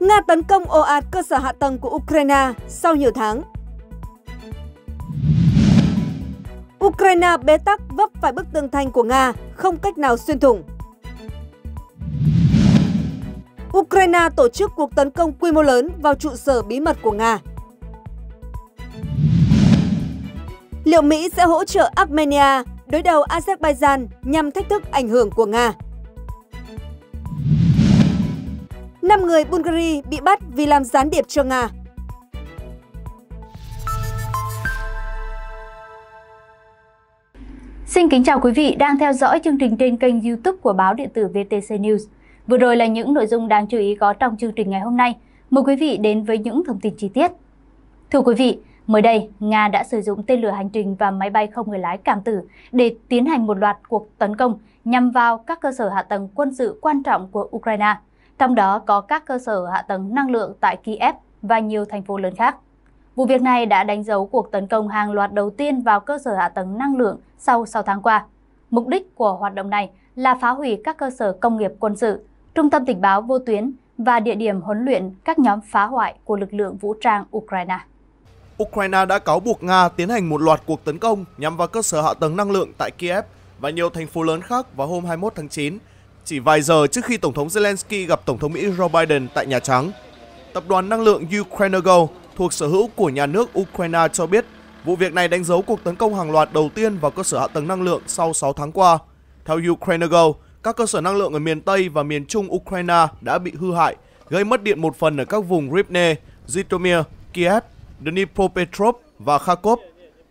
Nga tấn công ồ ạt cơ sở hạ tầng của Ukraine sau nhiều tháng. Ukraine bế tắc vấp phải bức tường thành của Nga, không cách nào xuyên thủng. Ukraine tổ chức cuộc tấn công quy mô lớn vào trụ sở bí mật của Nga. Liệu Mỹ sẽ hỗ trợ Armenia đối đầu Azerbaijan nhằm thách thức ảnh hưởng của Nga? 5 người Bulgaria bị bắt vì làm gián điệp cho Nga. Xin kính chào quý vị đang theo dõi chương trình trên kênh YouTube của báo điện tử VTC News. Vừa rồi là những nội dung đáng chú ý có trong chương trình ngày hôm nay. Mời quý vị đến với những thông tin chi tiết. Thưa quý vị, mới đây, Nga đã sử dụng tên lửa hành trình và máy bay không người lái cảm tử để tiến hành một loạt cuộc tấn công nhằm vào các cơ sở hạ tầng quân sự quan trọng của Ukraine – trong đó có các cơ sở hạ tầng năng lượng tại Kiev và nhiều thành phố lớn khác. Vụ việc này đã đánh dấu cuộc tấn công hàng loạt đầu tiên vào cơ sở hạ tầng năng lượng sau 6 tháng qua. Mục đích của hoạt động này là phá hủy các cơ sở công nghiệp quân sự, trung tâm tình báo vô tuyến và địa điểm huấn luyện các nhóm phá hoại của lực lượng vũ trang Ukraine. Ukraine đã cáo buộc Nga tiến hành một loạt cuộc tấn công nhằm vào cơ sở hạ tầng năng lượng tại Kiev và nhiều thành phố lớn khác vào hôm 21 tháng 9 chỉ vài giờ trước khi Tổng thống Zelensky gặp Tổng thống Mỹ Joe Biden tại Nhà Trắng. Tập đoàn năng lượng UkraineGo thuộc sở hữu của nhà nước Ukraine cho biết vụ việc này đánh dấu cuộc tấn công hàng loạt đầu tiên vào cơ sở hạ tầng năng lượng sau 6 tháng qua. Theo UkraineGo, các cơ sở năng lượng ở miền Tây và miền Trung Ukraine đã bị hư hại, gây mất điện một phần ở các vùng Rivne, Zitomir, Kiev, Dnipropetrovsk và Kharkov.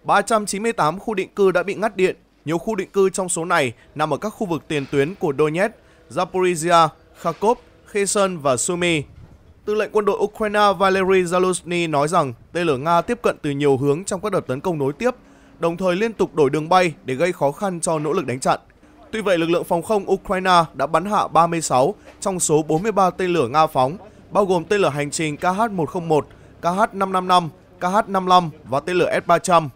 398 khu định cư đã bị ngắt điện, nhiều khu định cư trong số này nằm ở các khu vực tiền tuyến của Donetsk Zaporizhia, Kharkov, Kherson và Sumy. Tư lệnh quân đội Ukraine Valery Zaluzny nói rằng tên lửa Nga tiếp cận từ nhiều hướng trong các đợt tấn công nối tiếp, đồng thời liên tục đổi đường bay để gây khó khăn cho nỗ lực đánh chặn. Tuy vậy, lực lượng phòng không Ukraine đã bắn hạ 36 trong số 43 tên lửa Nga phóng, bao gồm tên lửa hành trình KH-101, KH-555, KH-55 và tên lửa S-300.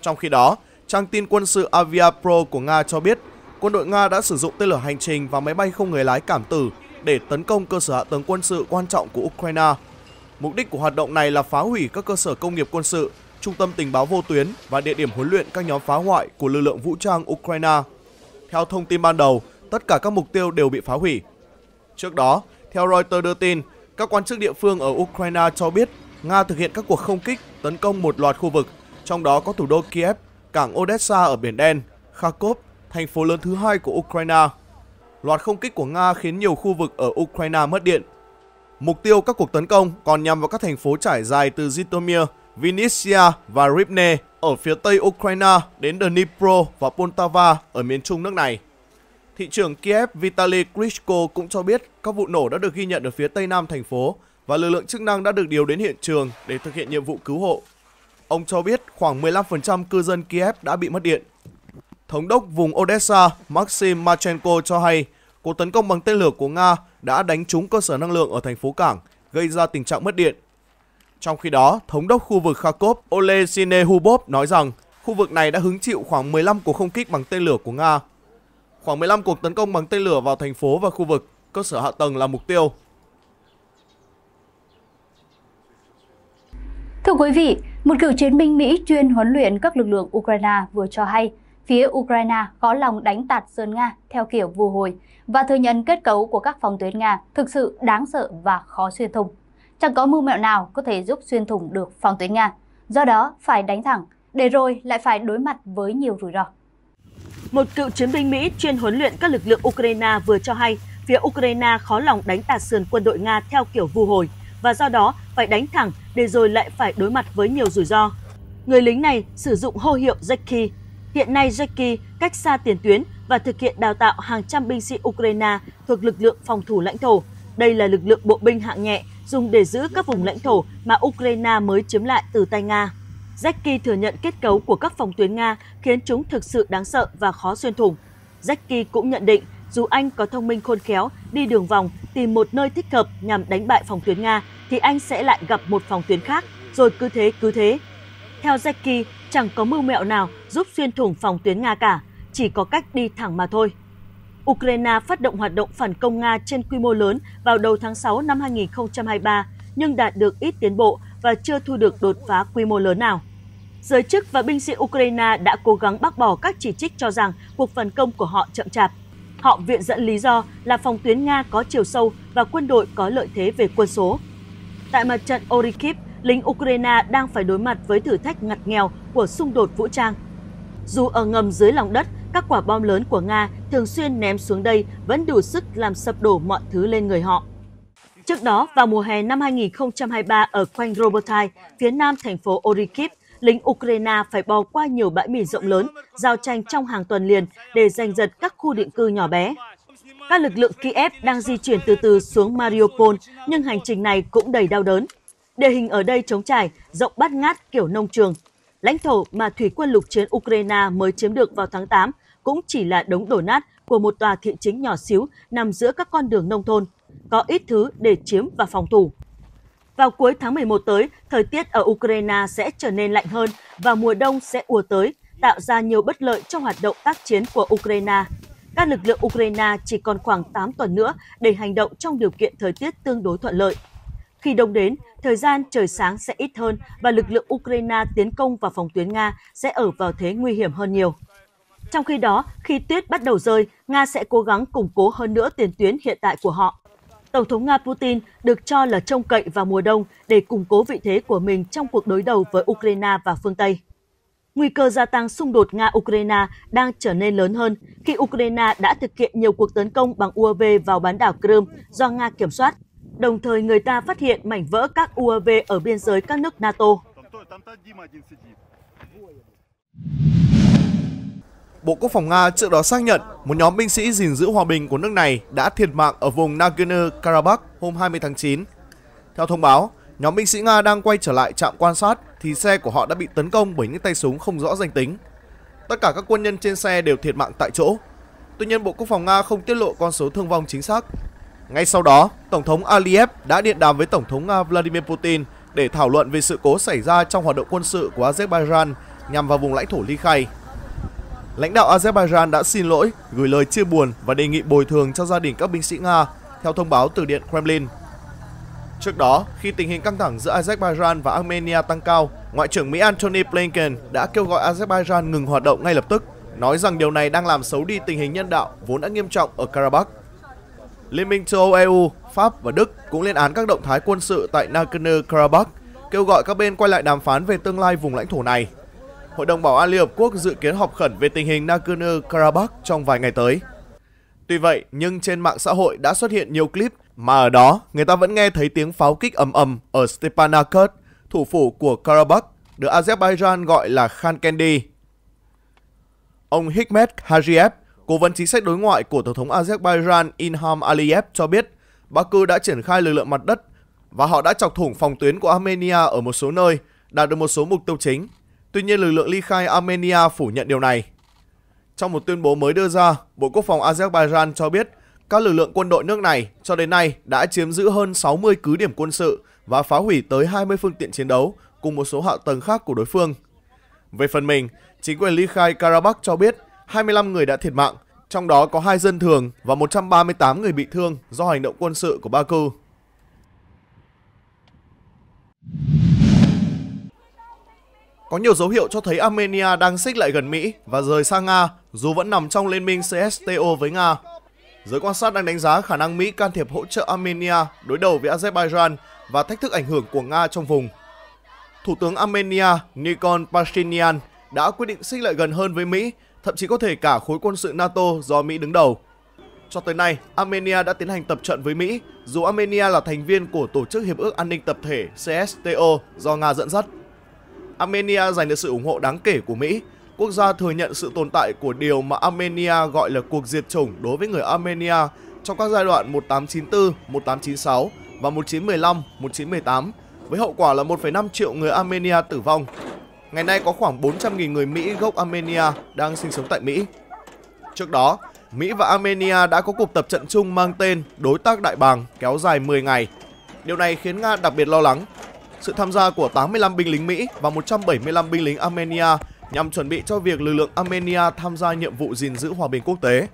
Trong khi đó, trang tin quân sự Aviapro của Nga cho biết quân đội Nga đã sử dụng tên lửa hành trình và máy bay không người lái cảm tử để tấn công cơ sở hạ tầng quân sự quan trọng của Ukraine. Mục đích của hoạt động này là phá hủy các cơ sở công nghiệp quân sự, trung tâm tình báo vô tuyến và địa điểm huấn luyện các nhóm phá hoại của lực lượng vũ trang Ukraine. Theo thông tin ban đầu, tất cả các mục tiêu đều bị phá hủy. Trước đó, theo Reuters đưa tin, các quan chức địa phương ở Ukraine cho biết Nga thực hiện các cuộc không kích tấn công một loạt khu vực, trong đó có thủ đô Kiev, cảng Odessa ở Biển Đen, Kharkov thành phố lớn thứ hai của Ukraine. Loạt không kích của Nga khiến nhiều khu vực ở Ukraine mất điện. Mục tiêu các cuộc tấn công còn nhằm vào các thành phố trải dài từ Zitomir, Vinnytsia và Rivne ở phía tây Ukraine đến Dnipro và Poltava ở miền trung nước này. Thị trưởng Kiev Vitaly Klitschko cũng cho biết các vụ nổ đã được ghi nhận ở phía tây nam thành phố và lực lượng chức năng đã được điều đến hiện trường để thực hiện nhiệm vụ cứu hộ. Ông cho biết khoảng 15% cư dân Kiev đã bị mất điện. Thống đốc vùng Odessa Maxim Machenko cho hay cuộc tấn công bằng tên lửa của Nga đã đánh trúng cơ sở năng lượng ở thành phố Cảng, gây ra tình trạng mất điện. Trong khi đó, thống đốc khu vực Kharkov Olesine Hubov nói rằng khu vực này đã hứng chịu khoảng 15 cuộc không kích bằng tên lửa của Nga. Khoảng 15 cuộc tấn công bằng tên lửa vào thành phố và khu vực, cơ sở hạ tầng là mục tiêu. Thưa quý vị, một cựu chiến binh Mỹ chuyên huấn luyện các lực lượng Ukraine vừa cho hay phía Ukraine có lòng đánh tạt sơn Nga theo kiểu vù hồi và thừa nhận kết cấu của các phòng tuyến Nga thực sự đáng sợ và khó xuyên thủng. Chẳng có mưu mẹo nào có thể giúp xuyên thủng được phòng tuyến Nga, do đó phải đánh thẳng, để rồi lại phải đối mặt với nhiều rủi ro. Một cựu chiến binh Mỹ chuyên huấn luyện các lực lượng Ukraine vừa cho hay phía Ukraine khó lòng đánh tạt sườn quân đội Nga theo kiểu vu hồi và do đó phải đánh thẳng để rồi lại phải đối mặt với nhiều rủi ro. Người lính này sử dụng hô hiệu Zeki Hiện nay Jackie cách xa tiền tuyến và thực hiện đào tạo hàng trăm binh sĩ Ukraine thuộc lực lượng phòng thủ lãnh thổ. Đây là lực lượng bộ binh hạng nhẹ dùng để giữ các vùng lãnh thổ mà Ukraine mới chiếm lại từ tay Nga. Zeki thừa nhận kết cấu của các phòng tuyến Nga khiến chúng thực sự đáng sợ và khó xuyên thủng. Zeki cũng nhận định dù Anh có thông minh khôn khéo đi đường vòng tìm một nơi thích hợp nhằm đánh bại phòng tuyến Nga thì Anh sẽ lại gặp một phòng tuyến khác, rồi cứ thế cứ thế. Theo Zeki, chẳng có mưu mẹo nào giúp xuyên thủng phòng tuyến Nga cả, chỉ có cách đi thẳng mà thôi. Ukraine phát động hoạt động phản công Nga trên quy mô lớn vào đầu tháng 6 năm 2023, nhưng đạt được ít tiến bộ và chưa thu được đột phá quy mô lớn nào. Giới chức và binh sĩ Ukraine đã cố gắng bác bỏ các chỉ trích cho rằng cuộc phản công của họ chậm chạp. Họ viện dẫn lý do là phòng tuyến Nga có chiều sâu và quân đội có lợi thế về quân số. Tại mặt trận Orikiv lính Ukraine đang phải đối mặt với thử thách ngặt nghèo của xung đột vũ trang. Dù ở ngầm dưới lòng đất, các quả bom lớn của Nga thường xuyên ném xuống đây vẫn đủ sức làm sập đổ mọi thứ lên người họ. Trước đó, vào mùa hè năm 2023 ở quanh Robotai, phía nam thành phố Orikip, lính Ukraine phải bò qua nhiều bãi mìn rộng lớn, giao tranh trong hàng tuần liền để giành giật các khu định cư nhỏ bé. Các lực lượng Kiev đang di chuyển từ từ xuống Mariupol, nhưng hành trình này cũng đầy đau đớn. Địa hình ở đây trống trải, rộng bát ngát kiểu nông trường. Lãnh thổ mà thủy quân lục chiến Ukraine mới chiếm được vào tháng 8 cũng chỉ là đống đổ nát của một tòa thị chính nhỏ xíu nằm giữa các con đường nông thôn, có ít thứ để chiếm và phòng thủ. Vào cuối tháng 11 tới, thời tiết ở Ukraine sẽ trở nên lạnh hơn và mùa đông sẽ ùa tới, tạo ra nhiều bất lợi trong hoạt động tác chiến của Ukraine. Các lực lượng Ukraine chỉ còn khoảng 8 tuần nữa để hành động trong điều kiện thời tiết tương đối thuận lợi. Khi đông đến, thời gian trời sáng sẽ ít hơn và lực lượng Ukraine tiến công vào phòng tuyến Nga sẽ ở vào thế nguy hiểm hơn nhiều. Trong khi đó, khi tuyết bắt đầu rơi, Nga sẽ cố gắng củng cố hơn nữa tiền tuyến hiện tại của họ. Tổng thống Nga Putin được cho là trông cậy vào mùa đông để củng cố vị thế của mình trong cuộc đối đầu với Ukraine và phương Tây. Nguy cơ gia tăng xung đột Nga-Ukraine đang trở nên lớn hơn khi Ukraine đã thực hiện nhiều cuộc tấn công bằng UAV vào bán đảo Crimea do Nga kiểm soát. Đồng thời người ta phát hiện mảnh vỡ các UAV ở biên giới các nước NATO. Bộ Quốc phòng Nga trước đó xác nhận một nhóm binh sĩ gìn giữ hòa bình của nước này đã thiệt mạng ở vùng Nagorno-Karabakh hôm 20 tháng 9. Theo thông báo, nhóm binh sĩ Nga đang quay trở lại trạm quan sát thì xe của họ đã bị tấn công bởi những tay súng không rõ danh tính. Tất cả các quân nhân trên xe đều thiệt mạng tại chỗ. Tuy nhiên, Bộ Quốc phòng Nga không tiết lộ con số thương vong chính xác ngay sau đó, Tổng thống Aliyev đã điện đàm với Tổng thống Nga à, Vladimir Putin để thảo luận về sự cố xảy ra trong hoạt động quân sự của Azerbaijan nhằm vào vùng lãnh thổ ly khai. Lãnh đạo Azerbaijan đã xin lỗi, gửi lời chia buồn và đề nghị bồi thường cho gia đình các binh sĩ Nga, theo thông báo từ Điện Kremlin. Trước đó, khi tình hình căng thẳng giữa Azerbaijan và Armenia tăng cao, Ngoại trưởng Mỹ Antony Blinken đã kêu gọi Azerbaijan ngừng hoạt động ngay lập tức, nói rằng điều này đang làm xấu đi tình hình nhân đạo vốn đã nghiêm trọng ở Karabakh. Liên minh châu Âu EU, Pháp và Đức cũng lên án các động thái quân sự tại Nagorno-Karabakh, kêu gọi các bên quay lại đàm phán về tương lai vùng lãnh thổ này. Hội đồng Bảo an Liên Hợp Quốc dự kiến họp khẩn về tình hình Nagorno-Karabakh trong vài ngày tới. Tuy vậy, nhưng trên mạng xã hội đã xuất hiện nhiều clip mà ở đó người ta vẫn nghe thấy tiếng pháo kích ầm ầm ở Stepanakert, thủ phủ của Karabakh, được Azerbaijan gọi là Khan Kendi. Ông Hikmet Hajiyev, Cố vấn chính sách đối ngoại của Tổng thống Azerbaijan Inham Aliyev cho biết Baku đã triển khai lực lượng mặt đất và họ đã chọc thủng phòng tuyến của Armenia ở một số nơi, đạt được một số mục tiêu chính. Tuy nhiên, lực lượng ly khai Armenia phủ nhận điều này. Trong một tuyên bố mới đưa ra, Bộ Quốc phòng Azerbaijan cho biết các lực lượng quân đội nước này cho đến nay đã chiếm giữ hơn 60 cứ điểm quân sự và phá hủy tới 20 phương tiện chiến đấu cùng một số hạ tầng khác của đối phương. Về phần mình, chính quyền ly khai Karabakh cho biết 25 người đã thiệt mạng, trong đó có hai dân thường và 138 người bị thương do hành động quân sự của Baku. Có nhiều dấu hiệu cho thấy Armenia đang xích lại gần Mỹ và rời sang Nga dù vẫn nằm trong liên minh CSTO với Nga. Giới quan sát đang đánh giá khả năng Mỹ can thiệp hỗ trợ Armenia đối đầu với Azerbaijan và thách thức ảnh hưởng của Nga trong vùng. Thủ tướng Armenia Nikol Pashinyan đã quyết định xích lại gần hơn với Mỹ thậm chí có thể cả khối quân sự NATO do Mỹ đứng đầu. Cho tới nay, Armenia đã tiến hành tập trận với Mỹ, dù Armenia là thành viên của Tổ chức Hiệp ước An ninh Tập thể CSTO do Nga dẫn dắt. Armenia giành được sự ủng hộ đáng kể của Mỹ, quốc gia thừa nhận sự tồn tại của điều mà Armenia gọi là cuộc diệt chủng đối với người Armenia trong các giai đoạn 1894, 1896 và 1915, 1918 với hậu quả là 1,5 triệu người Armenia tử vong Ngày nay có khoảng 400.000 người Mỹ gốc Armenia đang sinh sống tại Mỹ. Trước đó, Mỹ và Armenia đã có cuộc tập trận chung mang tên Đối tác Đại Bàng kéo dài 10 ngày. Điều này khiến Nga đặc biệt lo lắng. Sự tham gia của 85 binh lính Mỹ và 175 binh lính Armenia nhằm chuẩn bị cho việc lực lượng Armenia tham gia nhiệm vụ gìn giữ hòa bình quốc tế.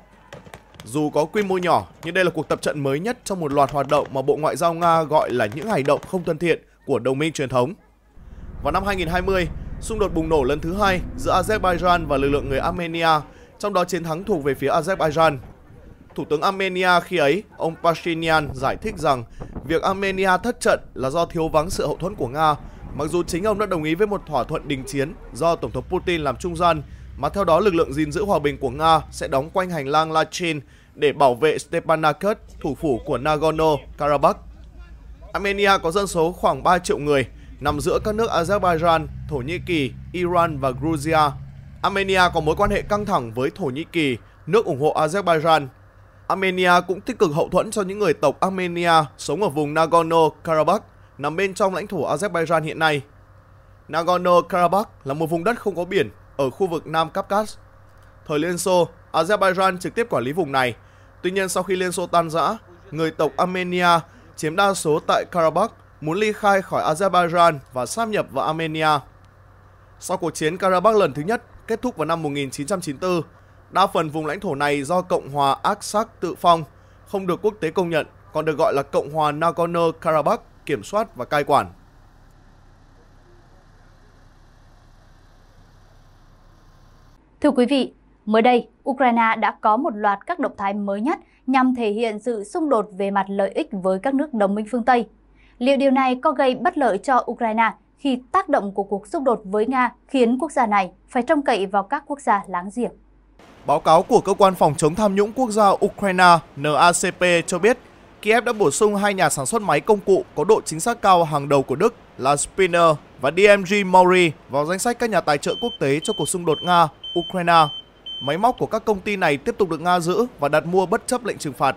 Dù có quy mô nhỏ, nhưng đây là cuộc tập trận mới nhất trong một loạt hoạt động mà Bộ Ngoại giao Nga gọi là những hành động không thân thiện của đồng minh truyền thống. Vào năm 2020, xung đột bùng nổ lần thứ hai giữa Azerbaijan và lực lượng người Armenia, trong đó chiến thắng thuộc về phía Azerbaijan. Thủ tướng Armenia khi ấy, ông Pashinyan giải thích rằng việc Armenia thất trận là do thiếu vắng sự hậu thuẫn của Nga, mặc dù chính ông đã đồng ý với một thỏa thuận đình chiến do Tổng thống Putin làm trung gian, mà theo đó lực lượng gìn giữ hòa bình của Nga sẽ đóng quanh hành lang Lachin để bảo vệ Stepanakert, thủ phủ của Nagorno-Karabakh. Armenia có dân số khoảng 3 triệu người, nằm giữa các nước Azerbaijan, Thổ Nhĩ Kỳ, Iran và Georgia. Armenia có mối quan hệ căng thẳng với Thổ Nhĩ Kỳ, nước ủng hộ Azerbaijan. Armenia cũng tích cực hậu thuẫn cho những người tộc Armenia sống ở vùng Nagorno-Karabakh, nằm bên trong lãnh thổ Azerbaijan hiện nay. Nagorno-Karabakh là một vùng đất không có biển ở khu vực Nam Caucasus. Thời Liên Xô, Azerbaijan trực tiếp quản lý vùng này. Tuy nhiên sau khi Liên Xô tan rã, người tộc Armenia chiếm đa số tại Karabakh muốn ly khai khỏi Azerbaijan và sáp nhập vào Armenia. Sau cuộc chiến Karabakh lần thứ nhất kết thúc vào năm 1994, đa phần vùng lãnh thổ này do Cộng hòa Artsakh tự phong, không được quốc tế công nhận, còn được gọi là Cộng hòa Nagorno-Karabakh kiểm soát và cai quản. Thưa quý vị, mới đây, Ukraine đã có một loạt các động thái mới nhất nhằm thể hiện sự xung đột về mặt lợi ích với các nước đồng minh phương Tây – Liệu điều này có gây bất lợi cho Ukraine khi tác động của cuộc xung đột với Nga khiến quốc gia này phải trông cậy vào các quốc gia láng giềng? Báo cáo của Cơ quan Phòng chống tham nhũng quốc gia Ukraine NACP cho biết Kiev đã bổ sung hai nhà sản xuất máy công cụ có độ chính xác cao hàng đầu của Đức là Spinner và DMG Mori vào danh sách các nhà tài trợ quốc tế cho cuộc xung đột Nga-Ukraine. Máy móc của các công ty này tiếp tục được Nga giữ và đặt mua bất chấp lệnh trừng phạt.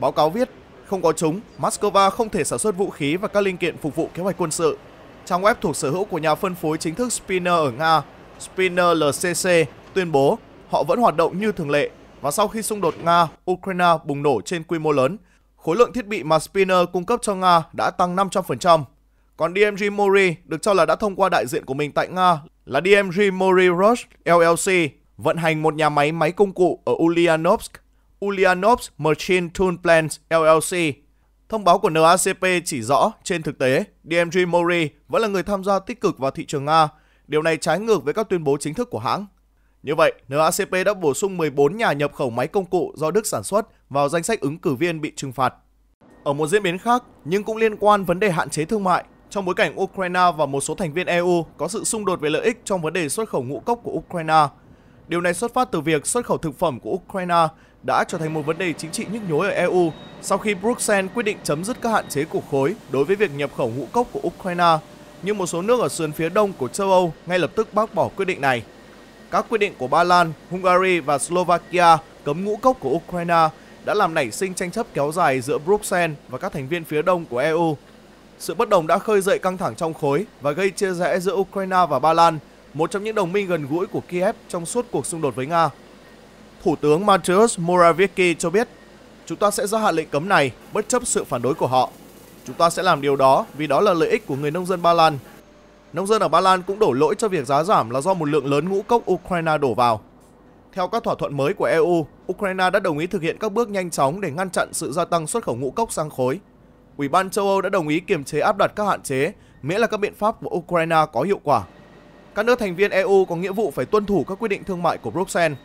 Báo cáo viết, không có chúng, Moscow không thể sản xuất vũ khí và các linh kiện phục vụ kế hoạch quân sự. Trang web thuộc sở hữu của nhà phân phối chính thức Spinner ở Nga, Spinner LCC, tuyên bố họ vẫn hoạt động như thường lệ và sau khi xung đột Nga-Ukraine bùng nổ trên quy mô lớn, khối lượng thiết bị mà Spinner cung cấp cho Nga đã tăng 500%. Còn DMG Mori được cho là đã thông qua đại diện của mình tại Nga là DMG Mori Rush LLC, vận hành một nhà máy máy công cụ ở Ulyanovsk, Ulyanovs Merchant Tool Plants LLC. Thông báo của NACP chỉ rõ, trên thực tế, DMG Mori vẫn là người tham gia tích cực vào thị trường Nga. Điều này trái ngược với các tuyên bố chính thức của hãng. Như vậy, NACP đã bổ sung 14 nhà nhập khẩu máy công cụ do Đức sản xuất vào danh sách ứng cử viên bị trừng phạt. Ở một diễn biến khác, nhưng cũng liên quan vấn đề hạn chế thương mại, trong bối cảnh Ukraine và một số thành viên EU có sự xung đột về lợi ích trong vấn đề xuất khẩu ngũ cốc của Ukraine. Điều này xuất phát từ việc xuất khẩu thực phẩm của Ukraine đã trở thành một vấn đề chính trị nhức nhối ở EU sau khi Bruxelles quyết định chấm dứt các hạn chế của khối đối với việc nhập khẩu ngũ cốc của Ukraine, nhưng một số nước ở sườn phía đông của châu Âu ngay lập tức bác bỏ quyết định này. Các quyết định của Ba Lan, Hungary và Slovakia cấm ngũ cốc của Ukraine đã làm nảy sinh tranh chấp kéo dài giữa Bruxelles và các thành viên phía đông của EU. Sự bất đồng đã khơi dậy căng thẳng trong khối và gây chia rẽ giữa Ukraine và Ba Lan, một trong những đồng minh gần gũi của Kiev trong suốt cuộc xung đột với Nga. Thủ tướng Mateusz Morawiecki cho biết, chúng ta sẽ gia hạn lệnh cấm này bất chấp sự phản đối của họ. Chúng ta sẽ làm điều đó vì đó là lợi ích của người nông dân Ba Lan. Nông dân ở Ba Lan cũng đổ lỗi cho việc giá giảm là do một lượng lớn ngũ cốc Ukraine đổ vào. Theo các thỏa thuận mới của EU, Ukraine đã đồng ý thực hiện các bước nhanh chóng để ngăn chặn sự gia tăng xuất khẩu ngũ cốc sang khối. Ủy ban châu Âu đã đồng ý kiềm chế áp đặt các hạn chế miễn là các biện pháp của Ukraine có hiệu quả. Các nước thành viên EU có nghĩa vụ phải tuân thủ các quy định thương mại của Bruxelles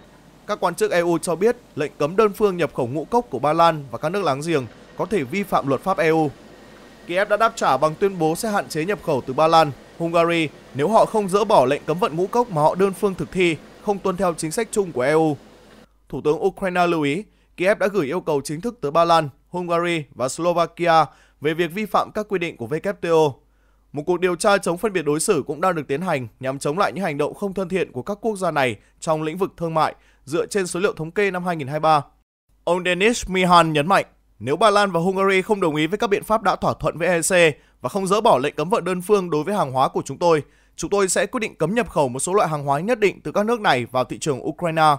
các quan chức EU cho biết lệnh cấm đơn phương nhập khẩu ngũ cốc của Ba Lan và các nước láng giềng có thể vi phạm luật pháp EU. Kiev đã đáp trả bằng tuyên bố sẽ hạn chế nhập khẩu từ Ba Lan, Hungary nếu họ không dỡ bỏ lệnh cấm vận ngũ cốc mà họ đơn phương thực thi, không tuân theo chính sách chung của EU. Thủ tướng Ukraine lưu ý, Kiev đã gửi yêu cầu chính thức tới Ba Lan, Hungary và Slovakia về việc vi phạm các quy định của WTO. Một cuộc điều tra chống phân biệt đối xử cũng đang được tiến hành nhằm chống lại những hành động không thân thiện của các quốc gia này trong lĩnh vực thương mại dựa trên số liệu thống kê năm 2023. Ông Denis Mihan nhấn mạnh, nếu Ba Lan và Hungary không đồng ý với các biện pháp đã thỏa thuận với EC và không dỡ bỏ lệnh cấm vận đơn phương đối với hàng hóa của chúng tôi, chúng tôi sẽ quyết định cấm nhập khẩu một số loại hàng hóa nhất định từ các nước này vào thị trường Ukraine.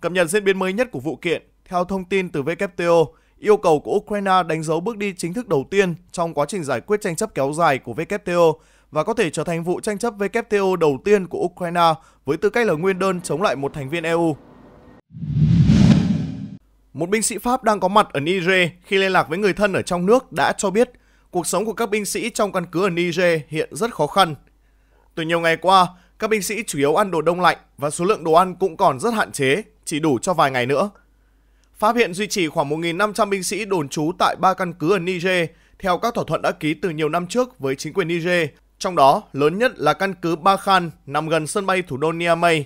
Cập nhật diễn biến mới nhất của vụ kiện, theo thông tin từ WTO, yêu cầu của Ukraine đánh dấu bước đi chính thức đầu tiên trong quá trình giải quyết tranh chấp kéo dài của WTO và có thể trở thành vụ tranh chấp WTO đầu tiên của Ukraine với tư cách là nguyên đơn chống lại một thành viên EU. Một binh sĩ Pháp đang có mặt ở Niger khi liên lạc với người thân ở trong nước đã cho biết cuộc sống của các binh sĩ trong căn cứ ở Niger hiện rất khó khăn. Từ nhiều ngày qua, các binh sĩ chủ yếu ăn đồ đông lạnh và số lượng đồ ăn cũng còn rất hạn chế, chỉ đủ cho vài ngày nữa. Pháp hiện duy trì khoảng 1.500 binh sĩ đồn trú tại ba căn cứ ở Niger theo các thỏa thuận đã ký từ nhiều năm trước với chính quyền Niger trong đó, lớn nhất là căn cứ Ba Khan nằm gần sân bay thủ đô Niamey.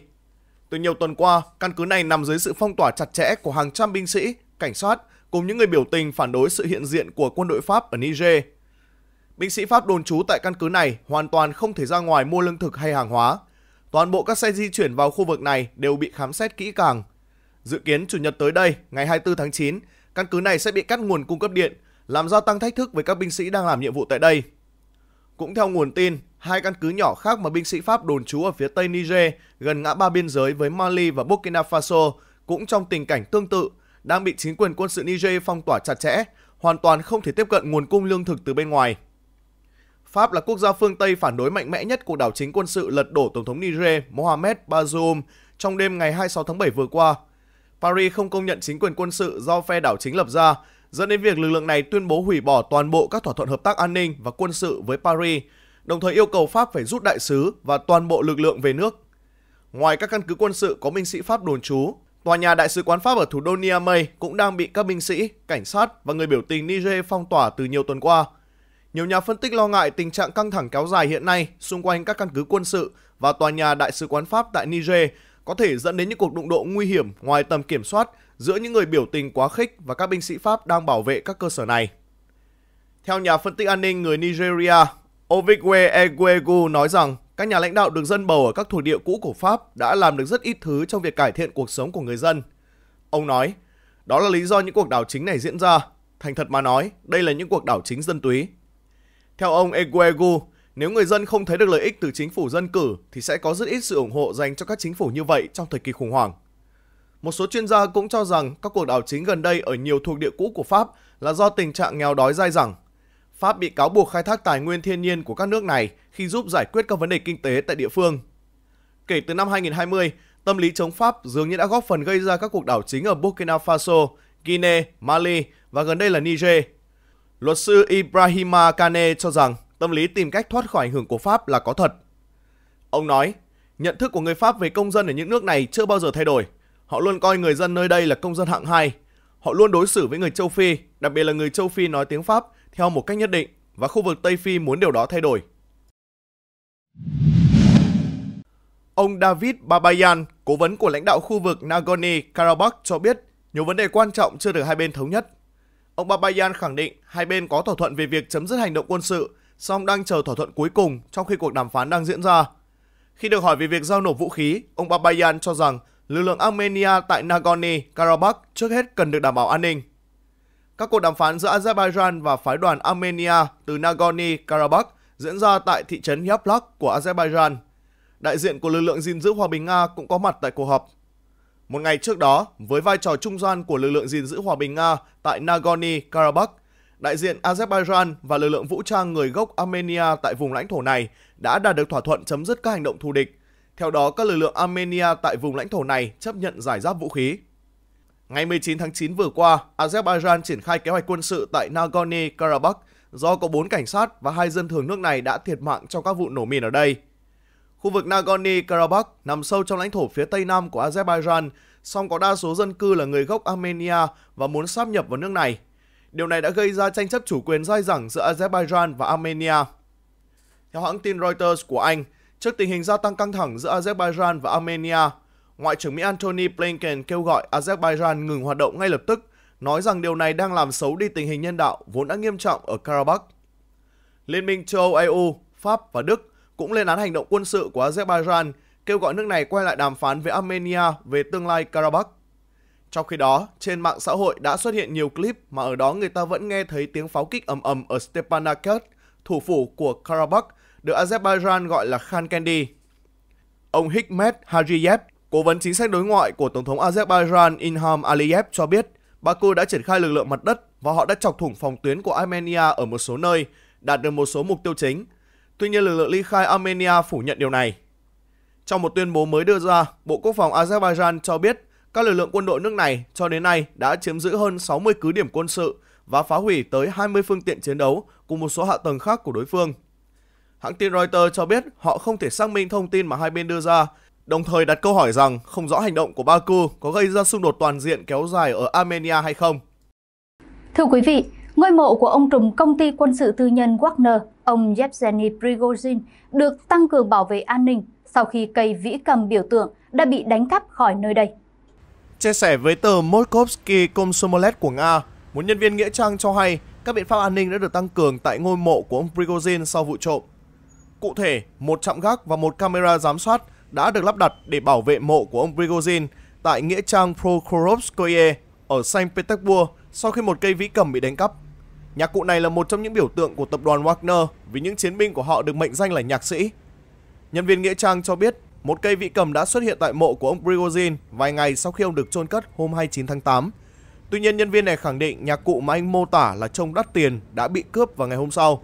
Từ nhiều tuần qua, căn cứ này nằm dưới sự phong tỏa chặt chẽ của hàng trăm binh sĩ, cảnh sát cùng những người biểu tình phản đối sự hiện diện của quân đội Pháp ở Niger. Binh sĩ Pháp đồn trú tại căn cứ này hoàn toàn không thể ra ngoài mua lương thực hay hàng hóa. Toàn bộ các xe di chuyển vào khu vực này đều bị khám xét kỹ càng. Dự kiến chủ nhật tới đây, ngày 24 tháng 9, căn cứ này sẽ bị cắt nguồn cung cấp điện, làm gia tăng thách thức với các binh sĩ đang làm nhiệm vụ tại đây. Cũng theo nguồn tin, hai căn cứ nhỏ khác mà binh sĩ Pháp đồn trú ở phía tây Niger, gần ngã ba biên giới với Mali và Burkina Faso, cũng trong tình cảnh tương tự, đang bị chính quyền quân sự Niger phong tỏa chặt chẽ, hoàn toàn không thể tiếp cận nguồn cung lương thực từ bên ngoài. Pháp là quốc gia phương Tây phản đối mạnh mẽ nhất cuộc đảo chính quân sự lật đổ Tổng thống Niger Mohamed Bazoum trong đêm ngày 26 tháng 7 vừa qua. Paris không công nhận chính quyền quân sự do phe đảo chính lập ra dẫn đến việc lực lượng này tuyên bố hủy bỏ toàn bộ các thỏa thuận hợp tác an ninh và quân sự với Paris, đồng thời yêu cầu Pháp phải rút đại sứ và toàn bộ lực lượng về nước. Ngoài các căn cứ quân sự có binh sĩ Pháp đồn trú, tòa nhà đại sứ quán Pháp ở thủ đô Niamey cũng đang bị các binh sĩ, cảnh sát và người biểu tình Niger phong tỏa từ nhiều tuần qua. Nhiều nhà phân tích lo ngại tình trạng căng thẳng kéo dài hiện nay xung quanh các căn cứ quân sự và tòa nhà đại sứ quán Pháp tại Niger có thể dẫn đến những cuộc đụng độ nguy hiểm ngoài tầm kiểm soát giữa những người biểu tình quá khích và các binh sĩ Pháp đang bảo vệ các cơ sở này. Theo nhà phân tích an ninh người Nigeria, Ovigwe Egwegu nói rằng các nhà lãnh đạo được dân bầu ở các thuộc địa cũ của Pháp đã làm được rất ít thứ trong việc cải thiện cuộc sống của người dân. Ông nói, đó là lý do những cuộc đảo chính này diễn ra. Thành thật mà nói, đây là những cuộc đảo chính dân túy. Theo ông Egwegu, nếu người dân không thấy được lợi ích từ chính phủ dân cử thì sẽ có rất ít sự ủng hộ dành cho các chính phủ như vậy trong thời kỳ khủng hoảng. Một số chuyên gia cũng cho rằng các cuộc đảo chính gần đây ở nhiều thuộc địa cũ của Pháp là do tình trạng nghèo đói dai dẳng. Pháp bị cáo buộc khai thác tài nguyên thiên nhiên của các nước này khi giúp giải quyết các vấn đề kinh tế tại địa phương. Kể từ năm 2020, tâm lý chống Pháp dường như đã góp phần gây ra các cuộc đảo chính ở Burkina Faso, Guinea, Mali và gần đây là Niger. Luật sư Ibrahima Kane cho rằng tâm lý tìm cách thoát khỏi ảnh hưởng của Pháp là có thật. Ông nói, nhận thức của người Pháp về công dân ở những nước này chưa bao giờ thay đổi – Họ luôn coi người dân nơi đây là công dân hạng hai. Họ luôn đối xử với người châu Phi, đặc biệt là người châu Phi nói tiếng Pháp, theo một cách nhất định và khu vực Tây Phi muốn điều đó thay đổi. Ông David Babayan, cố vấn của lãnh đạo khu vực Nagorno-Karabakh cho biết nhiều vấn đề quan trọng chưa được hai bên thống nhất. Ông Babayan khẳng định hai bên có thỏa thuận về việc chấm dứt hành động quân sự, song đang chờ thỏa thuận cuối cùng trong khi cuộc đàm phán đang diễn ra. Khi được hỏi về việc giao nộp vũ khí, ông Babayan cho rằng lực lượng Armenia tại Nagorno-Karabakh trước hết cần được đảm bảo an ninh. Các cuộc đàm phán giữa Azerbaijan và phái đoàn Armenia từ Nagorno-Karabakh diễn ra tại thị trấn Yablak của Azerbaijan. Đại diện của lực lượng gìn giữ hòa bình Nga cũng có mặt tại cuộc họp. Một ngày trước đó, với vai trò trung gian của lực lượng gìn giữ hòa bình Nga tại Nagorno-Karabakh, đại diện Azerbaijan và lực lượng vũ trang người gốc Armenia tại vùng lãnh thổ này đã đạt được thỏa thuận chấm dứt các hành động thù địch theo đó, các lực lượng Armenia tại vùng lãnh thổ này chấp nhận giải giáp vũ khí. Ngày 19 tháng 9 vừa qua, Azerbaijan triển khai kế hoạch quân sự tại Nagorno-Karabakh do có 4 cảnh sát và hai dân thường nước này đã thiệt mạng trong các vụ nổ mìn ở đây. Khu vực Nagorno-Karabakh nằm sâu trong lãnh thổ phía tây nam của Azerbaijan, song có đa số dân cư là người gốc Armenia và muốn sáp nhập vào nước này. Điều này đã gây ra tranh chấp chủ quyền dai dẳng giữa Azerbaijan và Armenia. Theo hãng tin Reuters của Anh, Trước tình hình gia tăng căng thẳng giữa Azerbaijan và Armenia, Ngoại trưởng Mỹ Antony Blinken kêu gọi Azerbaijan ngừng hoạt động ngay lập tức, nói rằng điều này đang làm xấu đi tình hình nhân đạo vốn đã nghiêm trọng ở Karabakh. Liên minh châu Âu EU, Pháp và Đức cũng lên án hành động quân sự của Azerbaijan, kêu gọi nước này quay lại đàm phán với Armenia về tương lai Karabakh. Trong khi đó, trên mạng xã hội đã xuất hiện nhiều clip mà ở đó người ta vẫn nghe thấy tiếng pháo kích ầm ầm ở Stepanakert, thủ phủ của Karabakh, được Azerbaijan gọi là Khan Kendi. Ông Hikmet Hajiyev, cố vấn chính sách đối ngoại của Tổng thống Azerbaijan Ilham Aliyev cho biết, Baku đã triển khai lực lượng mặt đất và họ đã chọc thủng phòng tuyến của Armenia ở một số nơi, đạt được một số mục tiêu chính. Tuy nhiên, lực lượng ly khai Armenia phủ nhận điều này. Trong một tuyên bố mới đưa ra, Bộ Quốc phòng Azerbaijan cho biết các lực lượng quân đội nước này cho đến nay đã chiếm giữ hơn 60 cứ điểm quân sự và phá hủy tới 20 phương tiện chiến đấu cùng một số hạ tầng khác của đối phương. Hãng tin Reuters cho biết họ không thể xác minh thông tin mà hai bên đưa ra, đồng thời đặt câu hỏi rằng không rõ hành động của Baku có gây ra xung đột toàn diện kéo dài ở Armenia hay không. Thưa quý vị, ngôi mộ của ông trùm công ty quân sự tư nhân Wagner, ông Yevgeny Prigozhin, được tăng cường bảo vệ an ninh sau khi cây vĩ cầm biểu tượng đã bị đánh cắp khỏi nơi đây. Chia sẻ với tờ Moskovsky Komsomolet của Nga, một nhân viên nghĩa trang cho hay các biện pháp an ninh đã được tăng cường tại ngôi mộ của ông Prigozhin sau vụ trộm. Cụ thể, một chạm gác và một camera giám sát đã được lắp đặt để bảo vệ mộ của ông Prigozhin tại nghĩa trang Prokhorovskoye ở Saint Petersburg sau khi một cây vĩ cầm bị đánh cắp. Nhạc cụ này là một trong những biểu tượng của tập đoàn Wagner vì những chiến binh của họ được mệnh danh là nhạc sĩ. Nhân viên nghĩa trang cho biết một cây vĩ cầm đã xuất hiện tại mộ của ông Prigozhin vài ngày sau khi ông được chôn cất hôm 29 tháng 8. Tuy nhiên, nhân viên này khẳng định nhạc cụ mà anh mô tả là trông đắt tiền đã bị cướp vào ngày hôm sau.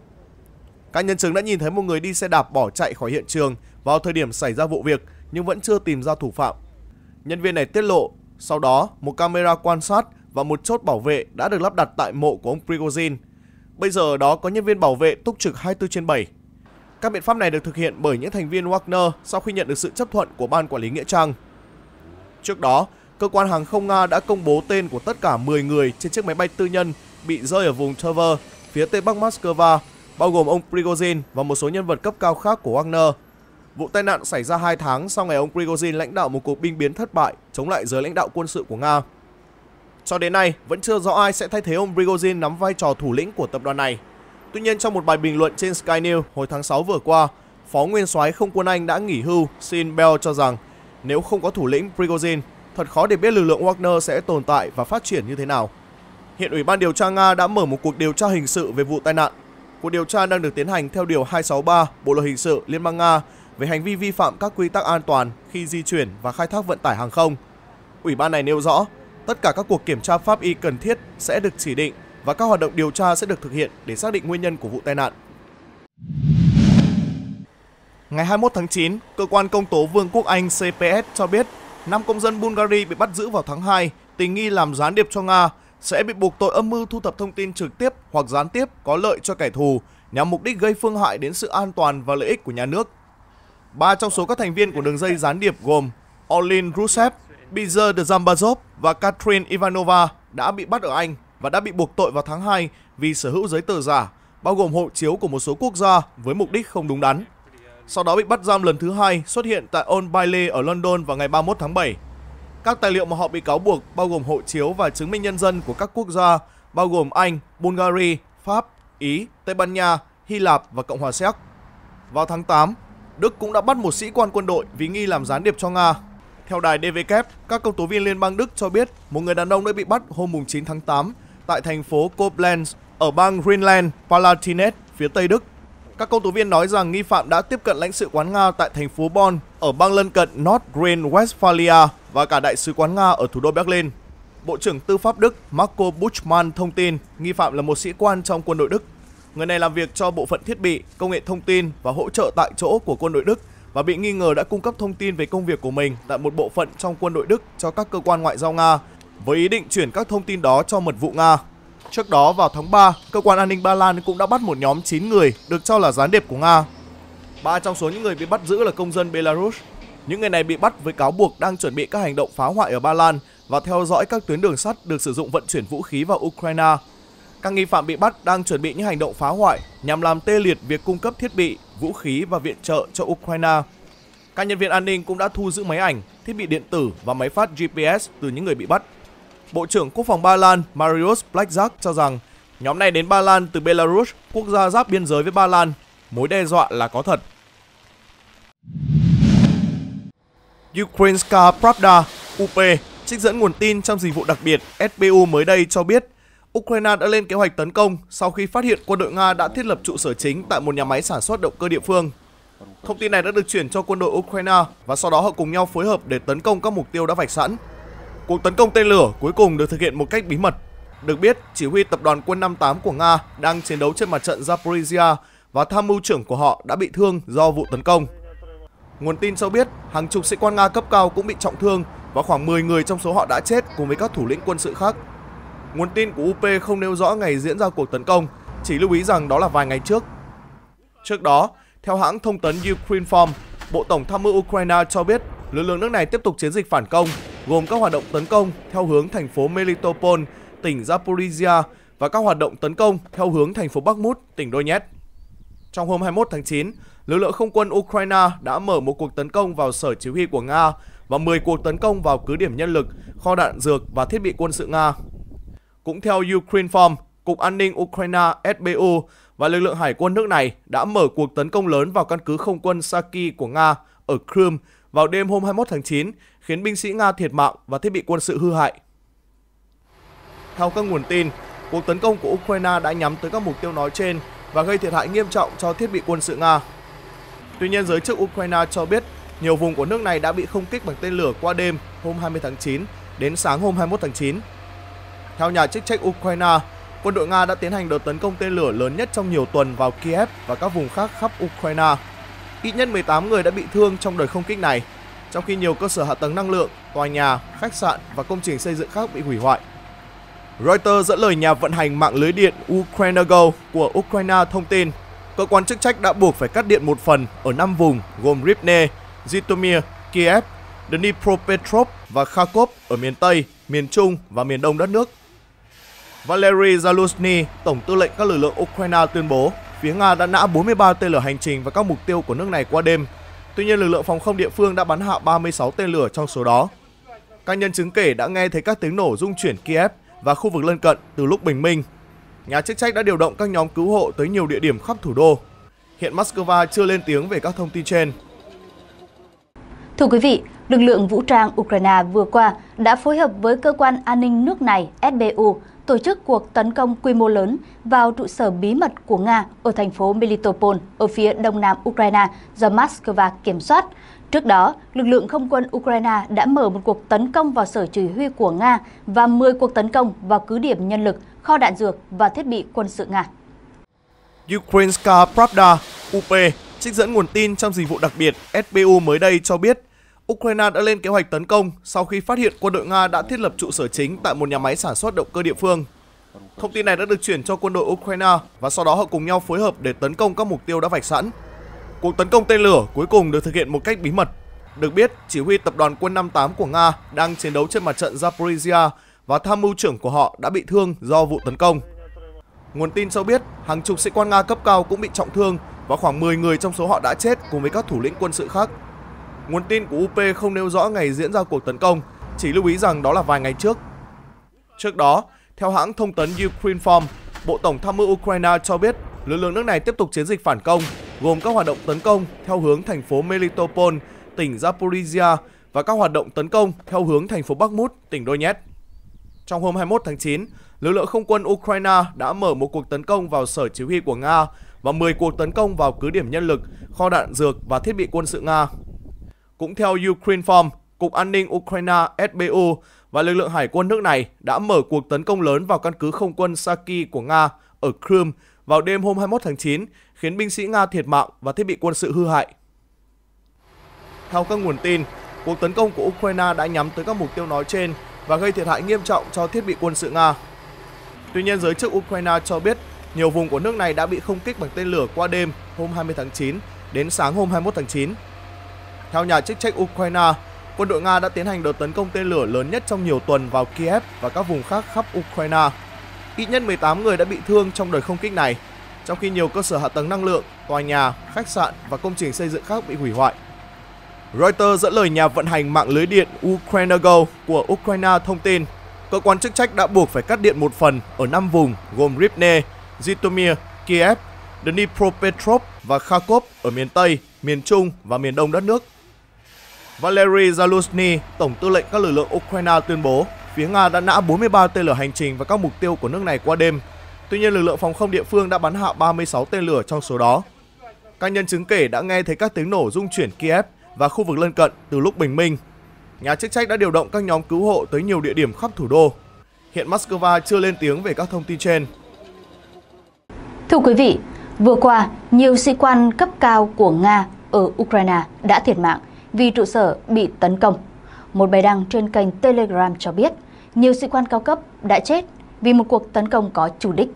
Các nhân chứng đã nhìn thấy một người đi xe đạp bỏ chạy khỏi hiện trường vào thời điểm xảy ra vụ việc nhưng vẫn chưa tìm ra thủ phạm. Nhân viên này tiết lộ, sau đó một camera quan sát và một chốt bảo vệ đã được lắp đặt tại mộ của ông Prigozhin. Bây giờ ở đó có nhân viên bảo vệ túc trực 24 trên 7. Các biện pháp này được thực hiện bởi những thành viên Wagner sau khi nhận được sự chấp thuận của Ban Quản lý Nghĩa Trang. Trước đó, cơ quan hàng không Nga đã công bố tên của tất cả 10 người trên chiếc máy bay tư nhân bị rơi ở vùng Tver, phía tây bắc Moscow bao gồm ông Prigozhin và một số nhân vật cấp cao khác của Wagner. Vụ tai nạn xảy ra 2 tháng sau ngày ông Prigozhin lãnh đạo một cuộc binh biến thất bại chống lại giới lãnh đạo quân sự của Nga. Cho đến nay, vẫn chưa rõ ai sẽ thay thế ông Prigozhin nắm vai trò thủ lĩnh của tập đoàn này. Tuy nhiên, trong một bài bình luận trên Sky News hồi tháng 6 vừa qua, Phó Nguyên soái Không quân Anh đã nghỉ hưu, Sin Bell cho rằng nếu không có thủ lĩnh Prigozhin, thật khó để biết lực lượng Wagner sẽ tồn tại và phát triển như thế nào. Hiện Ủy ban điều tra Nga đã mở một cuộc điều tra hình sự về vụ tai nạn Cuộc điều tra đang được tiến hành theo Điều 263 Bộ Luật Hình sự Liên bang Nga về hành vi vi phạm các quy tắc an toàn khi di chuyển và khai thác vận tải hàng không. Ủy ban này nêu rõ, tất cả các cuộc kiểm tra pháp y cần thiết sẽ được chỉ định và các hoạt động điều tra sẽ được thực hiện để xác định nguyên nhân của vụ tai nạn. Ngày 21 tháng 9, cơ quan công tố Vương quốc Anh CPS cho biết 5 công dân Bulgaria bị bắt giữ vào tháng 2 tình nghi làm gián điệp cho Nga sẽ bị buộc tội âm mưu thu thập thông tin trực tiếp hoặc gián tiếp có lợi cho kẻ thù nhằm mục đích gây phương hại đến sự an toàn và lợi ích của nhà nước. Ba trong số các thành viên của đường dây gián điệp gồm Olin Rusev, Bizer Dzhambazov và Katrin Ivanova đã bị bắt ở Anh và đã bị buộc tội vào tháng 2 vì sở hữu giấy tờ giả, bao gồm hộ chiếu của một số quốc gia với mục đích không đúng đắn. Sau đó bị bắt giam lần thứ hai xuất hiện tại Old Bailey ở London vào ngày 31 tháng 7 các tài liệu mà họ bị cáo buộc bao gồm hộ chiếu và chứng minh nhân dân của các quốc gia bao gồm Anh, Bulgaria, Pháp, Ý, Tây Ban Nha, Hy Lạp và Cộng hòa Séc. Vào tháng 8, Đức cũng đã bắt một sĩ quan quân đội vì nghi làm gián điệp cho Nga. Theo đài DVK, các công tố viên Liên bang Đức cho biết một người đàn ông đã bị bắt hôm 9 tháng 8 tại thành phố Koblenz ở bang Rhineland-Palatinate, phía Tây Đức các công tố viên nói rằng nghi phạm đã tiếp cận lãnh sự quán Nga tại thành phố Bonn ở bang lân cận North Rhine-Westphalia và cả đại sứ quán Nga ở thủ đô Berlin. Bộ trưởng Tư pháp Đức Marco Buschmann thông tin nghi phạm là một sĩ quan trong quân đội Đức. Người này làm việc cho bộ phận thiết bị, công nghệ thông tin và hỗ trợ tại chỗ của quân đội Đức và bị nghi ngờ đã cung cấp thông tin về công việc của mình tại một bộ phận trong quân đội Đức cho các cơ quan ngoại giao Nga với ý định chuyển các thông tin đó cho mật vụ Nga. Trước đó vào tháng 3, cơ quan an ninh Ba Lan cũng đã bắt một nhóm 9 người được cho là gián điệp của Nga. Ba trong số những người bị bắt giữ là công dân Belarus. Những người này bị bắt với cáo buộc đang chuẩn bị các hành động phá hoại ở Ba Lan và theo dõi các tuyến đường sắt được sử dụng vận chuyển vũ khí vào Ukraine. Các nghi phạm bị bắt đang chuẩn bị những hành động phá hoại nhằm làm tê liệt việc cung cấp thiết bị, vũ khí và viện trợ cho Ukraine. Các nhân viên an ninh cũng đã thu giữ máy ảnh, thiết bị điện tử và máy phát GPS từ những người bị bắt. Bộ trưởng Quốc phòng Ba Lan Mariusz Blackjack cho rằng nhóm này đến Ba Lan từ Belarus, quốc gia giáp biên giới với Ba Lan, mối đe dọa là có thật. Ukrainska Pravda UP trích dẫn nguồn tin trong dịch vụ đặc biệt SBU mới đây cho biết Ukraine đã lên kế hoạch tấn công sau khi phát hiện quân đội Nga đã thiết lập trụ sở chính tại một nhà máy sản xuất động cơ địa phương. Thông tin này đã được chuyển cho quân đội Ukraine và sau đó họ cùng nhau phối hợp để tấn công các mục tiêu đã vạch sẵn. Cuộc tấn công tên lửa cuối cùng được thực hiện một cách bí mật. Được biết, chỉ huy tập đoàn quân 58 của Nga đang chiến đấu trên mặt trận Zaporizhia và tham mưu trưởng của họ đã bị thương do vụ tấn công. Nguồn tin cho biết, hàng chục sĩ quan Nga cấp cao cũng bị trọng thương và khoảng 10 người trong số họ đã chết cùng với các thủ lĩnh quân sự khác. Nguồn tin của UP không nêu rõ ngày diễn ra cuộc tấn công, chỉ lưu ý rằng đó là vài ngày trước. Trước đó, theo hãng thông tấn Ukrainform, Bộ Tổng tham mưu Ukraine cho biết lực lượng nước này tiếp tục chiến dịch phản công gồm các hoạt động tấn công theo hướng thành phố Melitopol, tỉnh Zaporizhia và các hoạt động tấn công theo hướng thành phố Bakhmut, tỉnh Donetsk. Trong hôm 21 tháng 9, lực lượng không quân Ukraine đã mở một cuộc tấn công vào sở chỉ huy của Nga và 10 cuộc tấn công vào cứ điểm nhân lực, kho đạn dược và thiết bị quân sự Nga. Cũng theo Ukrainform, Cục An ninh Ukraine SBU và lực lượng hải quân nước này đã mở cuộc tấn công lớn vào căn cứ không quân Saki của Nga ở Crimea vào đêm hôm 21 tháng 9 khiến binh sĩ Nga thiệt mạng và thiết bị quân sự hư hại. Theo các nguồn tin, cuộc tấn công của Ukraine đã nhắm tới các mục tiêu nói trên và gây thiệt hại nghiêm trọng cho thiết bị quân sự Nga. Tuy nhiên, giới chức Ukraine cho biết nhiều vùng của nước này đã bị không kích bằng tên lửa qua đêm hôm 20 tháng 9 đến sáng hôm 21 tháng 9. Theo nhà chức trách Ukraine, quân đội Nga đã tiến hành đợt tấn công tên lửa lớn nhất trong nhiều tuần vào Kiev và các vùng khác khắp Ukraine. Ít nhất 18 người đã bị thương trong đợt không kích này trong khi nhiều cơ sở hạ tầng năng lượng, tòa nhà, khách sạn và công trình xây dựng khác bị hủy hoại. Reuters dẫn lời nhà vận hành mạng lưới điện Ukrainergo của Ukraine thông tin, cơ quan chức trách đã buộc phải cắt điện một phần ở 5 vùng gồm Rivne, Zitomir, Kiev, Dnipropetrovsk và Kharkov ở miền Tây, miền Trung và miền Đông đất nước. Valery Zaluzny, Tổng tư lệnh các lực lượng Ukraine tuyên bố, phía Nga đã nã 43 tên lửa hành trình và các mục tiêu của nước này qua đêm Tuy nhiên lực lượng phòng không địa phương đã bắn hạ 36 tên lửa trong số đó. Các nhân chứng kể đã nghe thấy các tiếng nổ rung chuyển Kiev và khu vực lân cận từ lúc bình minh. Nhà chức trách đã điều động các nhóm cứu hộ tới nhiều địa điểm khắp thủ đô. Hiện Moscow chưa lên tiếng về các thông tin trên. Thưa quý vị, lực lượng vũ trang Ukraine vừa qua đã phối hợp với cơ quan an ninh nước này SBU tổ chức cuộc tấn công quy mô lớn vào trụ sở bí mật của Nga ở thành phố Melitopol ở phía đông nam Ukraine do Moscow kiểm soát. Trước đó, lực lượng không quân Ukraine đã mở một cuộc tấn công vào sở chỉ huy của Nga và 10 cuộc tấn công vào cứ điểm nhân lực, kho đạn dược và thiết bị quân sự Nga. Ukrainska Pravda, UP, trích dẫn nguồn tin trong dịch vụ đặc biệt SBU mới đây cho biết Ukraine đã lên kế hoạch tấn công sau khi phát hiện quân đội Nga đã thiết lập trụ sở chính tại một nhà máy sản xuất động cơ địa phương. Thông tin này đã được chuyển cho quân đội Ukraine và sau đó họ cùng nhau phối hợp để tấn công các mục tiêu đã vạch sẵn. Cuộc tấn công tên lửa cuối cùng được thực hiện một cách bí mật. Được biết, chỉ huy tập đoàn quân 58 của Nga đang chiến đấu trên mặt trận Zaporizhia và tham mưu trưởng của họ đã bị thương do vụ tấn công. Nguồn tin cho biết, hàng chục sĩ quan Nga cấp cao cũng bị trọng thương và khoảng 10 người trong số họ đã chết cùng với các thủ lĩnh quân sự khác Nguồn tin của UP không nêu rõ ngày diễn ra cuộc tấn công, chỉ lưu ý rằng đó là vài ngày trước. Trước đó, theo hãng thông tấn Ukrainform, Bộ Tổng tham mưu Ukraine cho biết lực lượng nước này tiếp tục chiến dịch phản công, gồm các hoạt động tấn công theo hướng thành phố Melitopol, tỉnh Zaporizhia và các hoạt động tấn công theo hướng thành phố Bakhmut, tỉnh Donetsk. Trong hôm 21 tháng 9, lực lượng không quân Ukraine đã mở một cuộc tấn công vào sở chỉ huy của Nga và 10 cuộc tấn công vào cứ điểm nhân lực, kho đạn dược và thiết bị quân sự Nga cũng theo Ukraineform, Cục An ninh Ukraine SBU và lực lượng hải quân nước này đã mở cuộc tấn công lớn vào căn cứ không quân Saki của Nga ở Crimea vào đêm hôm 21 tháng 9, khiến binh sĩ Nga thiệt mạng và thiết bị quân sự hư hại. Theo các nguồn tin, cuộc tấn công của Ukraine đã nhắm tới các mục tiêu nói trên và gây thiệt hại nghiêm trọng cho thiết bị quân sự Nga. Tuy nhiên, giới chức Ukraine cho biết nhiều vùng của nước này đã bị không kích bằng tên lửa qua đêm hôm 20 tháng 9 đến sáng hôm 21 tháng 9 theo nhà chức trách Ukraine, quân đội Nga đã tiến hành đợt tấn công tên lửa lớn nhất trong nhiều tuần vào Kiev và các vùng khác khắp Ukraine. Ít nhất 18 người đã bị thương trong đợt không kích này, trong khi nhiều cơ sở hạ tầng năng lượng, tòa nhà, khách sạn và công trình xây dựng khác bị hủy hoại. Reuters dẫn lời nhà vận hành mạng lưới điện Ukrainego của Ukraine thông tin, cơ quan chức trách đã buộc phải cắt điện một phần ở 5 vùng gồm Rivne, Zitomir, Kiev, Dnipropetrovsk và Kharkov ở miền Tây, miền Trung và miền Đông đất nước Valery Zaluzny, Tổng tư lệnh các lực lượng Ukraine tuyên bố phía Nga đã nã 43 tên lửa hành trình và các mục tiêu của nước này qua đêm. Tuy nhiên, lực lượng phòng không địa phương đã bắn hạ 36 tên lửa trong số đó. Các nhân chứng kể đã nghe thấy các tiếng nổ rung chuyển Kiev và khu vực lân cận từ lúc bình minh. Nhà chức trách đã điều động các nhóm cứu hộ tới nhiều địa điểm khắp thủ đô. Hiện Moscow chưa lên tiếng về các thông tin trên. Thưa quý vị, vừa qua, nhiều sĩ quan cấp cao của Nga ở Ukraine đã thiệt mạng vì trụ sở bị tấn công. Một bài đăng trên kênh Telegram cho biết, nhiều sĩ quan cao cấp đã chết vì một cuộc tấn công có chủ đích.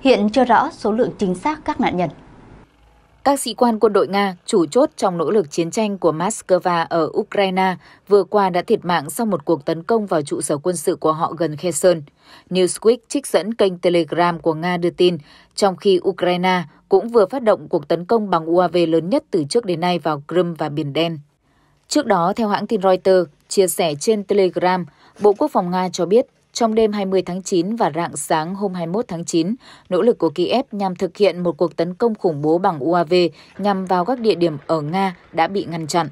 Hiện chưa rõ số lượng chính xác các nạn nhân. Các sĩ quan quân đội Nga, chủ chốt trong nỗ lực chiến tranh của Moscow ở Ukraine, vừa qua đã thiệt mạng sau một cuộc tấn công vào trụ sở quân sự của họ gần Kherson. Newsweek trích dẫn kênh Telegram của Nga đưa tin, trong khi Ukraine cũng vừa phát động cuộc tấn công bằng UAV lớn nhất từ trước đến nay vào Crimea và Biển Đen. Trước đó, theo hãng tin Reuters, chia sẻ trên Telegram, Bộ Quốc phòng Nga cho biết trong đêm 20 tháng 9 và rạng sáng hôm 21 tháng 9, nỗ lực của Kiev nhằm thực hiện một cuộc tấn công khủng bố bằng UAV nhằm vào các địa điểm ở Nga đã bị ngăn chặn.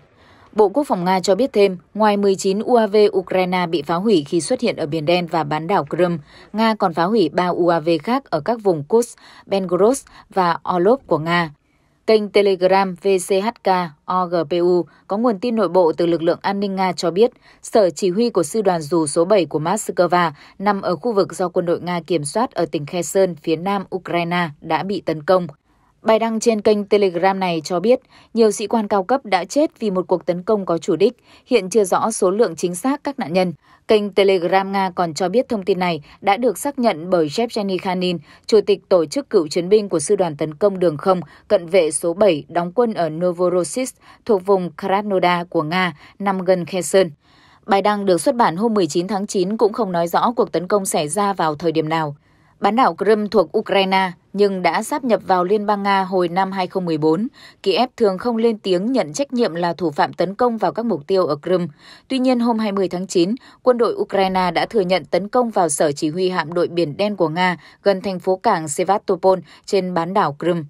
Bộ Quốc phòng Nga cho biết thêm, ngoài 19 UAV Ukraine bị phá hủy khi xuất hiện ở Biển Đen và bán đảo Crimea, Nga còn phá hủy 3 UAV khác ở các vùng Kursk, Belgorod và Orlov của Nga. Kênh Telegram VCHK OGPU có nguồn tin nội bộ từ lực lượng an ninh Nga cho biết, sở chỉ huy của sư đoàn dù số 7 của Moscow nằm ở khu vực do quân đội Nga kiểm soát ở tỉnh Kherson phía nam Ukraine đã bị tấn công. Bài đăng trên kênh Telegram này cho biết, nhiều sĩ quan cao cấp đã chết vì một cuộc tấn công có chủ đích, hiện chưa rõ số lượng chính xác các nạn nhân. Kênh Telegram Nga còn cho biết thông tin này đã được xác nhận bởi Yevgeny Khanin, chủ tịch tổ chức cựu chiến binh của sư đoàn tấn công đường không cận vệ số 7 đóng quân ở Novorossiysk thuộc vùng Krasnodar của Nga nằm gần Kherson. Bài đăng được xuất bản hôm 19 tháng 9 cũng không nói rõ cuộc tấn công xảy ra vào thời điểm nào. Bán đảo Crimea thuộc Ukraine nhưng đã sáp nhập vào Liên bang Nga hồi năm 2014. Kiev thường không lên tiếng nhận trách nhiệm là thủ phạm tấn công vào các mục tiêu ở Crimea. Tuy nhiên, hôm 20 tháng 9, quân đội Ukraine đã thừa nhận tấn công vào sở chỉ huy hạm đội Biển Đen của Nga gần thành phố cảng Sevastopol trên bán đảo Crimea.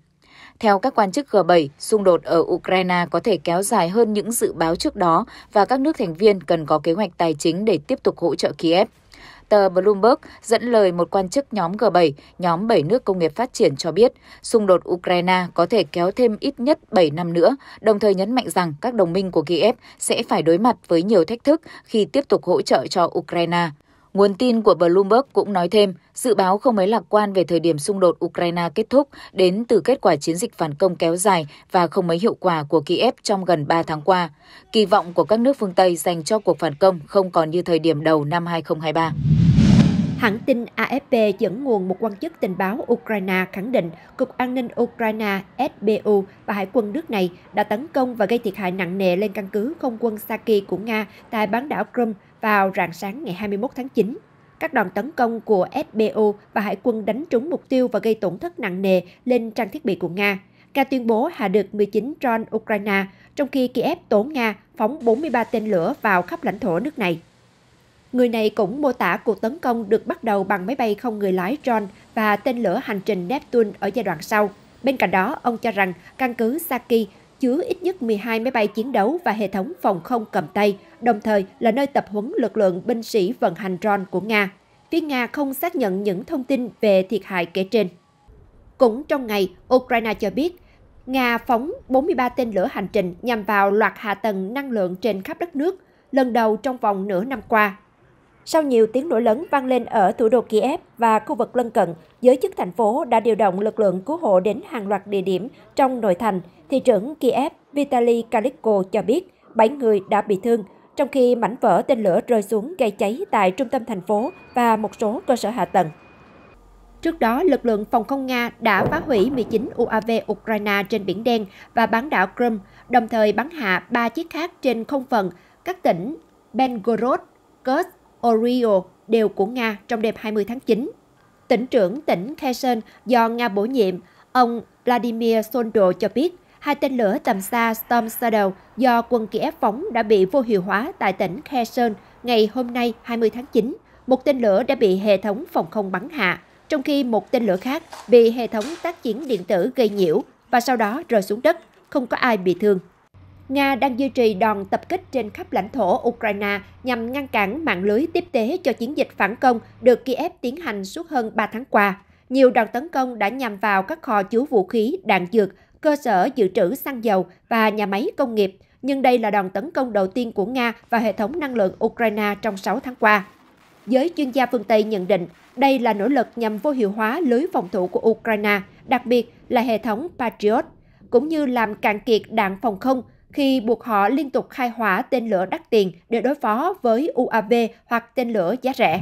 Theo các quan chức G7, xung đột ở Ukraine có thể kéo dài hơn những dự báo trước đó và các nước thành viên cần có kế hoạch tài chính để tiếp tục hỗ trợ Kiev. Tờ Bloomberg dẫn lời một quan chức nhóm G7, nhóm 7 nước công nghiệp phát triển cho biết, xung đột Ukraine có thể kéo thêm ít nhất 7 năm nữa, đồng thời nhấn mạnh rằng các đồng minh của Kiev sẽ phải đối mặt với nhiều thách thức khi tiếp tục hỗ trợ cho Ukraine. Nguồn tin của Bloomberg cũng nói thêm, dự báo không mấy lạc quan về thời điểm xung đột Ukraine kết thúc đến từ kết quả chiến dịch phản công kéo dài và không mấy hiệu quả của Kiev trong gần 3 tháng qua. Kỳ vọng của các nước phương Tây dành cho cuộc phản công không còn như thời điểm đầu năm 2023. Hãng tin AFP dẫn nguồn một quan chức tình báo Ukraine khẳng định Cục An ninh Ukraine SBU và Hải quân nước này đã tấn công và gây thiệt hại nặng nề lên căn cứ không quân Saki của Nga tại bán đảo Crimea vào rạng sáng ngày 21 tháng 9, các đoàn tấn công của SBO và hải quân đánh trúng mục tiêu và gây tổn thất nặng nề lên trang thiết bị của Nga. Nga tuyên bố hạ được 19 drone Ukraine, trong khi Kiev tố Nga phóng 43 tên lửa vào khắp lãnh thổ nước này. Người này cũng mô tả cuộc tấn công được bắt đầu bằng máy bay không người lái drone và tên lửa hành trình Neptune ở giai đoạn sau. Bên cạnh đó, ông cho rằng căn cứ Saki chứa ít nhất 12 máy bay chiến đấu và hệ thống phòng không cầm tay, đồng thời là nơi tập huấn lực lượng binh sĩ vận hành drone của Nga. Phía Nga không xác nhận những thông tin về thiệt hại kể trên. Cũng trong ngày, Ukraine cho biết Nga phóng 43 tên lửa hành trình nhằm vào loạt hạ tầng năng lượng trên khắp đất nước, lần đầu trong vòng nửa năm qua sau nhiều tiếng nổ lớn vang lên ở thủ đô Kiev và khu vực lân cận, giới chức thành phố đã điều động lực lượng cứu hộ đến hàng loạt địa điểm trong nội thành. Thị trưởng Kiev Vitaly Kaliko cho biết 7 người đã bị thương, trong khi mảnh vỡ tên lửa rơi xuống gây cháy tại trung tâm thành phố và một số cơ sở hạ tầng. Trước đó, lực lượng phòng không Nga đã phá hủy 19 UAV Ukraine trên Biển Đen và bán đảo Crimea, đồng thời bắn hạ 3 chiếc khác trên không phận các tỉnh Belgorod, Kursk Oreo đều của Nga trong đêm 20 tháng 9. Tỉnh trưởng tỉnh Kherson do Nga bổ nhiệm, ông Vladimir Soldo cho biết hai tên lửa tầm xa Storm Shadow do quân Kiev phóng đã bị vô hiệu hóa tại tỉnh Kherson ngày hôm nay 20 tháng 9. Một tên lửa đã bị hệ thống phòng không bắn hạ, trong khi một tên lửa khác bị hệ thống tác chiến điện tử gây nhiễu và sau đó rơi xuống đất, không có ai bị thương. Nga đang duy trì đòn tập kích trên khắp lãnh thổ Ukraine nhằm ngăn cản mạng lưới tiếp tế cho chiến dịch phản công được Kiev tiến hành suốt hơn 3 tháng qua. Nhiều đòn tấn công đã nhằm vào các kho chứa vũ khí, đạn dược, cơ sở dự trữ xăng dầu và nhà máy công nghiệp. Nhưng đây là đòn tấn công đầu tiên của Nga vào hệ thống năng lượng Ukraine trong 6 tháng qua. Giới chuyên gia phương Tây nhận định đây là nỗ lực nhằm vô hiệu hóa lưới phòng thủ của Ukraine, đặc biệt là hệ thống Patriot, cũng như làm cạn kiệt đạn phòng không khi buộc họ liên tục khai hỏa tên lửa đắt tiền để đối phó với UAV hoặc tên lửa giá rẻ.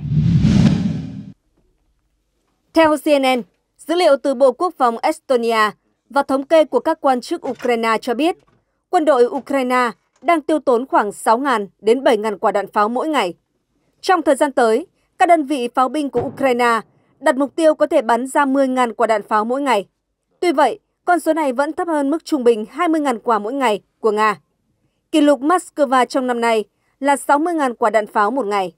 Theo CNN, dữ liệu từ Bộ Quốc phòng Estonia và thống kê của các quan chức Ukraine cho biết, quân đội Ukraine đang tiêu tốn khoảng 6.000 đến 7.000 quả đạn pháo mỗi ngày. Trong thời gian tới, các đơn vị pháo binh của Ukraine đặt mục tiêu có thể bắn ra 10.000 quả đạn pháo mỗi ngày. Tuy vậy, con số này vẫn thấp hơn mức trung bình 20.000 quả mỗi ngày của Nga. Kỷ lục Moscow trong năm nay là 60.000 quả đạn pháo một ngày.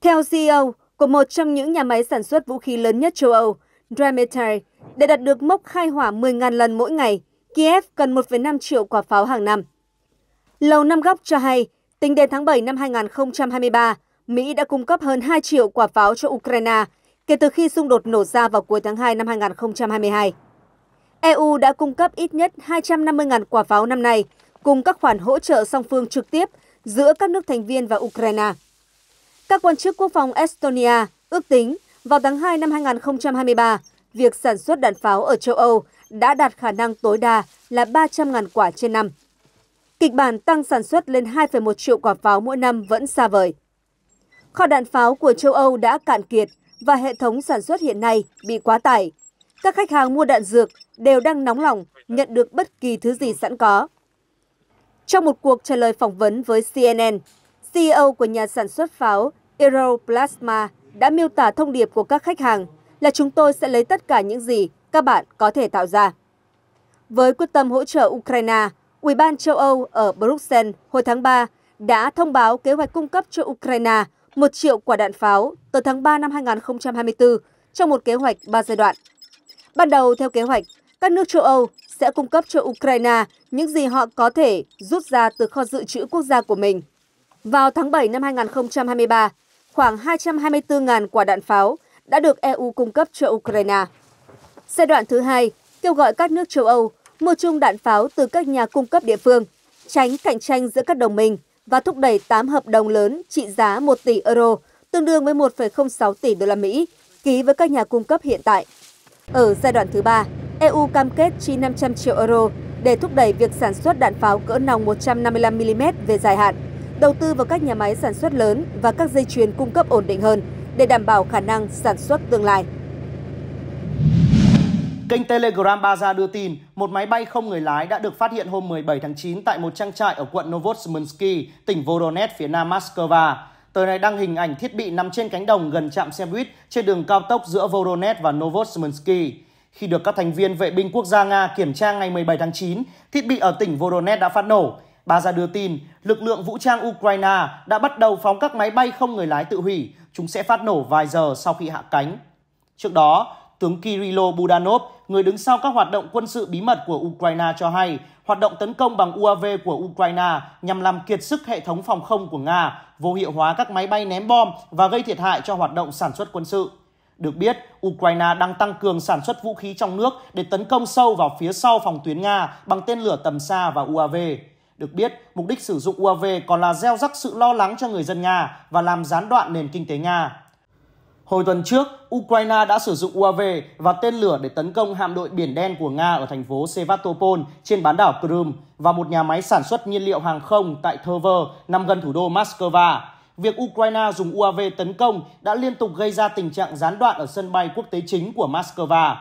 Theo CEO của một trong những nhà máy sản xuất vũ khí lớn nhất châu Âu, Dremeter, để đạt được mốc khai hỏa 10.000 lần mỗi ngày, Kiev cần 1,5 triệu quả pháo hàng năm. Lầu Năm Góc cho hay, tính đến tháng 7 năm 2023, Mỹ đã cung cấp hơn 2 triệu quả pháo cho Ukraine kể từ khi xung đột nổ ra vào cuối tháng 2 năm 2022. EU đã cung cấp ít nhất 250.000 quả pháo năm nay, cùng các khoản hỗ trợ song phương trực tiếp giữa các nước thành viên và Ukraine. Các quan chức quốc phòng Estonia ước tính vào tháng 2 năm 2023, việc sản xuất đạn pháo ở châu Âu đã đạt khả năng tối đa là 300.000 quả trên năm. Kịch bản tăng sản xuất lên 2,1 triệu quả pháo mỗi năm vẫn xa vời. Kho đạn pháo của châu Âu đã cạn kiệt và hệ thống sản xuất hiện nay bị quá tải, các khách hàng mua đạn dược đều đang nóng lòng nhận được bất kỳ thứ gì sẵn có. Trong một cuộc trả lời phỏng vấn với CNN, CEO của nhà sản xuất pháo Aeroplasma đã miêu tả thông điệp của các khách hàng là chúng tôi sẽ lấy tất cả những gì các bạn có thể tạo ra. Với quyết tâm hỗ trợ Ukraine, Ủy ban châu Âu ở Bruxelles hồi tháng 3 đã thông báo kế hoạch cung cấp cho Ukraine 1 triệu quả đạn pháo từ tháng 3 năm 2024 trong một kế hoạch 3 giai đoạn. Ban đầu, theo kế hoạch, các nước châu Âu sẽ cung cấp cho Ukraine những gì họ có thể rút ra từ kho dự trữ quốc gia của mình. Vào tháng 7 năm 2023, khoảng 224.000 quả đạn pháo đã được EU cung cấp cho Ukraine. Giai đoạn thứ hai kêu gọi các nước châu Âu mua chung đạn pháo từ các nhà cung cấp địa phương, tránh cạnh tranh giữa các đồng minh và thúc đẩy 8 hợp đồng lớn trị giá 1 tỷ euro, tương đương với 1,06 tỷ đô la Mỹ, ký với các nhà cung cấp hiện tại. Ở giai đoạn thứ ba, EU cam kết chi 500 triệu euro để thúc đẩy việc sản xuất đạn pháo cỡ nòng 155mm về dài hạn, đầu tư vào các nhà máy sản xuất lớn và các dây chuyền cung cấp ổn định hơn để đảm bảo khả năng sản xuất tương lai. Kênh Telegram Baza đưa tin, một máy bay không người lái đã được phát hiện hôm 17 tháng 9 tại một trang trại ở quận Novosibirsk, tỉnh Voronezh phía nam Moscow. Tờ này đăng hình ảnh thiết bị nằm trên cánh đồng gần trạm xe buýt trên đường cao tốc giữa Voronet và Novosmensky. Khi được các thành viên vệ binh quốc gia Nga kiểm tra ngày 17 tháng 9, thiết bị ở tỉnh Voronet đã phát nổ. Bà ra đưa tin, lực lượng vũ trang Ukraine đã bắt đầu phóng các máy bay không người lái tự hủy. Chúng sẽ phát nổ vài giờ sau khi hạ cánh. Trước đó, tướng Kirilo Budanov, người đứng sau các hoạt động quân sự bí mật của Ukraine cho hay, hoạt động tấn công bằng UAV của Ukraine nhằm làm kiệt sức hệ thống phòng không của Nga, vô hiệu hóa các máy bay ném bom và gây thiệt hại cho hoạt động sản xuất quân sự. Được biết, Ukraine đang tăng cường sản xuất vũ khí trong nước để tấn công sâu vào phía sau phòng tuyến Nga bằng tên lửa tầm xa và UAV. Được biết, mục đích sử dụng UAV còn là gieo rắc sự lo lắng cho người dân Nga và làm gián đoạn nền kinh tế Nga. Hồi tuần trước, Ukraine đã sử dụng UAV và tên lửa để tấn công hạm đội Biển Đen của Nga ở thành phố Sevastopol trên bán đảo Crimea và một nhà máy sản xuất nhiên liệu hàng không tại Tver nằm gần thủ đô Moscow. Việc Ukraine dùng UAV tấn công đã liên tục gây ra tình trạng gián đoạn ở sân bay quốc tế chính của Moscow.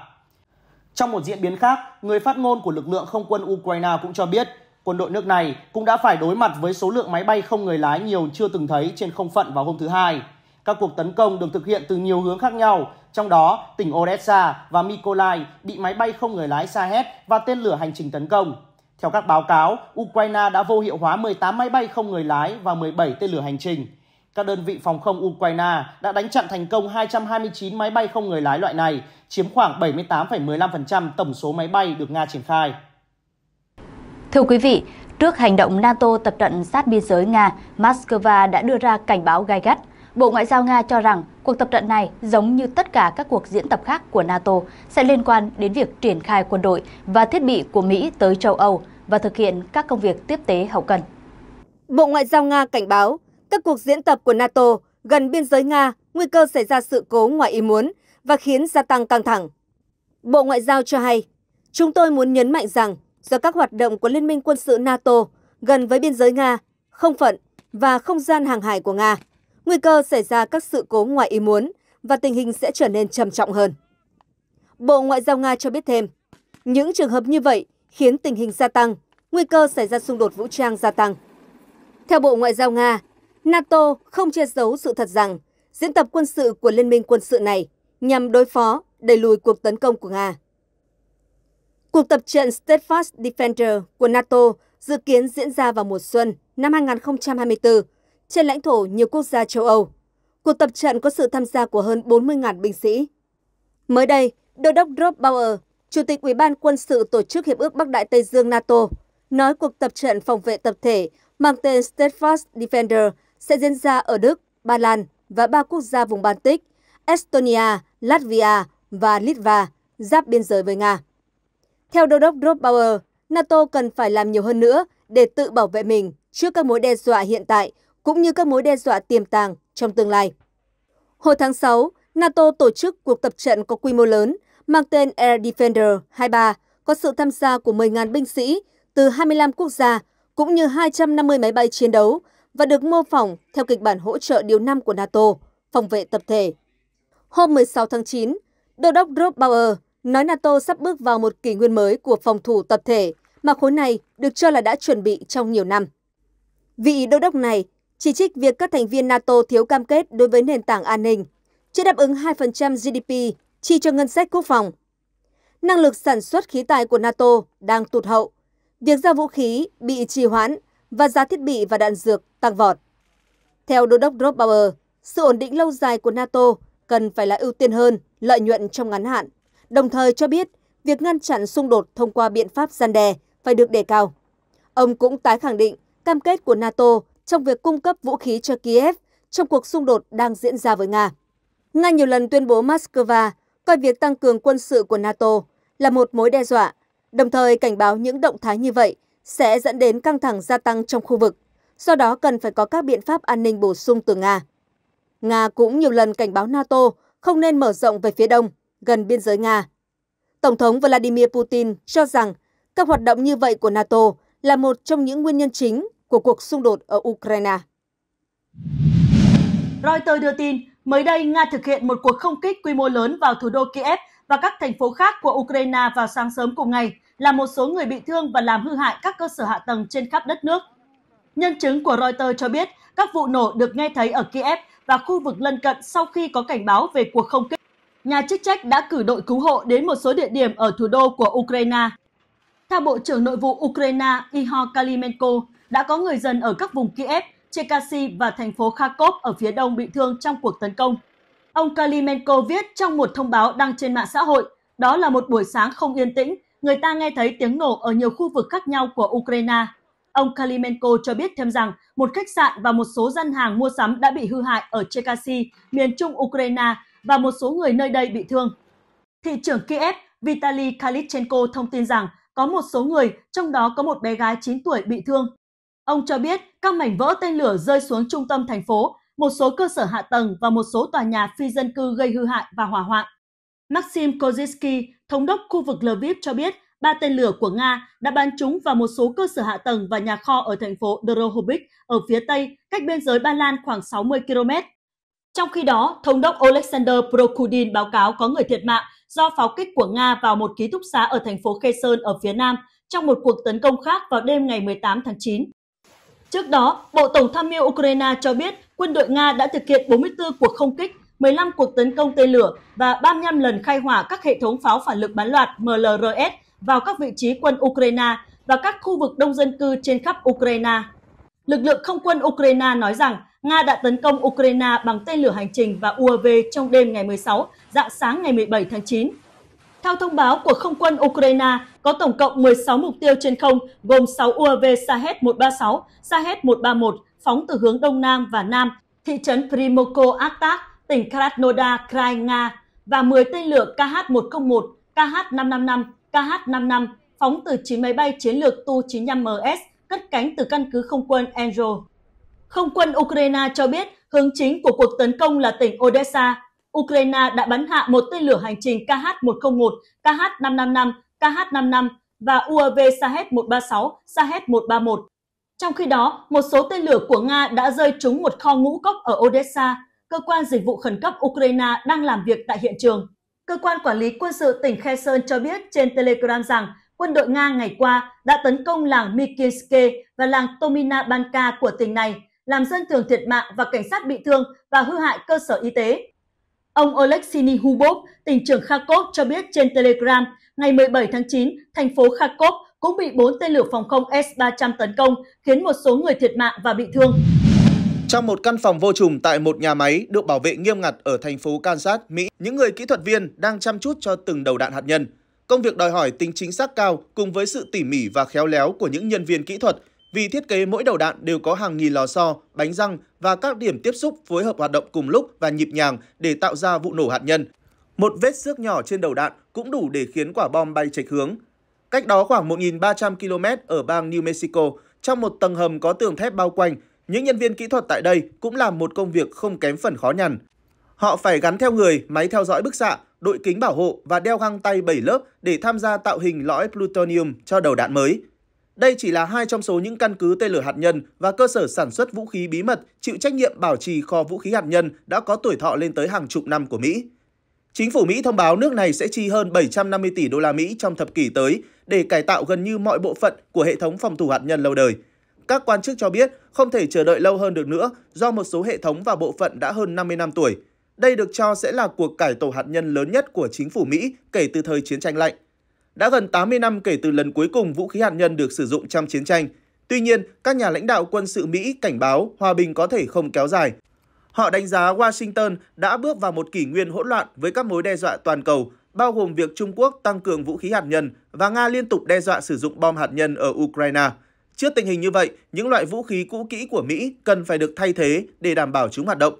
Trong một diễn biến khác, người phát ngôn của lực lượng không quân Ukraine cũng cho biết quân đội nước này cũng đã phải đối mặt với số lượng máy bay không người lái nhiều chưa từng thấy trên không phận vào hôm thứ Hai. Các cuộc tấn công được thực hiện từ nhiều hướng khác nhau, trong đó tỉnh Odessa và Mykolaiv bị máy bay không người lái Sahed và tên lửa hành trình tấn công. Theo các báo cáo, Ukraine đã vô hiệu hóa 18 máy bay không người lái và 17 tên lửa hành trình. Các đơn vị phòng không Ukraine đã đánh chặn thành công 229 máy bay không người lái loại này, chiếm khoảng 78,15% tổng số máy bay được Nga triển khai. Thưa quý vị, trước hành động NATO tập trận sát biên giới Nga, Moscow đã đưa ra cảnh báo gai gắt Bộ Ngoại giao Nga cho rằng cuộc tập trận này, giống như tất cả các cuộc diễn tập khác của NATO, sẽ liên quan đến việc triển khai quân đội và thiết bị của Mỹ tới châu Âu và thực hiện các công việc tiếp tế hậu cần. Bộ Ngoại giao Nga cảnh báo các cuộc diễn tập của NATO gần biên giới Nga nguy cơ xảy ra sự cố ngoài ý muốn và khiến gia tăng căng thẳng. Bộ Ngoại giao cho hay, chúng tôi muốn nhấn mạnh rằng do các hoạt động của Liên minh quân sự NATO gần với biên giới Nga, không phận và không gian hàng hải của Nga, nguy cơ xảy ra các sự cố ngoài ý muốn và tình hình sẽ trở nên trầm trọng hơn. Bộ Ngoại giao Nga cho biết thêm, những trường hợp như vậy khiến tình hình gia tăng, nguy cơ xảy ra xung đột vũ trang gia tăng. Theo Bộ Ngoại giao Nga, NATO không che giấu sự thật rằng diễn tập quân sự của Liên minh quân sự này nhằm đối phó, đẩy lùi cuộc tấn công của Nga. Cuộc tập trận Steadfast Defender của NATO dự kiến diễn ra vào mùa xuân năm 2024 trên lãnh thổ nhiều quốc gia châu Âu. Cuộc tập trận có sự tham gia của hơn 40.000 binh sĩ. Mới đây, Đô đốc Rob Bauer, Chủ tịch Ủy ban quân sự Tổ chức Hiệp ước Bắc Đại Tây Dương NATO, nói cuộc tập trận phòng vệ tập thể mang tên Steadfast Defender sẽ diễn ra ở Đức, Ba Lan và ba quốc gia vùng Baltic, Estonia, Latvia và Litva, giáp biên giới với Nga. Theo Đô đốc Rob Bauer, NATO cần phải làm nhiều hơn nữa để tự bảo vệ mình trước các mối đe dọa hiện tại cũng như các mối đe dọa tiềm tàng trong tương lai. Hồi tháng 6, NATO tổ chức cuộc tập trận có quy mô lớn mang tên Air Defender 23 có sự tham gia của 10.000 binh sĩ từ 25 quốc gia cũng như 250 máy bay chiến đấu và được mô phỏng theo kịch bản hỗ trợ điều 5 của NATO, phòng vệ tập thể. Hôm 16 tháng 9, Đô đốc Rob Bauer nói NATO sắp bước vào một kỷ nguyên mới của phòng thủ tập thể mà khối này được cho là đã chuẩn bị trong nhiều năm. Vị đô đốc này chỉ trích việc các thành viên NATO thiếu cam kết đối với nền tảng an ninh, chưa đáp ứng 2% GDP chi cho ngân sách quốc phòng. Năng lực sản xuất khí tài của NATO đang tụt hậu, việc giao vũ khí bị trì hoãn và giá thiết bị và đạn dược tăng vọt. Theo Đô đốc Rob Bauer, sự ổn định lâu dài của NATO cần phải là ưu tiên hơn lợi nhuận trong ngắn hạn, đồng thời cho biết việc ngăn chặn xung đột thông qua biện pháp gian đe phải được đề cao. Ông cũng tái khẳng định cam kết của NATO trong việc cung cấp vũ khí cho Kiev trong cuộc xung đột đang diễn ra với Nga. Nga nhiều lần tuyên bố Moscow coi việc tăng cường quân sự của NATO là một mối đe dọa, đồng thời cảnh báo những động thái như vậy sẽ dẫn đến căng thẳng gia tăng trong khu vực, do đó cần phải có các biện pháp an ninh bổ sung từ Nga. Nga cũng nhiều lần cảnh báo NATO không nên mở rộng về phía đông, gần biên giới Nga. Tổng thống Vladimir Putin cho rằng các hoạt động như vậy của NATO là một trong những nguyên nhân chính của cuộc xung đột ở Ukraine. Reuters đưa tin, mới đây Nga thực hiện một cuộc không kích quy mô lớn vào thủ đô Kiev và các thành phố khác của Ukraine vào sáng sớm cùng ngày, làm một số người bị thương và làm hư hại các cơ sở hạ tầng trên khắp đất nước. Nhân chứng của Reuters cho biết các vụ nổ được nghe thấy ở Kiev và khu vực lân cận sau khi có cảnh báo về cuộc không kích. Nhà chức trách đã cử đội cứu hộ đến một số địa điểm ở thủ đô của Ukraine. Theo Bộ trưởng Nội vụ Ukraine Ihor Kalimenko, đã có người dân ở các vùng Kiev, Chekasi và thành phố Kharkov ở phía đông bị thương trong cuộc tấn công. Ông Kalimenko viết trong một thông báo đăng trên mạng xã hội, đó là một buổi sáng không yên tĩnh, người ta nghe thấy tiếng nổ ở nhiều khu vực khác nhau của Ukraine. Ông Kalimenko cho biết thêm rằng một khách sạn và một số gian hàng mua sắm đã bị hư hại ở Chekasi, miền trung Ukraine và một số người nơi đây bị thương. Thị trưởng Kiev Vitaly Kalichenko thông tin rằng có một số người, trong đó có một bé gái 9 tuổi bị thương Ông cho biết các mảnh vỡ tên lửa rơi xuống trung tâm thành phố, một số cơ sở hạ tầng và một số tòa nhà phi dân cư gây hư hại và hỏa hoạn. Maxim Koziski, thống đốc khu vực Lviv cho biết ba tên lửa của Nga đã bắn trúng vào một số cơ sở hạ tầng và nhà kho ở thành phố Dorohobik ở phía tây, cách biên giới Ba Lan khoảng 60 km. Trong khi đó, Thống đốc Alexander Prokudin báo cáo có người thiệt mạng do pháo kích của Nga vào một ký túc xá ở thành phố Khe ở phía nam trong một cuộc tấn công khác vào đêm ngày 18 tháng 9. Trước đó, Bộ Tổng tham mưu Ukraine cho biết quân đội Nga đã thực hiện 44 cuộc không kích, 15 cuộc tấn công tên lửa và 35 lần khai hỏa các hệ thống pháo phản lực bán loạt MLRS vào các vị trí quân Ukraine và các khu vực đông dân cư trên khắp Ukraine. Lực lượng không quân Ukraine nói rằng Nga đã tấn công Ukraine bằng tên lửa hành trình và UAV trong đêm ngày 16, dạng sáng ngày 17 tháng 9 theo thông báo của không quân Ukraine, có tổng cộng 16 mục tiêu trên không gồm 6 UAV Sahed-136, Sahed-131 phóng từ hướng Đông Nam và Nam, thị trấn Primoko Artak, tỉnh Krasnodar, Krai, Nga và 10 tên lửa KH-101, KH-555, KH-55 phóng từ 9 máy bay chiến lược Tu-95MS cất cánh từ căn cứ không quân Enro. Không quân Ukraine cho biết hướng chính của cuộc tấn công là tỉnh Odessa, Ukraine đã bắn hạ một tên lửa hành trình KH-101, KH-555, KH-55 và UAV Sahed-136, Sahed-131. Trong khi đó, một số tên lửa của Nga đã rơi trúng một kho ngũ cốc ở Odessa. Cơ quan dịch vụ khẩn cấp Ukraine đang làm việc tại hiện trường. Cơ quan quản lý quân sự tỉnh Kherson cho biết trên Telegram rằng quân đội Nga ngày qua đã tấn công làng Mikinske và làng Tomina Banka của tỉnh này, làm dân thường thiệt mạng và cảnh sát bị thương và hư hại cơ sở y tế. Ông Oleksiy Hubov, tỉnh trưởng Kharkov cho biết trên Telegram, ngày 17 tháng 9, thành phố Kharkov cũng bị 4 tên lửa phòng không S-300 tấn công, khiến một số người thiệt mạng và bị thương. Trong một căn phòng vô trùng tại một nhà máy được bảo vệ nghiêm ngặt ở thành phố Kansas, Mỹ, những người kỹ thuật viên đang chăm chút cho từng đầu đạn hạt nhân. Công việc đòi hỏi tính chính xác cao cùng với sự tỉ mỉ và khéo léo của những nhân viên kỹ thuật vì thiết kế mỗi đầu đạn đều có hàng nghìn lò xo, bánh răng và các điểm tiếp xúc phối hợp hoạt động cùng lúc và nhịp nhàng để tạo ra vụ nổ hạt nhân. Một vết xước nhỏ trên đầu đạn cũng đủ để khiến quả bom bay chệch hướng. Cách đó khoảng 1.300 km ở bang New Mexico, trong một tầng hầm có tường thép bao quanh, những nhân viên kỹ thuật tại đây cũng làm một công việc không kém phần khó nhằn. Họ phải gắn theo người, máy theo dõi bức xạ, đội kính bảo hộ và đeo găng tay 7 lớp để tham gia tạo hình lõi plutonium cho đầu đạn mới. Đây chỉ là hai trong số những căn cứ tên lửa hạt nhân và cơ sở sản xuất vũ khí bí mật chịu trách nhiệm bảo trì kho vũ khí hạt nhân đã có tuổi thọ lên tới hàng chục năm của Mỹ. Chính phủ Mỹ thông báo nước này sẽ chi hơn 750 tỷ đô la Mỹ trong thập kỷ tới để cải tạo gần như mọi bộ phận của hệ thống phòng thủ hạt nhân lâu đời. Các quan chức cho biết không thể chờ đợi lâu hơn được nữa do một số hệ thống và bộ phận đã hơn 50 năm tuổi. Đây được cho sẽ là cuộc cải tổ hạt nhân lớn nhất của chính phủ Mỹ kể từ thời chiến tranh lạnh. Đã gần 80 năm kể từ lần cuối cùng vũ khí hạt nhân được sử dụng trong chiến tranh, tuy nhiên các nhà lãnh đạo quân sự Mỹ cảnh báo hòa bình có thể không kéo dài. Họ đánh giá Washington đã bước vào một kỷ nguyên hỗn loạn với các mối đe dọa toàn cầu, bao gồm việc Trung Quốc tăng cường vũ khí hạt nhân và Nga liên tục đe dọa sử dụng bom hạt nhân ở Ukraine. Trước tình hình như vậy, những loại vũ khí cũ kỹ của Mỹ cần phải được thay thế để đảm bảo chúng hoạt động.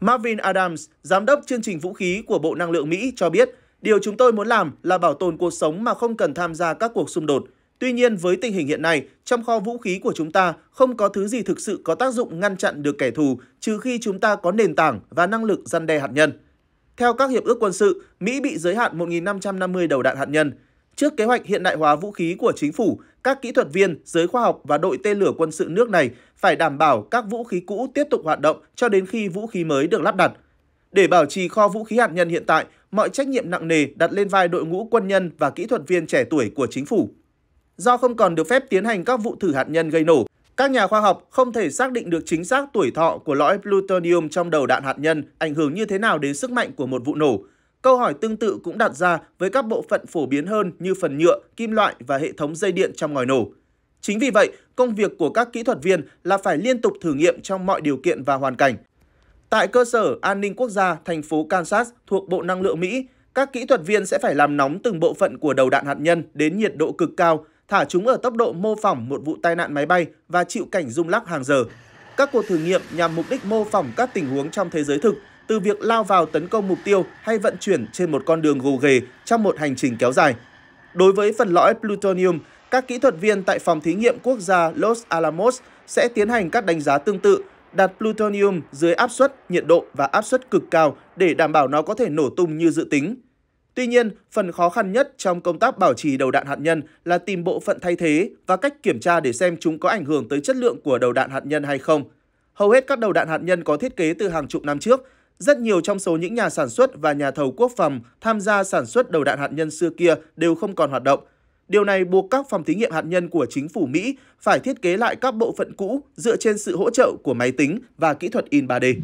Marvin Adams, giám đốc chương trình vũ khí của Bộ Năng lượng Mỹ cho biết Điều chúng tôi muốn làm là bảo tồn cuộc sống mà không cần tham gia các cuộc xung đột. Tuy nhiên, với tình hình hiện nay, trong kho vũ khí của chúng ta không có thứ gì thực sự có tác dụng ngăn chặn được kẻ thù trừ khi chúng ta có nền tảng và năng lực răn đe hạt nhân. Theo các hiệp ước quân sự, Mỹ bị giới hạn 1.550 đầu đạn hạt nhân. Trước kế hoạch hiện đại hóa vũ khí của chính phủ, các kỹ thuật viên, giới khoa học và đội tên lửa quân sự nước này phải đảm bảo các vũ khí cũ tiếp tục hoạt động cho đến khi vũ khí mới được lắp đặt. Để bảo trì kho vũ khí hạt nhân hiện tại, mọi trách nhiệm nặng nề đặt lên vai đội ngũ quân nhân và kỹ thuật viên trẻ tuổi của chính phủ. Do không còn được phép tiến hành các vụ thử hạt nhân gây nổ, các nhà khoa học không thể xác định được chính xác tuổi thọ của lõi plutonium trong đầu đạn hạt nhân ảnh hưởng như thế nào đến sức mạnh của một vụ nổ. Câu hỏi tương tự cũng đặt ra với các bộ phận phổ biến hơn như phần nhựa, kim loại và hệ thống dây điện trong ngòi nổ. Chính vì vậy, công việc của các kỹ thuật viên là phải liên tục thử nghiệm trong mọi điều kiện và hoàn cảnh. Tại cơ sở an ninh quốc gia thành phố Kansas thuộc Bộ Năng lượng Mỹ, các kỹ thuật viên sẽ phải làm nóng từng bộ phận của đầu đạn hạt nhân đến nhiệt độ cực cao, thả chúng ở tốc độ mô phỏng một vụ tai nạn máy bay và chịu cảnh rung lắc hàng giờ. Các cuộc thử nghiệm nhằm mục đích mô phỏng các tình huống trong thế giới thực, từ việc lao vào tấn công mục tiêu hay vận chuyển trên một con đường gồ ghề trong một hành trình kéo dài. Đối với phần lõi plutonium, các kỹ thuật viên tại phòng thí nghiệm quốc gia Los Alamos sẽ tiến hành các đánh giá tương tự đặt plutonium dưới áp suất, nhiệt độ và áp suất cực cao để đảm bảo nó có thể nổ tung như dự tính. Tuy nhiên, phần khó khăn nhất trong công tác bảo trì đầu đạn hạt nhân là tìm bộ phận thay thế và cách kiểm tra để xem chúng có ảnh hưởng tới chất lượng của đầu đạn hạt nhân hay không. Hầu hết các đầu đạn hạt nhân có thiết kế từ hàng chục năm trước. Rất nhiều trong số những nhà sản xuất và nhà thầu quốc phòng tham gia sản xuất đầu đạn hạt nhân xưa kia đều không còn hoạt động. Điều này buộc các phòng thí nghiệm hạt nhân của chính phủ Mỹ phải thiết kế lại các bộ phận cũ dựa trên sự hỗ trợ của máy tính và kỹ thuật in 3D.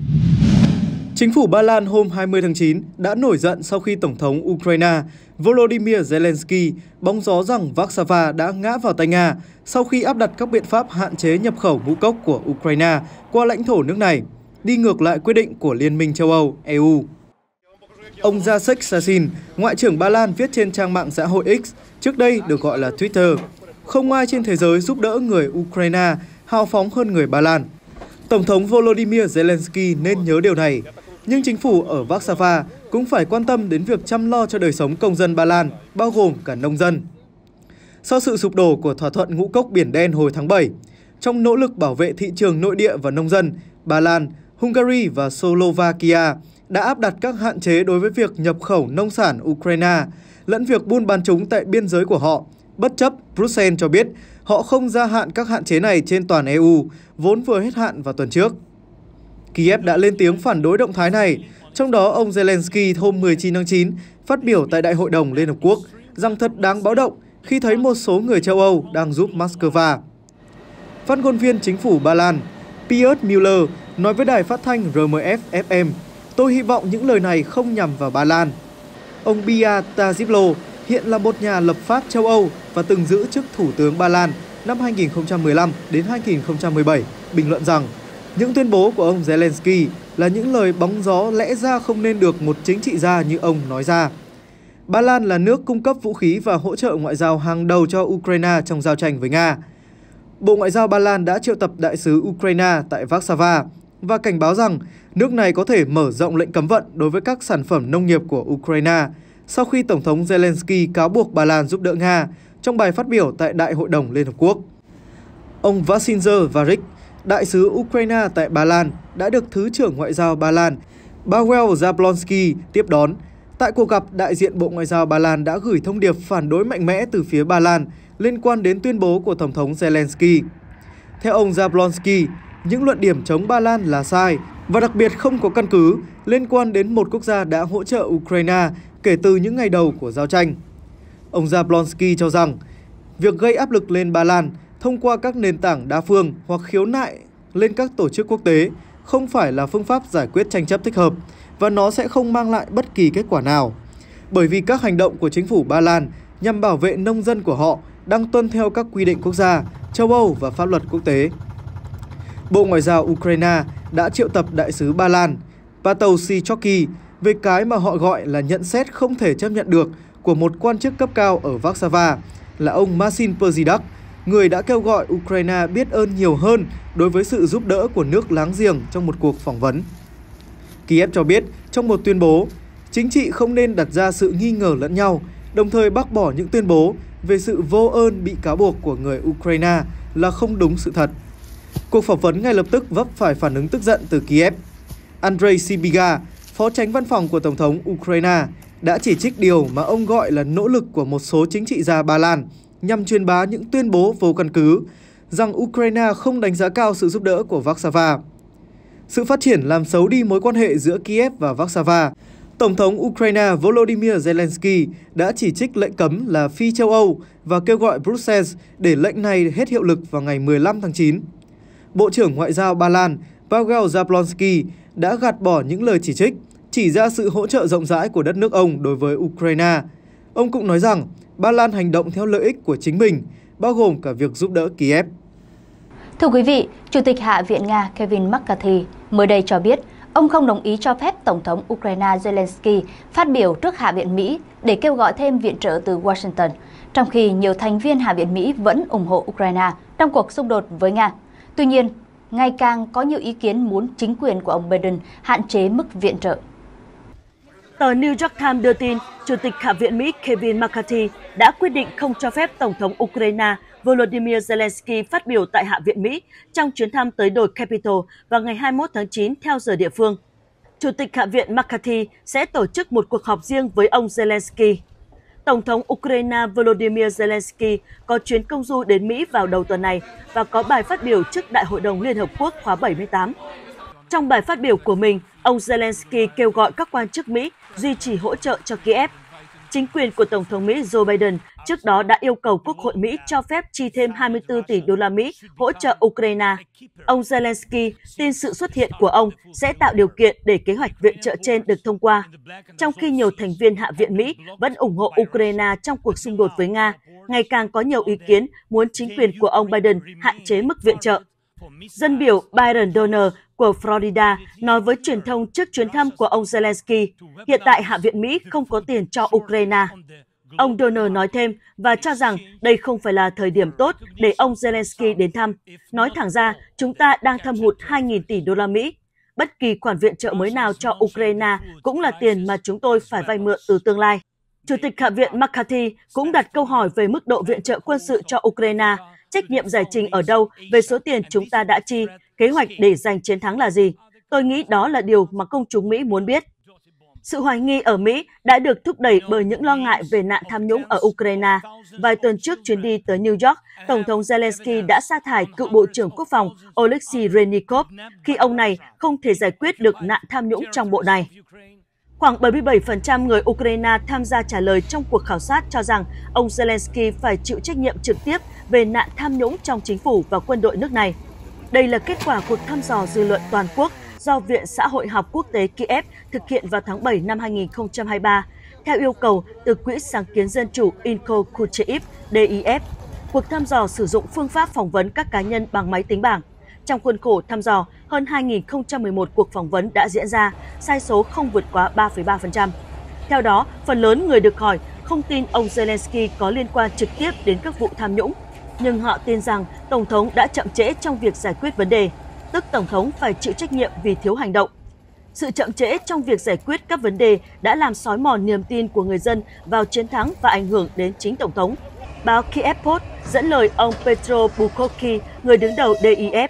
Chính phủ Ba Lan hôm 20 tháng 9 đã nổi giận sau khi Tổng thống Ukraine Volodymyr Zelensky bóng gió rằng Warsaw đã ngã vào tay Nga sau khi áp đặt các biện pháp hạn chế nhập khẩu ngũ cốc của Ukraine qua lãnh thổ nước này, đi ngược lại quyết định của Liên minh châu Âu EU. Ông Jacek Sasin, Ngoại trưởng Ba Lan viết trên trang mạng xã hội X trước đây được gọi là Twitter. Không ai trên thế giới giúp đỡ người Ukraine hào phóng hơn người Ba Lan. Tổng thống Volodymyr Zelensky nên nhớ điều này. Nhưng chính phủ ở Warsaw cũng phải quan tâm đến việc chăm lo cho đời sống công dân Ba Lan, bao gồm cả nông dân. Sau sự sụp đổ của thỏa thuận ngũ cốc Biển Đen hồi tháng 7, trong nỗ lực bảo vệ thị trường nội địa và nông dân, Ba Lan, Hungary và Slovakia đã áp đặt các hạn chế đối với việc nhập khẩu nông sản Ukraine – lẫn việc buôn bán chúng tại biên giới của họ. Bất chấp, Bruxelles cho biết họ không gia hạn các hạn chế này trên toàn EU, vốn vừa hết hạn vào tuần trước. Kiev đã lên tiếng phản đối động thái này, trong đó ông Zelensky hôm 19 tháng 9 phát biểu tại Đại hội đồng Liên Hợp Quốc rằng thật đáng báo động khi thấy một số người châu Âu đang giúp Moscow. Phát ngôn viên chính phủ Ba Lan Piers Müller nói với đài phát thanh RMF FM, tôi hy vọng những lời này không nhằm vào Ba Lan ông Bia Taziblo, hiện là một nhà lập pháp châu Âu và từng giữ chức Thủ tướng Ba Lan năm 2015 đến 2017, bình luận rằng những tuyên bố của ông Zelensky là những lời bóng gió lẽ ra không nên được một chính trị gia như ông nói ra. Ba Lan là nước cung cấp vũ khí và hỗ trợ ngoại giao hàng đầu cho Ukraine trong giao tranh với Nga. Bộ Ngoại giao Ba Lan đã triệu tập đại sứ Ukraine tại Warsaw và cảnh báo rằng nước này có thể mở rộng lệnh cấm vận đối với các sản phẩm nông nghiệp của Ukraine sau khi Tổng thống Zelensky cáo buộc Ba Lan giúp đỡ Nga trong bài phát biểu tại Đại hội đồng Liên Hợp Quốc. Ông Vasinzer Varik, đại sứ Ukraine tại Ba Lan, đã được Thứ trưởng Ngoại giao Ba Lan Paweł Zablonsky tiếp đón. Tại cuộc gặp, đại diện Bộ Ngoại giao Ba Lan đã gửi thông điệp phản đối mạnh mẽ từ phía Ba Lan liên quan đến tuyên bố của Tổng thống Zelensky. Theo ông Zablonsky, những luận điểm chống Ba Lan là sai và đặc biệt không có căn cứ liên quan đến một quốc gia đã hỗ trợ Ukraine kể từ những ngày đầu của giao tranh. Ông Zablonsky cho rằng, việc gây áp lực lên Ba Lan thông qua các nền tảng đa phương hoặc khiếu nại lên các tổ chức quốc tế không phải là phương pháp giải quyết tranh chấp thích hợp và nó sẽ không mang lại bất kỳ kết quả nào. Bởi vì các hành động của chính phủ Ba Lan nhằm bảo vệ nông dân của họ đang tuân theo các quy định quốc gia, châu Âu và pháp luật quốc tế. Bộ Ngoại giao Ukraine đã triệu tập đại sứ Ba Lan và tàu Sichoki về cái mà họ gọi là nhận xét không thể chấp nhận được của một quan chức cấp cao ở Warsaw là ông Marcin Perzidak, người đã kêu gọi Ukraine biết ơn nhiều hơn đối với sự giúp đỡ của nước láng giềng trong một cuộc phỏng vấn. Kiev cho biết trong một tuyên bố, chính trị không nên đặt ra sự nghi ngờ lẫn nhau, đồng thời bác bỏ những tuyên bố về sự vô ơn bị cáo buộc của người Ukraine là không đúng sự thật. Cuộc phỏng vấn ngay lập tức vấp phải phản ứng tức giận từ Kiev. Andrei Sibiga, phó tránh văn phòng của Tổng thống Ukraine, đã chỉ trích điều mà ông gọi là nỗ lực của một số chính trị gia Ba Lan nhằm truyền bá những tuyên bố vô căn cứ rằng Ukraine không đánh giá cao sự giúp đỡ của Warsaw. Sự phát triển làm xấu đi mối quan hệ giữa Kiev và Warsaw. Tổng thống Ukraine Volodymyr Zelensky đã chỉ trích lệnh cấm là phi châu Âu và kêu gọi Brussels để lệnh này hết hiệu lực vào ngày 15 tháng 9. Bộ trưởng Ngoại giao Ba Lan Pavel Jablonski đã gạt bỏ những lời chỉ trích, chỉ ra sự hỗ trợ rộng rãi của đất nước ông đối với Ukraine. Ông cũng nói rằng Ba Lan hành động theo lợi ích của chính mình, bao gồm cả việc giúp đỡ Kiev. Thưa quý vị, Chủ tịch Hạ viện Nga Kevin McCarthy mới đây cho biết ông không đồng ý cho phép Tổng thống Ukraine Zelensky phát biểu trước Hạ viện Mỹ để kêu gọi thêm viện trợ từ Washington, trong khi nhiều thành viên Hạ viện Mỹ vẫn ủng hộ Ukraine trong cuộc xung đột với Nga. Tuy nhiên, ngày càng có nhiều ý kiến muốn chính quyền của ông Biden hạn chế mức viện trợ. Tờ New York Times đưa tin, Chủ tịch Hạ viện Mỹ Kevin McCarthy đã quyết định không cho phép Tổng thống Ukraine Volodymyr Zelensky phát biểu tại Hạ viện Mỹ trong chuyến thăm tới đồi Capitol vào ngày 21 tháng 9 theo giờ địa phương. Chủ tịch Hạ viện McCarthy sẽ tổ chức một cuộc họp riêng với ông Zelensky. Tổng thống Ukraine Volodymyr Zelensky có chuyến công du đến Mỹ vào đầu tuần này và có bài phát biểu trước Đại hội đồng Liên Hợp Quốc khóa 78. Trong bài phát biểu của mình, ông Zelensky kêu gọi các quan chức Mỹ duy trì hỗ trợ cho Kiev Chính quyền của Tổng thống Mỹ Joe Biden trước đó đã yêu cầu Quốc hội Mỹ cho phép chi thêm 24 tỷ đô la Mỹ hỗ trợ Ukraine. Ông Zelensky tin sự xuất hiện của ông sẽ tạo điều kiện để kế hoạch viện trợ trên được thông qua. Trong khi nhiều thành viên Hạ viện Mỹ vẫn ủng hộ Ukraine trong cuộc xung đột với Nga, ngày càng có nhiều ý kiến muốn chính quyền của ông Biden hạn chế mức viện trợ. Dân biểu Byron Donner của Florida nói với truyền thông trước chuyến thăm của ông Zelensky, hiện tại Hạ viện Mỹ không có tiền cho Ukraine. Ông Donald nói thêm và cho rằng đây không phải là thời điểm tốt để ông Zelensky đến thăm. Nói thẳng ra, chúng ta đang thâm hụt 2.000 tỷ đô la Mỹ. Bất kỳ khoản viện trợ mới nào cho Ukraine cũng là tiền mà chúng tôi phải vay mượn từ tương lai. Chủ tịch Hạ viện McCarthy cũng đặt câu hỏi về mức độ viện trợ quân sự cho Ukraine, trách nhiệm giải trình ở đâu về số tiền chúng ta đã chi Kế hoạch để giành chiến thắng là gì? Tôi nghĩ đó là điều mà công chúng Mỹ muốn biết. Sự hoài nghi ở Mỹ đã được thúc đẩy bởi những lo ngại về nạn tham nhũng ở Ukraine. Vài tuần trước chuyến đi tới New York, Tổng thống Zelensky đã sa thải cựu Bộ trưởng Quốc phòng Oleksiy Renikov khi ông này không thể giải quyết được nạn tham nhũng trong bộ này. Khoảng 77% người Ukraine tham gia trả lời trong cuộc khảo sát cho rằng ông Zelensky phải chịu trách nhiệm trực tiếp về nạn tham nhũng trong chính phủ và quân đội nước này. Đây là kết quả cuộc thăm dò dư luận toàn quốc do Viện Xã hội học quốc tế Kiev thực hiện vào tháng 7 năm 2023, theo yêu cầu từ Quỹ Sáng kiến Dân chủ Inko Kuchev, DIF. Cuộc thăm dò sử dụng phương pháp phỏng vấn các cá nhân bằng máy tính bảng. Trong khuôn khổ thăm dò, hơn 2.011 cuộc phỏng vấn đã diễn ra, sai số không vượt quá 3,3%. Theo đó, phần lớn người được hỏi không tin ông Zelensky có liên quan trực tiếp đến các vụ tham nhũng, nhưng họ tin rằng Tổng thống đã chậm trễ trong việc giải quyết vấn đề, tức Tổng thống phải chịu trách nhiệm vì thiếu hành động. Sự chậm trễ trong việc giải quyết các vấn đề đã làm xói mòn niềm tin của người dân vào chiến thắng và ảnh hưởng đến chính Tổng thống. Báo Kiev Post dẫn lời ông Petro Bukovsky, người đứng đầu DIF,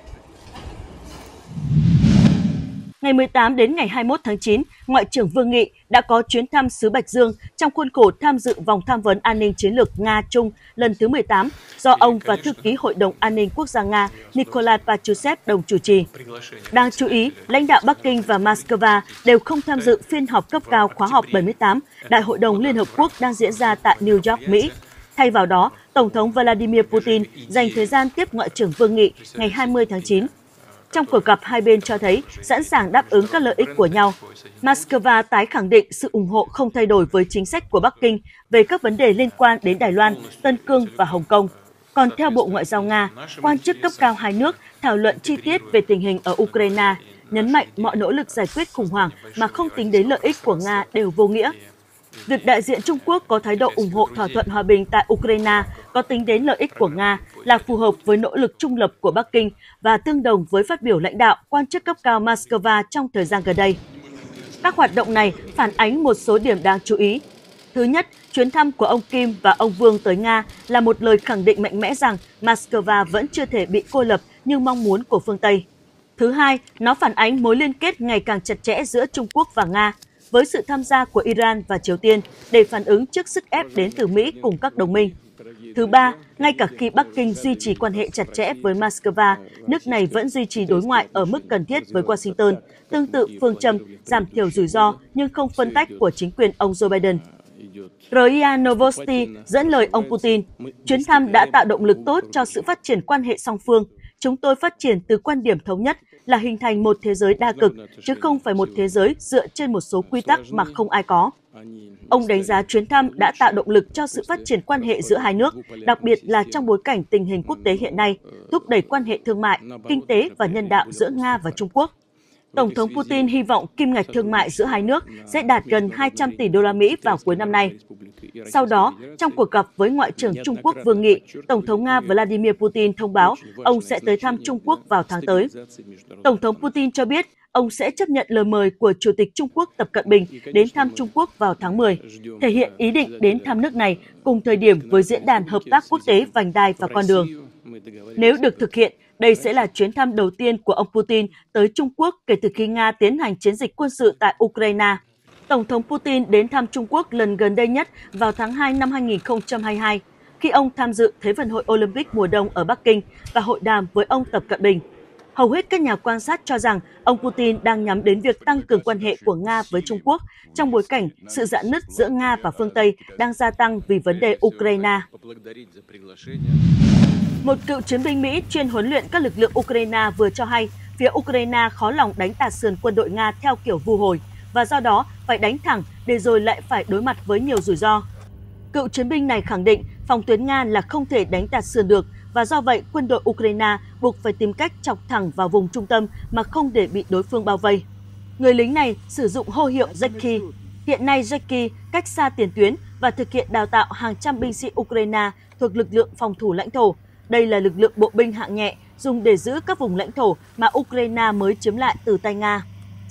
Ngày 18 đến ngày 21 tháng 9, Ngoại trưởng Vương Nghị đã có chuyến thăm xứ Bạch Dương trong khuôn khổ tham dự vòng tham vấn an ninh chiến lược Nga-Trung lần thứ 18 do ông và thư ký Hội đồng An ninh Quốc gia Nga Nikolai Patrushev đồng chủ trì. Đáng chú ý, lãnh đạo Bắc Kinh và Moscow đều không tham dự phiên họp cấp cao khóa họp 78 Đại hội đồng Liên Hợp Quốc đang diễn ra tại New York, Mỹ. Thay vào đó, Tổng thống Vladimir Putin dành thời gian tiếp Ngoại trưởng Vương Nghị ngày 20 tháng 9 trong cuộc gặp, hai bên cho thấy sẵn sàng đáp ứng các lợi ích của nhau. Moscow tái khẳng định sự ủng hộ không thay đổi với chính sách của Bắc Kinh về các vấn đề liên quan đến Đài Loan, Tân Cương và Hồng Kông. Còn theo Bộ Ngoại giao Nga, quan chức cấp cao hai nước thảo luận chi tiết về tình hình ở Ukraine, nhấn mạnh mọi nỗ lực giải quyết khủng hoảng mà không tính đến lợi ích của Nga đều vô nghĩa. Việc đại diện Trung Quốc có thái độ ủng hộ thỏa thuận hòa bình tại Ukraine có tính đến lợi ích của Nga là phù hợp với nỗ lực trung lập của Bắc Kinh và tương đồng với phát biểu lãnh đạo quan chức cấp cao Moscow trong thời gian gần đây. Các hoạt động này phản ánh một số điểm đáng chú ý. Thứ nhất, chuyến thăm của ông Kim và ông Vương tới Nga là một lời khẳng định mạnh mẽ rằng Moscow vẫn chưa thể bị cô lập như mong muốn của phương Tây. Thứ hai, nó phản ánh mối liên kết ngày càng chặt chẽ giữa Trung Quốc và Nga, với sự tham gia của Iran và Triều Tiên để phản ứng trước sức ép đến từ Mỹ cùng các đồng minh. Thứ ba, ngay cả khi Bắc Kinh duy trì quan hệ chặt chẽ với Moscow, nước này vẫn duy trì đối ngoại ở mức cần thiết với Washington, tương tự phương châm giảm thiểu rủi ro nhưng không phân tách của chính quyền ông Joe Biden. Ria Novosti dẫn lời ông Putin, chuyến thăm đã tạo động lực tốt cho sự phát triển quan hệ song phương. Chúng tôi phát triển từ quan điểm thống nhất là hình thành một thế giới đa cực, chứ không phải một thế giới dựa trên một số quy tắc mà không ai có. Ông đánh giá chuyến thăm đã tạo động lực cho sự phát triển quan hệ giữa hai nước, đặc biệt là trong bối cảnh tình hình quốc tế hiện nay, thúc đẩy quan hệ thương mại, kinh tế và nhân đạo giữa Nga và Trung Quốc. Tổng thống Putin hy vọng kim ngạch thương mại giữa hai nước sẽ đạt gần 200 tỷ đô la Mỹ vào cuối năm nay. Sau đó, trong cuộc gặp với Ngoại trưởng Trung Quốc Vương Nghị, Tổng thống Nga Vladimir Putin thông báo ông sẽ tới thăm Trung Quốc vào tháng tới. Tổng thống Putin cho biết ông sẽ chấp nhận lời mời của Chủ tịch Trung Quốc Tập Cận Bình đến thăm Trung Quốc vào tháng 10, thể hiện ý định đến thăm nước này cùng thời điểm với Diễn đàn Hợp tác Quốc tế Vành đai và Con đường. Nếu được thực hiện, đây sẽ là chuyến thăm đầu tiên của ông Putin tới Trung Quốc kể từ khi Nga tiến hành chiến dịch quân sự tại Ukraine. Tổng thống Putin đến thăm Trung Quốc lần gần đây nhất vào tháng 2 năm 2022, khi ông tham dự Thế vận hội Olympic mùa đông ở Bắc Kinh và hội đàm với ông Tập Cận Bình. Hầu hết các nhà quan sát cho rằng ông Putin đang nhắm đến việc tăng cường quan hệ của Nga với Trung Quốc trong bối cảnh sự giãn nứt giữa Nga và phương Tây đang gia tăng vì vấn đề Ukraine. Một cựu chiến binh Mỹ chuyên huấn luyện các lực lượng Ukraine vừa cho hay phía Ukraine khó lòng đánh tạt sườn quân đội Nga theo kiểu vu hồi và do đó phải đánh thẳng để rồi lại phải đối mặt với nhiều rủi ro. Cựu chiến binh này khẳng định phòng tuyến Nga là không thể đánh tạt sườn được và do vậy quân đội Ukraine buộc phải tìm cách chọc thẳng vào vùng trung tâm mà không để bị đối phương bao vây. Người lính này sử dụng hô hiệu Jackie. Hiện nay Jackie cách xa tiền tuyến và thực hiện đào tạo hàng trăm binh sĩ Ukraine thuộc lực lượng phòng thủ lãnh thổ đây là lực lượng bộ binh hạng nhẹ dùng để giữ các vùng lãnh thổ mà Ukraine mới chiếm lại từ tay Nga.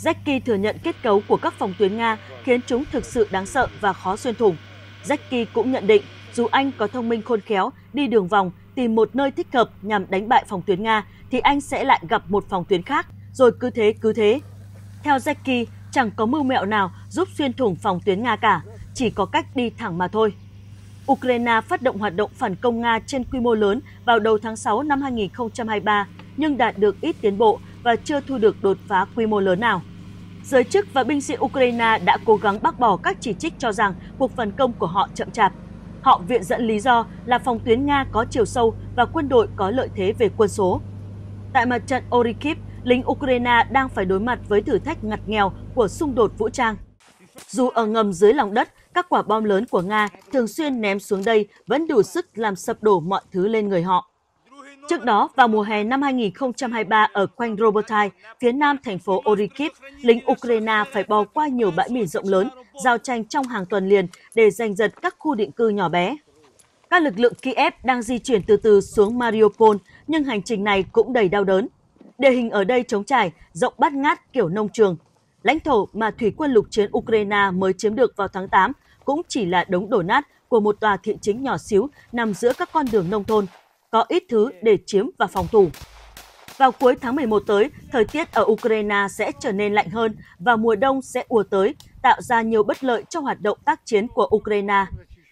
Zeki thừa nhận kết cấu của các phòng tuyến Nga khiến chúng thực sự đáng sợ và khó xuyên thủng. Zeki cũng nhận định dù Anh có thông minh khôn khéo đi đường vòng tìm một nơi thích hợp nhằm đánh bại phòng tuyến Nga thì Anh sẽ lại gặp một phòng tuyến khác, rồi cứ thế cứ thế. Theo Zeki, chẳng có mưu mẹo nào giúp xuyên thủng phòng tuyến Nga cả, chỉ có cách đi thẳng mà thôi. Ukraine phát động hoạt động phản công Nga trên quy mô lớn vào đầu tháng 6 năm 2023, nhưng đạt được ít tiến bộ và chưa thu được đột phá quy mô lớn nào. Giới chức và binh sĩ Ukraine đã cố gắng bác bỏ các chỉ trích cho rằng cuộc phản công của họ chậm chạp. Họ viện dẫn lý do là phòng tuyến Nga có chiều sâu và quân đội có lợi thế về quân số. Tại mặt trận Orikip, lính Ukraine đang phải đối mặt với thử thách ngặt nghèo của xung đột vũ trang. Dù ở ngầm dưới lòng đất, các quả bom lớn của Nga thường xuyên ném xuống đây vẫn đủ sức làm sập đổ mọi thứ lên người họ. Trước đó, vào mùa hè năm 2023 ở quanh Robotai, phía nam thành phố Orikhiv, lính Ukraine phải bò qua nhiều bãi mìn rộng lớn, giao tranh trong hàng tuần liền để giành giật các khu định cư nhỏ bé. Các lực lượng Kiev đang di chuyển từ từ xuống Mariupol, nhưng hành trình này cũng đầy đau đớn. Địa hình ở đây trống trải, rộng bát ngát kiểu nông trường, lãnh thổ mà thủy quân lục chiến Ukraine mới chiếm được vào tháng 8 cũng chỉ là đống đổ nát của một tòa thị chính nhỏ xíu nằm giữa các con đường nông thôn, có ít thứ để chiếm và phòng thủ. Vào cuối tháng 11 tới, thời tiết ở Ukraine sẽ trở nên lạnh hơn và mùa đông sẽ ùa tới, tạo ra nhiều bất lợi cho hoạt động tác chiến của Ukraine.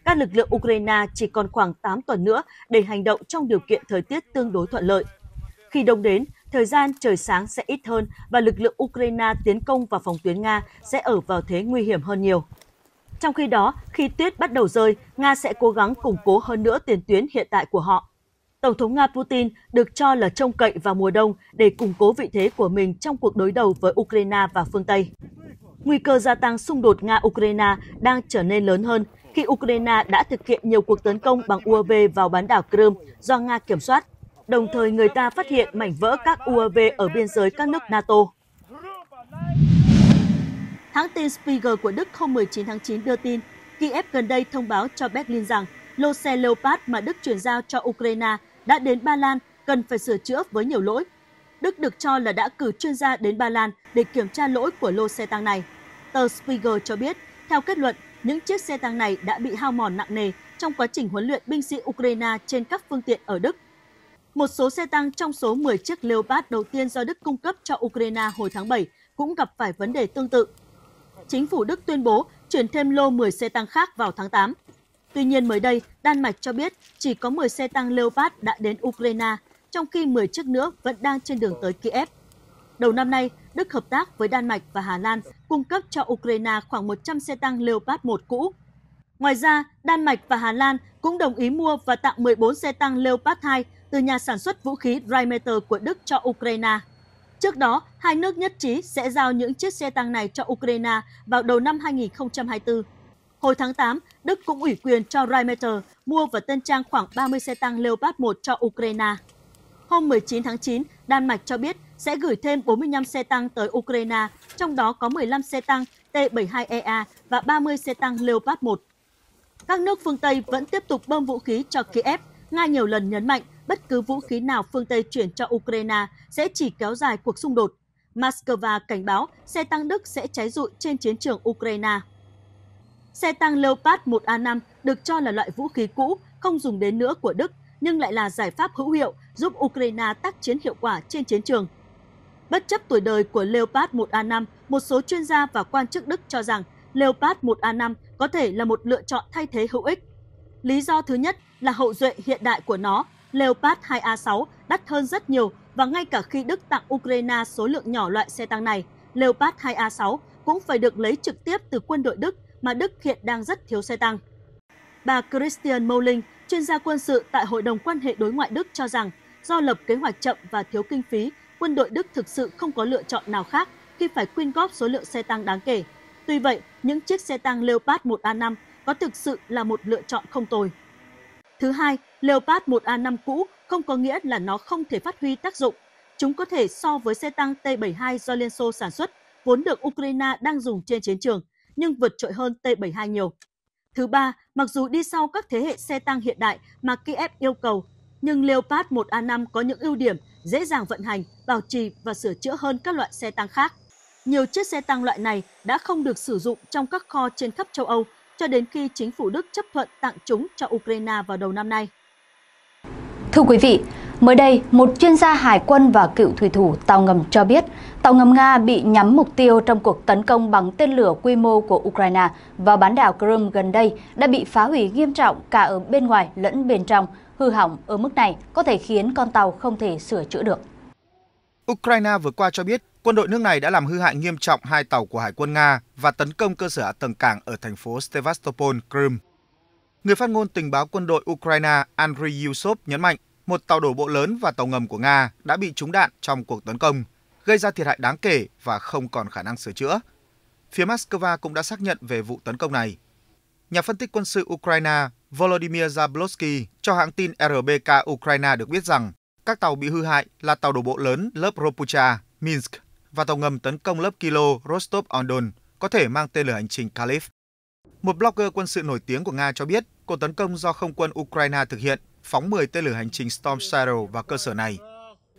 Các lực lượng Ukraine chỉ còn khoảng 8 tuần nữa để hành động trong điều kiện thời tiết tương đối thuận lợi. Khi đông đến, thời gian trời sáng sẽ ít hơn và lực lượng Ukraine tiến công vào phòng tuyến Nga sẽ ở vào thế nguy hiểm hơn nhiều. Trong khi đó, khi tuyết bắt đầu rơi, Nga sẽ cố gắng củng cố hơn nữa tiền tuyến hiện tại của họ. Tổng thống Nga Putin được cho là trông cậy vào mùa đông để củng cố vị thế của mình trong cuộc đối đầu với Ukraine và phương Tây. Nguy cơ gia tăng xung đột Nga-Ukraine đang trở nên lớn hơn khi Ukraine đã thực hiện nhiều cuộc tấn công bằng UAV vào bán đảo Crimea do Nga kiểm soát Đồng thời người ta phát hiện mảnh vỡ các UAV ở biên giới các nước NATO. Hãng tin Spiegel của Đức hôm 19 tháng 9 đưa tin, Kiev gần đây thông báo cho Berlin rằng lô xe Leopard mà Đức chuyển giao cho Ukraine đã đến Ba Lan cần phải sửa chữa với nhiều lỗi. Đức được cho là đã cử chuyên gia đến Ba Lan để kiểm tra lỗi của lô xe tăng này. Tờ Spiegel cho biết, theo kết luận, những chiếc xe tăng này đã bị hao mòn nặng nề trong quá trình huấn luyện binh sĩ Ukraine trên các phương tiện ở Đức một số xe tăng trong số 10 chiếc Leopard đầu tiên do Đức cung cấp cho Ukraine hồi tháng 7 cũng gặp phải vấn đề tương tự. Chính phủ Đức tuyên bố chuyển thêm lô 10 xe tăng khác vào tháng 8. Tuy nhiên mới đây, Đan Mạch cho biết chỉ có 10 xe tăng Leopard đã đến Ukraine, trong khi 10 chiếc nữa vẫn đang trên đường tới Kiev. Đầu năm nay, Đức hợp tác với Đan Mạch và Hà Lan cung cấp cho Ukraine khoảng 100 xe tăng Leopard 1 cũ. Ngoài ra, Đan Mạch và Hà Lan cũng đồng ý mua và tặng 14 xe tăng Leopard 2 từ nhà sản xuất vũ khí Rheinmetall của Đức cho Ukraine. Trước đó, hai nước nhất trí sẽ giao những chiếc xe tăng này cho Ukraine vào đầu năm 2024. Hồi tháng 8, Đức cũng ủy quyền cho Rheinmetall mua và tân trang khoảng 30 xe tăng Leopard 1 cho Ukraine. Hôm 19 tháng 9, Đan Mạch cho biết sẽ gửi thêm 45 xe tăng tới Ukraine, trong đó có 15 xe tăng T-72EA và 30 xe tăng Leopard 1. Các nước phương Tây vẫn tiếp tục bơm vũ khí cho Kiev. Nga nhiều lần nhấn mạnh bất cứ vũ khí nào phương Tây chuyển cho Ukraine sẽ chỉ kéo dài cuộc xung đột. Moscow cảnh báo xe tăng Đức sẽ cháy rụi trên chiến trường Ukraine. Xe tăng Leopard 1A5 được cho là loại vũ khí cũ, không dùng đến nữa của Đức, nhưng lại là giải pháp hữu hiệu giúp Ukraine tác chiến hiệu quả trên chiến trường. Bất chấp tuổi đời của Leopard 1A5, một số chuyên gia và quan chức Đức cho rằng Leopard 1A5 có thể là một lựa chọn thay thế hữu ích. Lý do thứ nhất là hậu duệ hiện đại của nó Leopard 2A6 đắt hơn rất nhiều và ngay cả khi Đức tặng Ukraine số lượng nhỏ loại xe tăng này, Leopard 2A6 cũng phải được lấy trực tiếp từ quân đội Đức mà Đức hiện đang rất thiếu xe tăng. Bà Christian Moling, chuyên gia quân sự tại Hội đồng quan hệ đối ngoại Đức cho rằng do lập kế hoạch chậm và thiếu kinh phí, quân đội Đức thực sự không có lựa chọn nào khác khi phải quyên góp số lượng xe tăng đáng kể. Tuy vậy, những chiếc xe tăng Leopard 1A5 có thực sự là một lựa chọn không tồi. Thứ hai, Leopard 1A5 cũ không có nghĩa là nó không thể phát huy tác dụng. Chúng có thể so với xe tăng T-72 do Liên Xô sản xuất, vốn được Ukraine đang dùng trên chiến trường, nhưng vượt trội hơn T-72 nhiều. Thứ ba, mặc dù đi sau các thế hệ xe tăng hiện đại mà Kiev yêu cầu, nhưng Leopard 1A5 có những ưu điểm dễ dàng vận hành, bảo trì và sửa chữa hơn các loại xe tăng khác. Nhiều chiếc xe tăng loại này đã không được sử dụng trong các kho trên khắp châu Âu cho đến khi chính phủ Đức chấp thuận tặng chúng cho Ukraine vào đầu năm nay. Thưa quý vị, mới đây, một chuyên gia hải quân và cựu thủy thủ tàu ngầm cho biết tàu ngầm Nga bị nhắm mục tiêu trong cuộc tấn công bằng tên lửa quy mô của Ukraine và bán đảo Crimea gần đây đã bị phá hủy nghiêm trọng cả ở bên ngoài lẫn bên trong. Hư hỏng ở mức này có thể khiến con tàu không thể sửa chữa được. Ukraine vừa qua cho biết quân đội nước này đã làm hư hại nghiêm trọng hai tàu của Hải quân Nga và tấn công cơ sở hạ tầng cảng ở thành phố Sevastopol, Crimea. Người phát ngôn tình báo quân đội Ukraine Andriy Yusov nhấn mạnh một tàu đổ bộ lớn và tàu ngầm của Nga đã bị trúng đạn trong cuộc tấn công, gây ra thiệt hại đáng kể và không còn khả năng sửa chữa. Phía Moscow cũng đã xác nhận về vụ tấn công này. Nhà phân tích quân sự Ukraine Volodymyr Zablosky cho hãng tin RBK Ukraine được biết rằng các tàu bị hư hại là tàu đổ bộ lớn lớp Ropucha, Minsk và tàu ngầm tấn công lớp Kilo Rostov-on-Don có thể mang tên lửa hành trình Kalif. Một blogger quân sự nổi tiếng của Nga cho biết cuộc tấn công do không quân Ukraine thực hiện phóng 10 tên lửa hành trình Storm Shadow vào cơ sở này.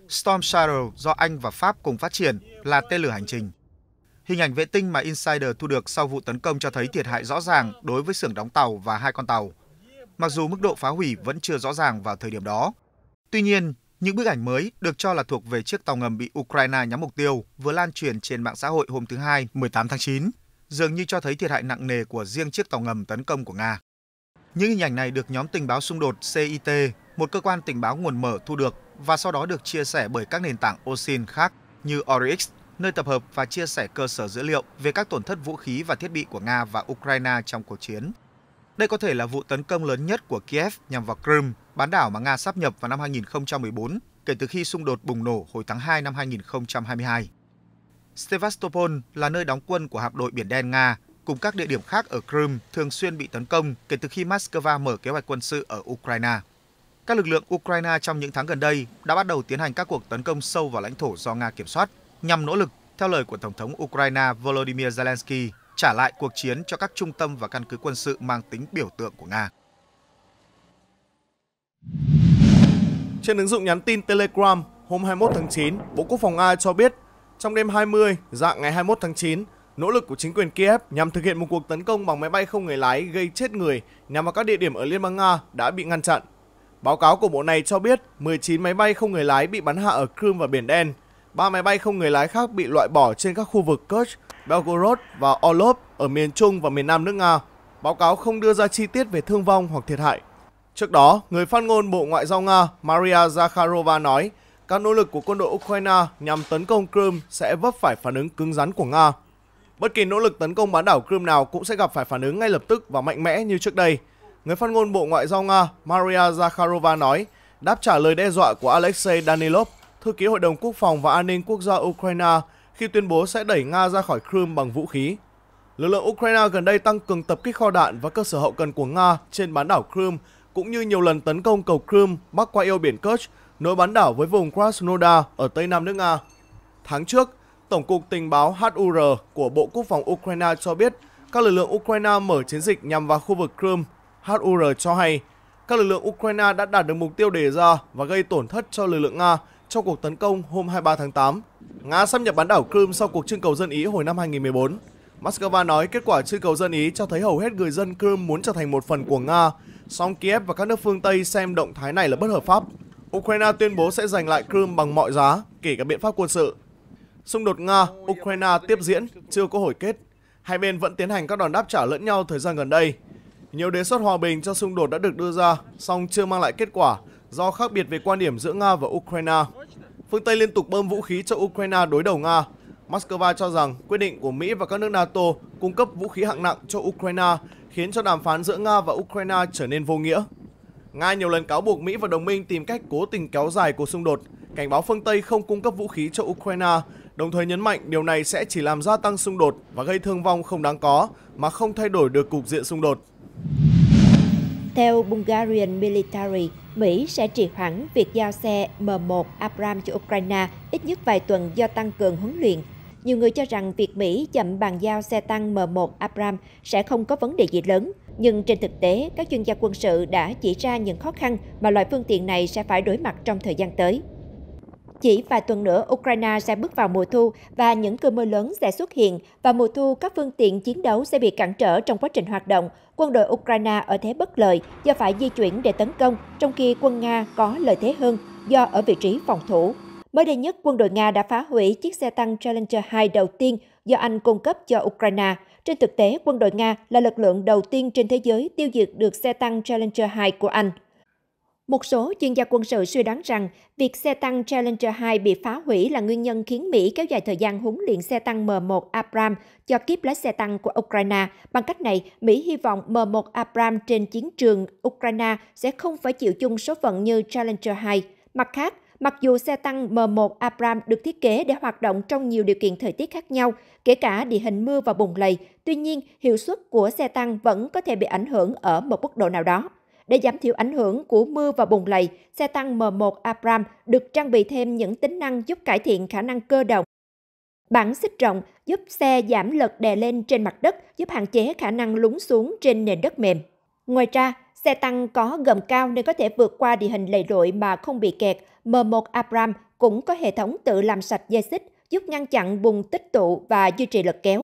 Storm Shadow do Anh và Pháp cùng phát triển là tên lửa hành trình. Hình ảnh vệ tinh mà Insider thu được sau vụ tấn công cho thấy thiệt hại rõ ràng đối với xưởng đóng tàu và hai con tàu. Mặc dù mức độ phá hủy vẫn chưa rõ ràng vào thời điểm đó. Tuy nhiên, những bức ảnh mới được cho là thuộc về chiếc tàu ngầm bị Ukraine nhắm mục tiêu vừa lan truyền trên mạng xã hội hôm thứ Hai 18 tháng 9 dường như cho thấy thiệt hại nặng nề của riêng chiếc tàu ngầm tấn công của Nga. Những hình ảnh này được nhóm tình báo xung đột CIT, một cơ quan tình báo nguồn mở thu được và sau đó được chia sẻ bởi các nền tảng OSINT khác như Oryx, nơi tập hợp và chia sẻ cơ sở dữ liệu về các tổn thất vũ khí và thiết bị của Nga và Ukraine trong cuộc chiến. Đây có thể là vụ tấn công lớn nhất của Kiev nhằm vào Crimea, bán đảo mà Nga sắp nhập vào năm 2014 kể từ khi xung đột bùng nổ hồi tháng 2 năm 2022. Sevastopol là nơi đóng quân của hạm đội Biển Đen Nga, cùng các địa điểm khác ở Crimea thường xuyên bị tấn công kể từ khi Moscow mở kế hoạch quân sự ở Ukraine. Các lực lượng Ukraine trong những tháng gần đây đã bắt đầu tiến hành các cuộc tấn công sâu vào lãnh thổ do Nga kiểm soát, nhằm nỗ lực, theo lời của Tổng thống Ukraine Volodymyr Zelensky, trả lại cuộc chiến cho các trung tâm và căn cứ quân sự mang tính biểu tượng của Nga. Trên ứng dụng nhắn tin Telegram, hôm 21 tháng 9, Bộ Quốc phòng Nga cho biết trong đêm 20, dạng ngày 21 tháng 9, nỗ lực của chính quyền Kiev nhằm thực hiện một cuộc tấn công bằng máy bay không người lái gây chết người nhằm vào các địa điểm ở Liên bang Nga đã bị ngăn chặn. Báo cáo của bộ này cho biết 19 máy bay không người lái bị bắn hạ ở Crimea và Biển Đen, ba máy bay không người lái khác bị loại bỏ trên các khu vực Kerch, Belgorod và Orlov ở miền Trung và miền Nam nước Nga. Báo cáo không đưa ra chi tiết về thương vong hoặc thiệt hại. Trước đó, người phát ngôn Bộ Ngoại giao Nga Maria Zakharova nói các nỗ lực của quân đội Ukraine nhằm tấn công Crimea sẽ vấp phải phản ứng cứng rắn của Nga. Bất kỳ nỗ lực tấn công bán đảo Crimea nào cũng sẽ gặp phải phản ứng ngay lập tức và mạnh mẽ như trước đây. Người phát ngôn Bộ Ngoại giao Nga Maria Zakharova nói, đáp trả lời đe dọa của Alexei Danilov, thư ký Hội đồng Quốc phòng và An ninh Quốc gia Ukraine khi tuyên bố sẽ đẩy Nga ra khỏi Crimea bằng vũ khí. Lực lượng Ukraine gần đây tăng cường tập kích kho đạn và cơ sở hậu cần của Nga trên bán đảo Crimea, cũng như nhiều lần tấn công cầu Crimea bắc qua eo biển Kerch nối bán đảo với vùng Krasnodar ở tây nam nước Nga. Tháng trước, Tổng cục Tình báo HUR của Bộ Quốc phòng Ukraine cho biết các lực lượng Ukraine mở chiến dịch nhằm vào khu vực Crimea. HUR cho hay các lực lượng Ukraine đã đạt được mục tiêu đề ra và gây tổn thất cho lực lượng Nga trong cuộc tấn công hôm 23 tháng 8. Nga xâm nhập bán đảo Crimea sau cuộc trưng cầu dân Ý hồi năm 2014. Moscow nói kết quả trưng cầu dân Ý cho thấy hầu hết người dân Crimea muốn trở thành một phần của Nga, song Kiev và các nước phương Tây xem động thái này là bất hợp pháp. Ukraine tuyên bố sẽ giành lại Crimea bằng mọi giá, kể cả biện pháp quân sự. Xung đột Nga-Ukraine tiếp diễn, chưa có hồi kết. Hai bên vẫn tiến hành các đòn đáp trả lẫn nhau thời gian gần đây. Nhiều đề xuất hòa bình cho xung đột đã được đưa ra, song chưa mang lại kết quả do khác biệt về quan điểm giữa Nga và Ukraine. Phương Tây liên tục bơm vũ khí cho Ukraine đối đầu Nga. Moscow cho rằng quyết định của Mỹ và các nước NATO cung cấp vũ khí hạng nặng cho Ukraine khiến cho đàm phán giữa Nga và Ukraine trở nên vô nghĩa. Nga nhiều lần cáo buộc Mỹ và đồng minh tìm cách cố tình kéo dài cuộc xung đột, cảnh báo phương Tây không cung cấp vũ khí cho Ukraine, đồng thời nhấn mạnh điều này sẽ chỉ làm gia tăng xung đột và gây thương vong không đáng có mà không thay đổi được cục diện xung đột. Theo Bulgarian Military, Mỹ sẽ trì hoãn việc giao xe M1 Abrams cho Ukraine ít nhất vài tuần do tăng cường huấn luyện. Nhiều người cho rằng việc Mỹ chậm bàn giao xe tăng M1 Abrams sẽ không có vấn đề gì lớn – nhưng trên thực tế, các chuyên gia quân sự đã chỉ ra những khó khăn mà loại phương tiện này sẽ phải đối mặt trong thời gian tới. Chỉ vài tuần nữa, Ukraine sẽ bước vào mùa thu và những cơn mưa lớn sẽ xuất hiện. Và mùa thu, các phương tiện chiến đấu sẽ bị cản trở trong quá trình hoạt động. Quân đội Ukraine ở thế bất lợi do phải di chuyển để tấn công, trong khi quân Nga có lợi thế hơn do ở vị trí phòng thủ. Mới đây nhất, quân đội Nga đã phá hủy chiếc xe tăng Challenger 2 đầu tiên do Anh cung cấp cho Ukraine. Trên thực tế, quân đội Nga là lực lượng đầu tiên trên thế giới tiêu diệt được xe tăng Challenger 2 của Anh. Một số chuyên gia quân sự suy đoán rằng việc xe tăng Challenger 2 bị phá hủy là nguyên nhân khiến Mỹ kéo dài thời gian huấn luyện xe tăng M1 Abrams cho kiếp lái xe tăng của Ukraine. Bằng cách này, Mỹ hy vọng M1 Abrams trên chiến trường Ukraine sẽ không phải chịu chung số phận như Challenger 2. Mặt khác, Mặc dù xe tăng M1 Abram được thiết kế để hoạt động trong nhiều điều kiện thời tiết khác nhau, kể cả địa hình mưa và bùng lầy, tuy nhiên hiệu suất của xe tăng vẫn có thể bị ảnh hưởng ở một mức độ nào đó. Để giảm thiểu ảnh hưởng của mưa và bùng lầy, xe tăng M1 Abram được trang bị thêm những tính năng giúp cải thiện khả năng cơ động. Bản xích rộng giúp xe giảm lực đè lên trên mặt đất, giúp hạn chế khả năng lún xuống trên nền đất mềm. Ngoài ra, Xe tăng có gầm cao nên có thể vượt qua địa hình lầy lội mà không bị kẹt. M1 Abram cũng có hệ thống tự làm sạch dây xích, giúp ngăn chặn bùng tích tụ và duy trì lực kéo.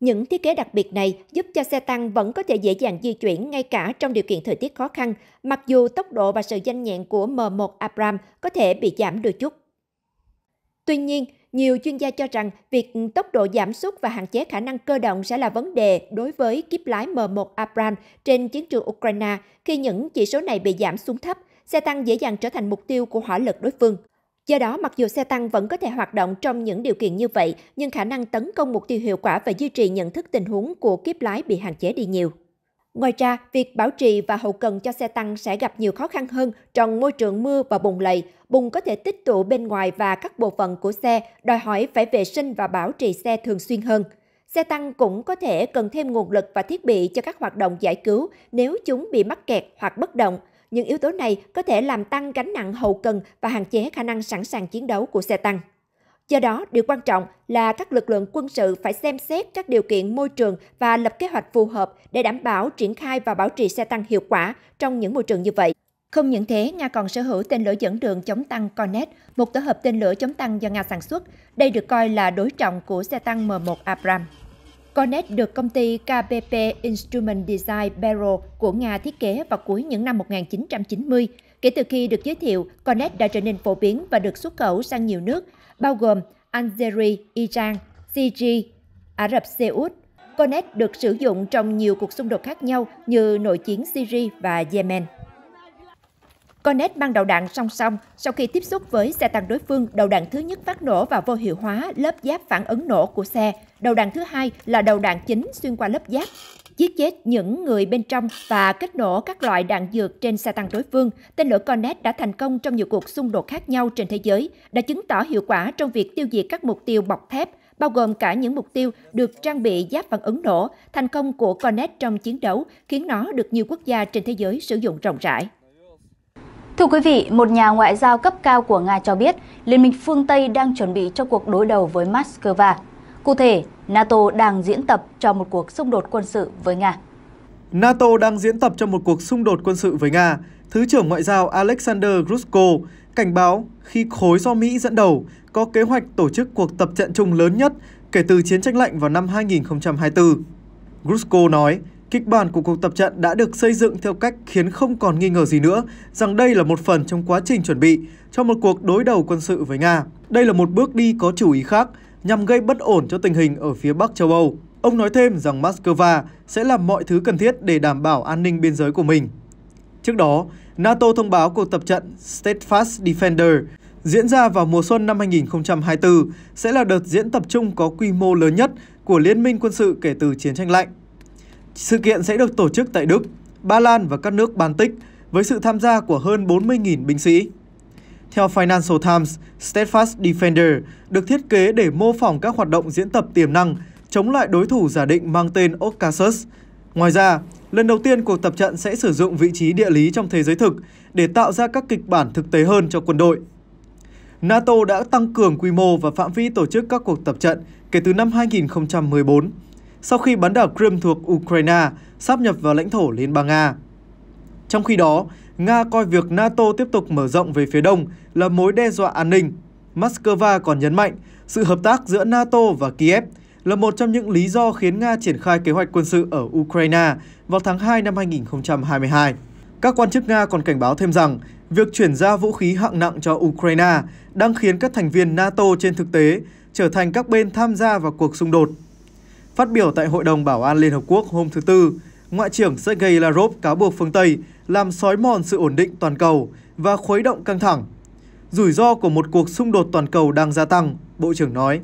Những thiết kế đặc biệt này giúp cho xe tăng vẫn có thể dễ dàng di chuyển ngay cả trong điều kiện thời tiết khó khăn, mặc dù tốc độ và sự danh nhẹn của M1 Abram có thể bị giảm đôi chút. Tuy nhiên, nhiều chuyên gia cho rằng việc tốc độ giảm sút và hạn chế khả năng cơ động sẽ là vấn đề đối với kiếp lái M1 Abrams trên chiến trường Ukraine khi những chỉ số này bị giảm xuống thấp, xe tăng dễ dàng trở thành mục tiêu của hỏa lực đối phương. Do đó, mặc dù xe tăng vẫn có thể hoạt động trong những điều kiện như vậy, nhưng khả năng tấn công mục tiêu hiệu quả và duy trì nhận thức tình huống của kiếp lái bị hạn chế đi nhiều. Ngoài ra, việc bảo trì và hậu cần cho xe tăng sẽ gặp nhiều khó khăn hơn trong môi trường mưa và bùng lầy. Bùn có thể tích tụ bên ngoài và các bộ phận của xe, đòi hỏi phải vệ sinh và bảo trì xe thường xuyên hơn. Xe tăng cũng có thể cần thêm nguồn lực và thiết bị cho các hoạt động giải cứu nếu chúng bị mắc kẹt hoặc bất động. Những yếu tố này có thể làm tăng gánh nặng hậu cần và hạn chế khả năng sẵn sàng chiến đấu của xe tăng. Do đó, điều quan trọng là các lực lượng quân sự phải xem xét các điều kiện môi trường và lập kế hoạch phù hợp để đảm bảo triển khai và bảo trì xe tăng hiệu quả trong những môi trường như vậy. Không những thế, Nga còn sở hữu tên lửa dẫn đường chống tăng Cornet, một tổ hợp tên lửa chống tăng do Nga sản xuất. Đây được coi là đối trọng của xe tăng M1 Abrams. Cornet được công ty KPP Instrument Design Barrel của Nga thiết kế vào cuối những năm 1990. Kể từ khi được giới thiệu, Connect đã trở nên phổ biến và được xuất khẩu sang nhiều nước, bao gồm Algeria, Iran, Syria, Ả Rập Xê Út. Connect được sử dụng trong nhiều cuộc xung đột khác nhau như nội chiến Syria và Yemen. Connect mang đầu đạn song song sau khi tiếp xúc với xe tăng đối phương, đầu đạn thứ nhất phát nổ và vô hiệu hóa lớp giáp phản ứng nổ của xe. Đầu đạn thứ hai là đầu đạn chính xuyên qua lớp giáp giết chết những người bên trong và kích nổ các loại đạn dược trên xe tăng đối phương, tên lửa Cornet đã thành công trong nhiều cuộc xung đột khác nhau trên thế giới, đã chứng tỏ hiệu quả trong việc tiêu diệt các mục tiêu bọc thép, bao gồm cả những mục tiêu được trang bị giáp phản ứng nổ. Thành công của Cornet trong chiến đấu khiến nó được nhiều quốc gia trên thế giới sử dụng rộng rãi. Thưa quý vị, một nhà ngoại giao cấp cao của Nga cho biết, Liên minh phương Tây đang chuẩn bị cho cuộc đối đầu với Moscow. Cụ thể, NATO đang diễn tập cho một cuộc xung đột quân sự với Nga. NATO đang diễn tập cho một cuộc xung đột quân sự với Nga. Thứ trưởng Ngoại giao Alexander Grushko cảnh báo khi khối do Mỹ dẫn đầu có kế hoạch tổ chức cuộc tập trận chung lớn nhất kể từ chiến tranh lạnh vào năm 2024. Grushko nói, kịch bản của cuộc tập trận đã được xây dựng theo cách khiến không còn nghi ngờ gì nữa rằng đây là một phần trong quá trình chuẩn bị cho một cuộc đối đầu quân sự với Nga. Đây là một bước đi có chủ ý khác nhằm gây bất ổn cho tình hình ở phía Bắc châu Âu. Ông nói thêm rằng Moscow sẽ làm mọi thứ cần thiết để đảm bảo an ninh biên giới của mình. Trước đó, NATO thông báo cuộc tập trận Steadfast Defender diễn ra vào mùa xuân năm 2024 sẽ là đợt diễn tập chung có quy mô lớn nhất của Liên minh quân sự kể từ chiến tranh lạnh. Sự kiện sẽ được tổ chức tại Đức, Ba Lan và các nước Baltic với sự tham gia của hơn 40.000 binh sĩ. Theo Financial Times, Steadfast Defender được thiết kế để mô phỏng các hoạt động diễn tập tiềm năng chống lại đối thủ giả định mang tên Ocasus. Ngoài ra, lần đầu tiên cuộc tập trận sẽ sử dụng vị trí địa lý trong thế giới thực để tạo ra các kịch bản thực tế hơn cho quân đội. NATO đã tăng cường quy mô và phạm vi tổ chức các cuộc tập trận kể từ năm 2014, sau khi bán đảo Crimea thuộc Ukraine sáp nhập vào lãnh thổ Liên bang Nga. Trong khi đó, Nga coi việc NATO tiếp tục mở rộng về phía đông là mối đe dọa an ninh. Moscow còn nhấn mạnh sự hợp tác giữa NATO và Kiev là một trong những lý do khiến Nga triển khai kế hoạch quân sự ở Ukraine vào tháng 2 năm 2022. Các quan chức Nga còn cảnh báo thêm rằng việc chuyển giao vũ khí hạng nặng cho Ukraine đang khiến các thành viên NATO trên thực tế trở thành các bên tham gia vào cuộc xung đột. Phát biểu tại Hội đồng Bảo an Liên Hợp Quốc hôm thứ Tư, Ngoại trưởng Sergei Lavrov cáo buộc phương Tây làm xói mòn sự ổn định toàn cầu và khuấy động căng thẳng rủi ro của một cuộc xung đột toàn cầu đang gia tăng, Bộ trưởng nói.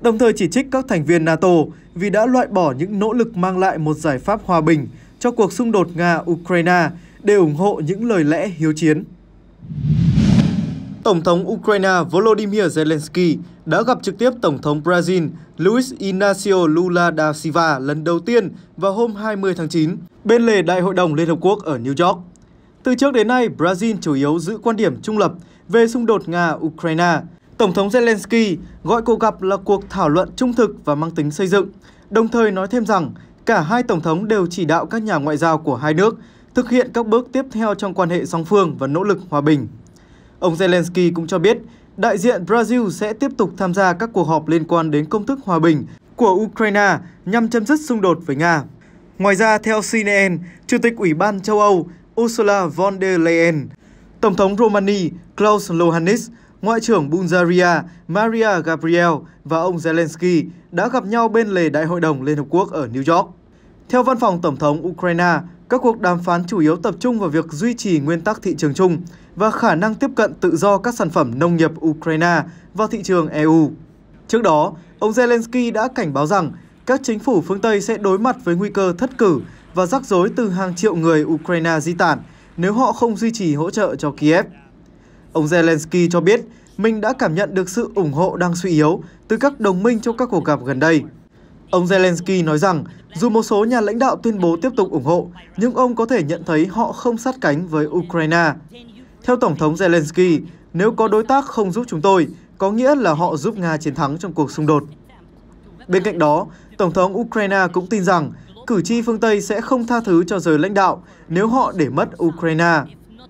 Đồng thời chỉ trích các thành viên NATO vì đã loại bỏ những nỗ lực mang lại một giải pháp hòa bình cho cuộc xung đột Nga-Ukraine để ủng hộ những lời lẽ hiếu chiến. Tổng thống Ukraine Volodymyr Zelensky đã gặp trực tiếp Tổng thống Brazil Luiz Inácio Lula da Silva lần đầu tiên vào hôm 20 tháng 9 bên lề Đại hội đồng Liên Hợp Quốc ở New York. Từ trước đến nay, Brazil chủ yếu giữ quan điểm trung lập về xung đột Nga-Ukraine. Tổng thống Zelensky gọi cuộc gặp là cuộc thảo luận trung thực và mang tính xây dựng, đồng thời nói thêm rằng cả hai tổng thống đều chỉ đạo các nhà ngoại giao của hai nước thực hiện các bước tiếp theo trong quan hệ song phương và nỗ lực hòa bình. Ông Zelensky cũng cho biết, đại diện Brazil sẽ tiếp tục tham gia các cuộc họp liên quan đến công thức hòa bình của Ukraine nhằm chấm dứt xung đột với Nga. Ngoài ra, theo CNN, Chủ tịch Ủy ban châu Âu Ursula von der Leyen Tổng thống Romania Klaus Lohannis, Ngoại trưởng Bulgaria Maria Gabriel và ông Zelensky đã gặp nhau bên lề Đại hội đồng Liên Hợp Quốc ở New York. Theo văn phòng Tổng thống Ukraine, các cuộc đàm phán chủ yếu tập trung vào việc duy trì nguyên tắc thị trường chung và khả năng tiếp cận tự do các sản phẩm nông nghiệp Ukraine vào thị trường EU. Trước đó, ông Zelensky đã cảnh báo rằng các chính phủ phương Tây sẽ đối mặt với nguy cơ thất cử và rắc rối từ hàng triệu người Ukraine di tản – nếu họ không duy trì hỗ trợ cho Kiev. Ông Zelensky cho biết mình đã cảm nhận được sự ủng hộ đang suy yếu từ các đồng minh trong các cuộc gặp gần đây. Ông Zelensky nói rằng, dù một số nhà lãnh đạo tuyên bố tiếp tục ủng hộ, nhưng ông có thể nhận thấy họ không sát cánh với Ukraine. Theo Tổng thống Zelensky, nếu có đối tác không giúp chúng tôi, có nghĩa là họ giúp Nga chiến thắng trong cuộc xung đột. Bên cạnh đó, Tổng thống Ukraine cũng tin rằng cử tri phương Tây sẽ không tha thứ cho giới lãnh đạo nếu họ để mất Ukraine.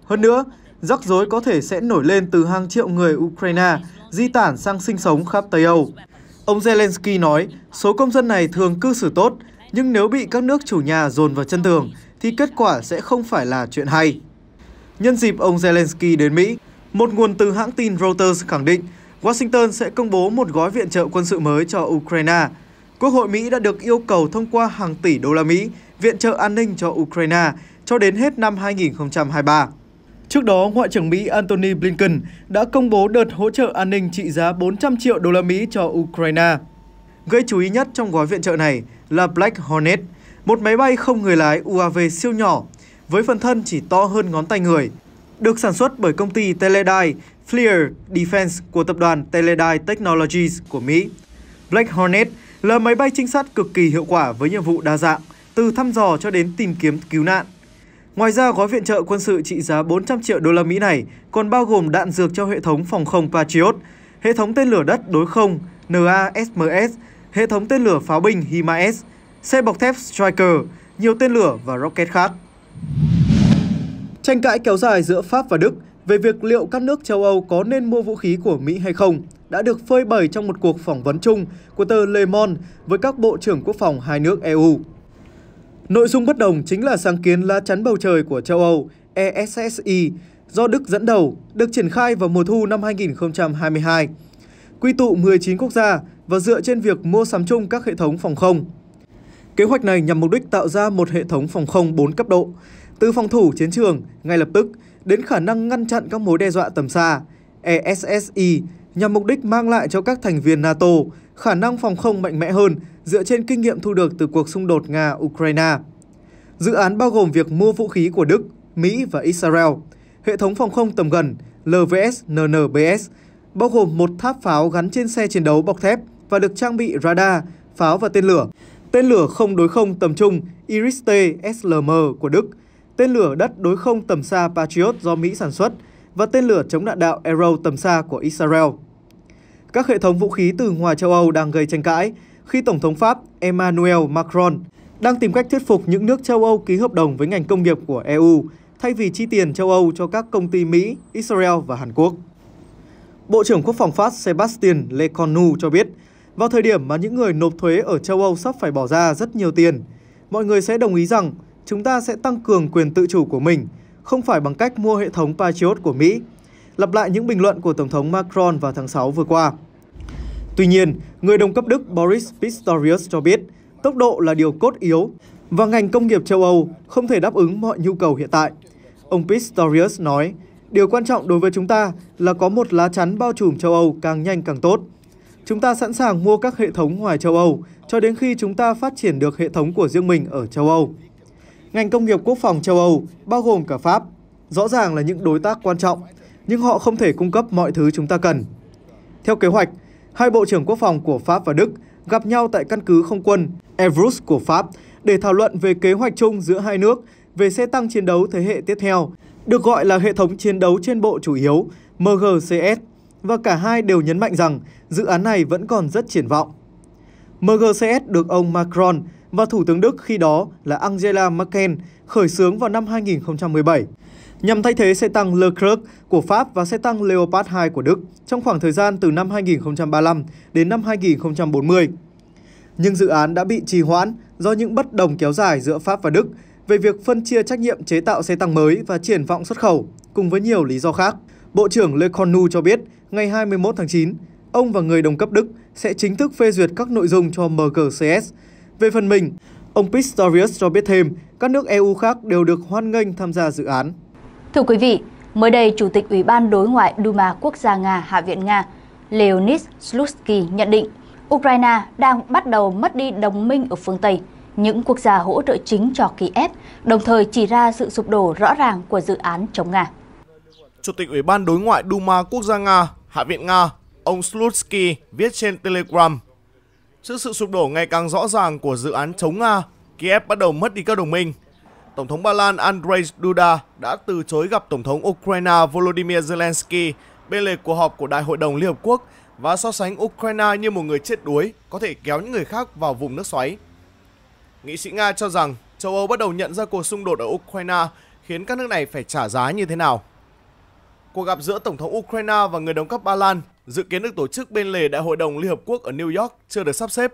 Hơn nữa, rắc rối có thể sẽ nổi lên từ hàng triệu người Ukraine di tản sang sinh sống khắp Tây Âu. Ông Zelensky nói, số công dân này thường cư xử tốt, nhưng nếu bị các nước chủ nhà dồn vào chân tường, thì kết quả sẽ không phải là chuyện hay. Nhân dịp ông Zelensky đến Mỹ, một nguồn từ hãng tin Reuters khẳng định Washington sẽ công bố một gói viện trợ quân sự mới cho Ukraine – Quốc hội Mỹ đã được yêu cầu thông qua hàng tỷ đô la Mỹ viện trợ an ninh cho Ukraine cho đến hết năm 2023. Trước đó, Ngoại trưởng Mỹ Antony Blinken đã công bố đợt hỗ trợ an ninh trị giá 400 triệu đô la Mỹ cho Ukraine. Gây chú ý nhất trong gói viện trợ này là Black Hornet, một máy bay không người lái UAV siêu nhỏ với phần thân chỉ to hơn ngón tay người, được sản xuất bởi công ty Teledyne FLIR Defense của tập đoàn Teledyne Technologies của Mỹ. Black Hornet là máy bay trinh sát cực kỳ hiệu quả với nhiệm vụ đa dạng, từ thăm dò cho đến tìm kiếm cứu nạn. Ngoài ra, gói viện trợ quân sự trị giá 400 triệu đô la Mỹ này còn bao gồm đạn dược cho hệ thống phòng không Patriot, hệ thống tên lửa đất đối không NASMS, hệ thống tên lửa pháo binh HIMARS, xe bọc thép Striker, nhiều tên lửa và rocket khác. Tranh cãi kéo dài giữa Pháp và Đức về việc liệu các nước châu Âu có nên mua vũ khí của Mỹ hay không – đã được phơi bày trong một cuộc phỏng vấn chung của tờ Le Monde với các bộ trưởng quốc phòng hai nước EU. Nội dung bất đồng chính là sáng kiến lá chắn bầu trời của châu Âu ESSI do Đức dẫn đầu được triển khai vào mùa thu năm 2022, quy tụ 19 quốc gia và dựa trên việc mua sắm chung các hệ thống phòng không. Kế hoạch này nhằm mục đích tạo ra một hệ thống phòng không 4 cấp độ, từ phòng thủ chiến trường ngay lập tức đến khả năng ngăn chặn các mối đe dọa tầm xa. ESSI nhằm mục đích mang lại cho các thành viên NATO khả năng phòng không mạnh mẽ hơn dựa trên kinh nghiệm thu được từ cuộc xung đột Nga-Ukraine. Dự án bao gồm việc mua vũ khí của Đức, Mỹ và Israel, hệ thống phòng không tầm gần LVS-NNBS, bao gồm một tháp pháo gắn trên xe chiến đấu bọc thép và được trang bị radar, pháo và tên lửa, tên lửa không đối không tầm trung Iris-T SLM của Đức, tên lửa đất đối không tầm xa Patriot do Mỹ sản xuất và tên lửa chống đạn đạo Arrow tầm xa của Israel các hệ thống vũ khí từ ngoài châu Âu đang gây tranh cãi khi Tổng thống Pháp Emmanuel Macron đang tìm cách thuyết phục những nước châu Âu ký hợp đồng với ngành công nghiệp của EU thay vì chi tiền châu Âu cho các công ty Mỹ, Israel và Hàn Quốc. Bộ trưởng Quốc phòng Pháp Sebastien Lecornu cho biết, vào thời điểm mà những người nộp thuế ở châu Âu sắp phải bỏ ra rất nhiều tiền, mọi người sẽ đồng ý rằng chúng ta sẽ tăng cường quyền tự chủ của mình, không phải bằng cách mua hệ thống Patriot của Mỹ, lặp lại những bình luận của Tổng thống Macron vào tháng 6 vừa qua. Tuy nhiên, người đồng cấp Đức Boris Pistorius cho biết tốc độ là điều cốt yếu và ngành công nghiệp châu Âu không thể đáp ứng mọi nhu cầu hiện tại. Ông Pistorius nói, điều quan trọng đối với chúng ta là có một lá chắn bao trùm châu Âu càng nhanh càng tốt. Chúng ta sẵn sàng mua các hệ thống ngoài châu Âu cho đến khi chúng ta phát triển được hệ thống của riêng mình ở châu Âu. Ngành công nghiệp quốc phòng châu Âu, bao gồm cả Pháp, rõ ràng là những đối tác quan trọng nhưng họ không thể cung cấp mọi thứ chúng ta cần. Theo kế hoạch, hai bộ trưởng quốc phòng của Pháp và Đức gặp nhau tại căn cứ không quân Evrus của Pháp để thảo luận về kế hoạch chung giữa hai nước về xe tăng chiến đấu thế hệ tiếp theo, được gọi là hệ thống chiến đấu trên bộ chủ yếu MGCS, và cả hai đều nhấn mạnh rằng dự án này vẫn còn rất triển vọng. MGCS được ông Macron và Thủ tướng Đức khi đó là Angela Merkel khởi xướng vào năm 2017 nhằm thay thế xe tăng Leclerc của Pháp và xe tăng Leopard 2 của Đức trong khoảng thời gian từ năm 2035 đến năm 2040. Nhưng dự án đã bị trì hoãn do những bất đồng kéo dài giữa Pháp và Đức về việc phân chia trách nhiệm chế tạo xe tăng mới và triển vọng xuất khẩu, cùng với nhiều lý do khác. Bộ trưởng Le Cornu cho biết, ngày 21 tháng 9, ông và người đồng cấp Đức sẽ chính thức phê duyệt các nội dung cho MGCS. Về phần mình, ông Pistorius cho biết thêm, các nước EU khác đều được hoan nghênh tham gia dự án. Thưa quý vị, mới đây Chủ tịch Ủy ban Đối ngoại Duma Quốc gia Nga Hạ viện Nga Leonid Slutsky nhận định Ukraine đang bắt đầu mất đi đồng minh ở phương Tây, những quốc gia hỗ trợ chính cho Kiev, đồng thời chỉ ra sự sụp đổ rõ ràng của dự án chống Nga. Chủ tịch Ủy ban Đối ngoại Duma Quốc gia Nga, Hạ viện Nga, ông Slutsky viết trên Telegram. Trước sự sụp đổ ngày càng rõ ràng của dự án chống Nga, Kiev bắt đầu mất đi các đồng minh, Tổng thống Ba Lan Andrzej Duda đã từ chối gặp Tổng thống Ukraine Volodymyr Zelensky bên lề cuộc họp của Đại hội đồng Liên Hợp Quốc và so sánh Ukraine như một người chết đuối có thể kéo những người khác vào vùng nước xoáy. Nghị sĩ Nga cho rằng châu Âu bắt đầu nhận ra cuộc xung đột ở Ukraine khiến các nước này phải trả giá như thế nào. Cuộc gặp giữa Tổng thống Ukraine và người đồng cấp Ba Lan dự kiến được tổ chức bên lề Đại hội đồng Liên Hợp Quốc ở New York chưa được sắp xếp.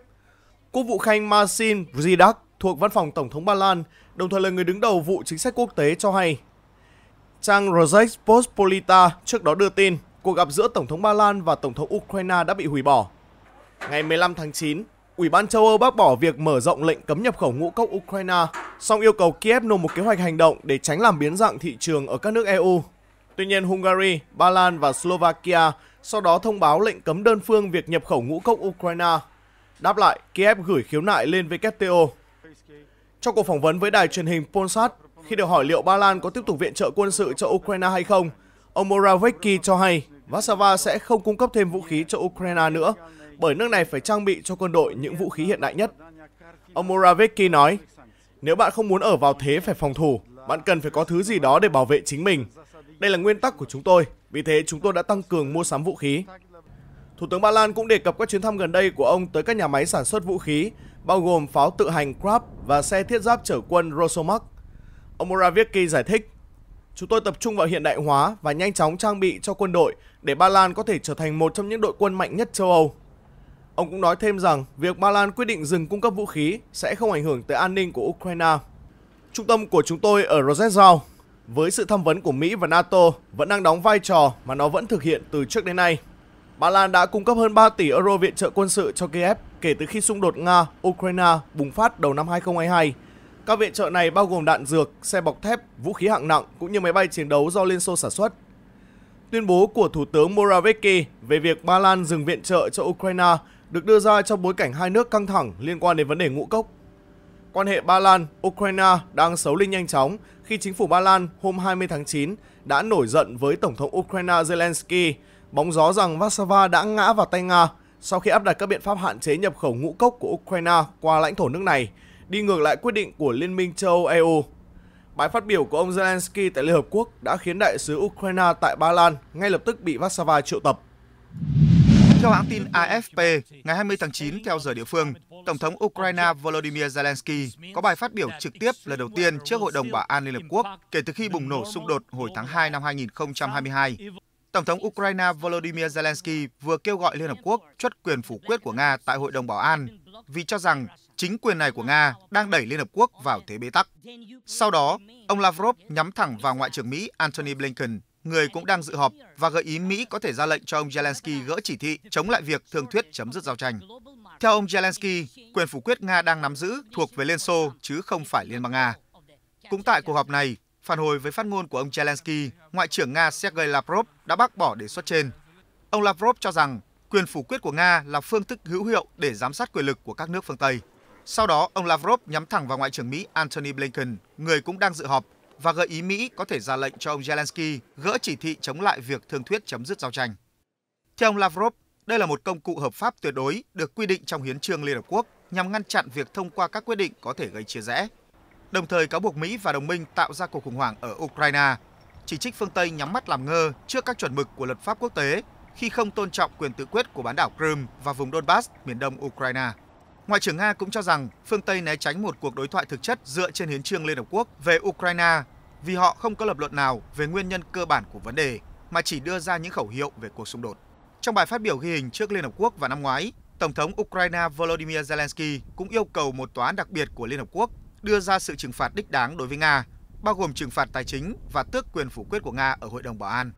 Quốc vụ Khanh Marcin Zidak thuộc văn phòng Tổng thống Ba Lan, đồng thời là người đứng đầu vụ chính sách quốc tế cho hay. Trang Rozek Pospolita trước đó đưa tin cuộc gặp giữa Tổng thống Ba Lan và Tổng thống Ukraine đã bị hủy bỏ. Ngày 15 tháng 9, Ủy ban châu Âu bác bỏ việc mở rộng lệnh cấm nhập khẩu ngũ cốc Ukraine, song yêu cầu Kiev nộp một kế hoạch hành động để tránh làm biến dạng thị trường ở các nước EU. Tuy nhiên, Hungary, Ba Lan và Slovakia sau đó thông báo lệnh cấm đơn phương việc nhập khẩu ngũ cốc Ukraine. Đáp lại, Kiev gửi khiếu nại lên WTO trong cuộc phỏng vấn với đài truyền hình Polsat, khi được hỏi liệu Ba Lan có tiếp tục viện trợ quân sự cho Ukraine hay không, ông Morawiecki cho hay Warsaw sẽ không cung cấp thêm vũ khí cho Ukraine nữa, bởi nước này phải trang bị cho quân đội những vũ khí hiện đại nhất. Ông Morawiecki nói, nếu bạn không muốn ở vào thế phải phòng thủ, bạn cần phải có thứ gì đó để bảo vệ chính mình. Đây là nguyên tắc của chúng tôi, vì thế chúng tôi đã tăng cường mua sắm vũ khí. Thủ tướng Ba Lan cũng đề cập các chuyến thăm gần đây của ông tới các nhà máy sản xuất vũ khí bao gồm pháo tự hành Krab và xe thiết giáp chở quân Rosomak. Ông Morawiecki giải thích, Chúng tôi tập trung vào hiện đại hóa và nhanh chóng trang bị cho quân đội để Ba Lan có thể trở thành một trong những đội quân mạnh nhất châu Âu. Ông cũng nói thêm rằng việc Ba Lan quyết định dừng cung cấp vũ khí sẽ không ảnh hưởng tới an ninh của Ukraine. Trung tâm của chúng tôi ở Rosenzao, với sự tham vấn của Mỹ và NATO, vẫn đang đóng vai trò mà nó vẫn thực hiện từ trước đến nay. Ba Lan đã cung cấp hơn 3 tỷ euro viện trợ quân sự cho Kiev kể từ khi xung đột Nga-Ukraine bùng phát đầu năm 2022. Các viện trợ này bao gồm đạn dược, xe bọc thép, vũ khí hạng nặng cũng như máy bay chiến đấu do Liên Xô sản xuất. Tuyên bố của Thủ tướng Morawiecki về việc Ba Lan dừng viện trợ cho Ukraine được đưa ra trong bối cảnh hai nước căng thẳng liên quan đến vấn đề ngũ cốc. Quan hệ Ba Lan-Ukraine đang xấu lên nhanh chóng khi chính phủ Ba Lan hôm 20 tháng 9 đã nổi giận với Tổng thống Ukraine Zelensky bóng gió rằng Warsaw đã ngã vào tay Nga sau khi áp đặt các biện pháp hạn chế nhập khẩu ngũ cốc của Ukraine qua lãnh thổ nước này, đi ngược lại quyết định của Liên minh châu Âu EU. Bài phát biểu của ông Zelensky tại Liên Hợp Quốc đã khiến đại sứ Ukraine tại Ba Lan ngay lập tức bị Warsaw triệu tập. Theo hãng tin AFP, ngày 20 tháng 9 theo giờ địa phương, Tổng thống Ukraine Volodymyr Zelensky có bài phát biểu trực tiếp lần đầu tiên trước Hội đồng Bảo an Liên Hợp Quốc kể từ khi bùng nổ xung đột hồi tháng 2 năm 2022 Tổng thống Ukraine Volodymyr Zelensky vừa kêu gọi Liên Hợp Quốc chốt quyền phủ quyết của Nga tại Hội đồng Bảo an vì cho rằng chính quyền này của Nga đang đẩy Liên Hợp Quốc vào thế bế tắc. Sau đó, ông Lavrov nhắm thẳng vào Ngoại trưởng Mỹ Antony Blinken, người cũng đang dự họp và gợi ý Mỹ có thể ra lệnh cho ông Zelensky gỡ chỉ thị chống lại việc thương thuyết chấm dứt giao tranh. Theo ông Zelensky, quyền phủ quyết Nga đang nắm giữ thuộc về Liên Xô chứ không phải Liên bang Nga. Cũng tại cuộc họp này, Phản hồi với phát ngôn của ông Zelensky, Ngoại trưởng Nga Sergei Lavrov đã bác bỏ đề xuất trên. Ông Lavrov cho rằng quyền phủ quyết của Nga là phương thức hữu hiệu để giám sát quyền lực của các nước phương Tây. Sau đó, ông Lavrov nhắm thẳng vào Ngoại trưởng Mỹ Antony Blinken, người cũng đang dự họp, và gợi ý Mỹ có thể ra lệnh cho ông Zelensky gỡ chỉ thị chống lại việc thương thuyết chấm dứt giao tranh. Theo ông Lavrov, đây là một công cụ hợp pháp tuyệt đối được quy định trong hiến trương Liên Hợp Quốc nhằm ngăn chặn việc thông qua các quyết định có thể gây chia rẽ đồng thời cáo buộc Mỹ và đồng minh tạo ra cuộc khủng hoảng ở Ukraine, chỉ trích phương Tây nhắm mắt làm ngơ trước các chuẩn mực của luật pháp quốc tế khi không tôn trọng quyền tự quyết của bán đảo Crimea và vùng Donbass, miền đông Ukraine. Ngoại trưởng Nga cũng cho rằng phương Tây né tránh một cuộc đối thoại thực chất dựa trên hiến trương Liên Hợp Quốc về Ukraine vì họ không có lập luận nào về nguyên nhân cơ bản của vấn đề mà chỉ đưa ra những khẩu hiệu về cuộc xung đột. Trong bài phát biểu ghi hình trước Liên Hợp Quốc vào năm ngoái, Tổng thống Ukraine Volodymyr Zelensky cũng yêu cầu một tòa án đặc biệt của Liên Hợp Quốc đưa ra sự trừng phạt đích đáng đối với Nga, bao gồm trừng phạt tài chính và tước quyền phủ quyết của Nga ở Hội đồng Bảo an.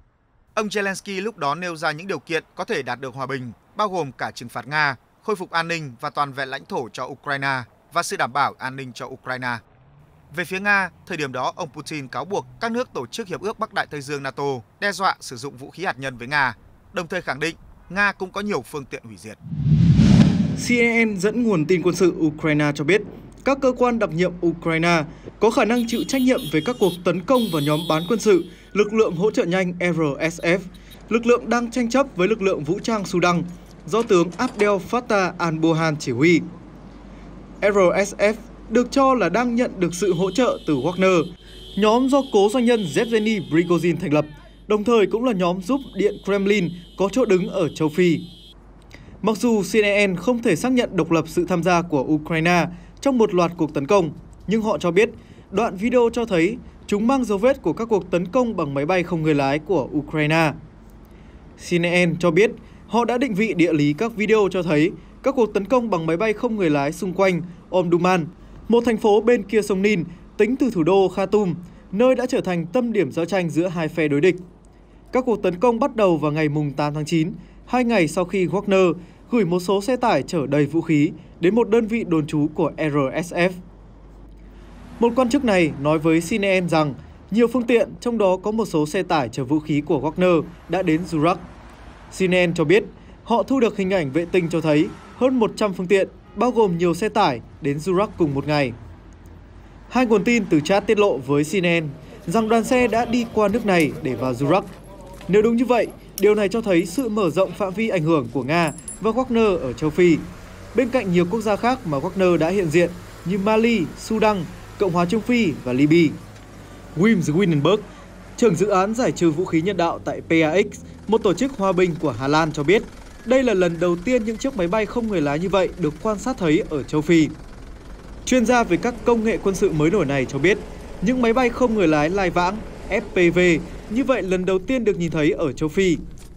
Ông Zelensky lúc đó nêu ra những điều kiện có thể đạt được hòa bình, bao gồm cả trừng phạt Nga, khôi phục an ninh và toàn vẹn lãnh thổ cho Ukraine và sự đảm bảo an ninh cho Ukraine. Về phía Nga, thời điểm đó ông Putin cáo buộc các nước tổ chức Hiệp ước Bắc Đại Tây Dương NATO đe dọa sử dụng vũ khí hạt nhân với Nga, đồng thời khẳng định Nga cũng có nhiều phương tiện hủy diệt. CNN dẫn nguồn tin quân sự Ukraine cho biết các cơ quan đặc nhiệm Ukraine có khả năng chịu trách nhiệm về các cuộc tấn công vào nhóm bán quân sự, lực lượng hỗ trợ nhanh RSF, lực lượng đang tranh chấp với lực lượng vũ trang Sudan do tướng Abdel Fattah al-Burhan chỉ huy. RSF được cho là đang nhận được sự hỗ trợ từ Wagner, nhóm do cố doanh nhân Zevgeny Prigozhin thành lập, đồng thời cũng là nhóm giúp Điện Kremlin có chỗ đứng ở châu Phi. Mặc dù CNN không thể xác nhận độc lập sự tham gia của Ukraine trong một loạt cuộc tấn công, nhưng họ cho biết đoạn video cho thấy chúng mang dấu vết của các cuộc tấn công bằng máy bay không người lái của Ukraine. CNN cho biết họ đã định vị địa lý các video cho thấy các cuộc tấn công bằng máy bay không người lái xung quanh Omdurman, một thành phố bên kia sông Nin, tính từ thủ đô Khartoum, nơi đã trở thành tâm điểm giao tranh giữa hai phe đối địch. Các cuộc tấn công bắt đầu vào ngày 8 tháng 9, hai ngày sau khi Wagner gửi một số xe tải chở đầy vũ khí đến một đơn vị đồn trú của RSF. Một quan chức này nói với CNN rằng nhiều phương tiện, trong đó có một số xe tải chở vũ khí của Wagner, đã đến Zurak. CNN cho biết họ thu được hình ảnh vệ tinh cho thấy hơn 100 phương tiện, bao gồm nhiều xe tải, đến Zurak cùng một ngày. Hai nguồn tin từ chat tiết lộ với CNN rằng đoàn xe đã đi qua nước này để vào Zurak. Nếu đúng như vậy, điều này cho thấy sự mở rộng phạm vi ảnh hưởng của Nga và Wagner ở châu Phi, bên cạnh nhiều quốc gia khác mà Wagner đã hiện diện như Mali, Sudan, Cộng hòa Trung Phi và Libya. Wims Winenberg, trưởng dự án giải trừ vũ khí nhân đạo tại PAX, một tổ chức hòa bình của Hà Lan cho biết, đây là lần đầu tiên những chiếc máy bay không người lái như vậy được quan sát thấy ở châu Phi. Chuyên gia về các công nghệ quân sự mới nổi này cho biết, những máy bay không người lái lai vãng FPV như vậy lần đầu tiên được nhìn thấy ở châu Phi.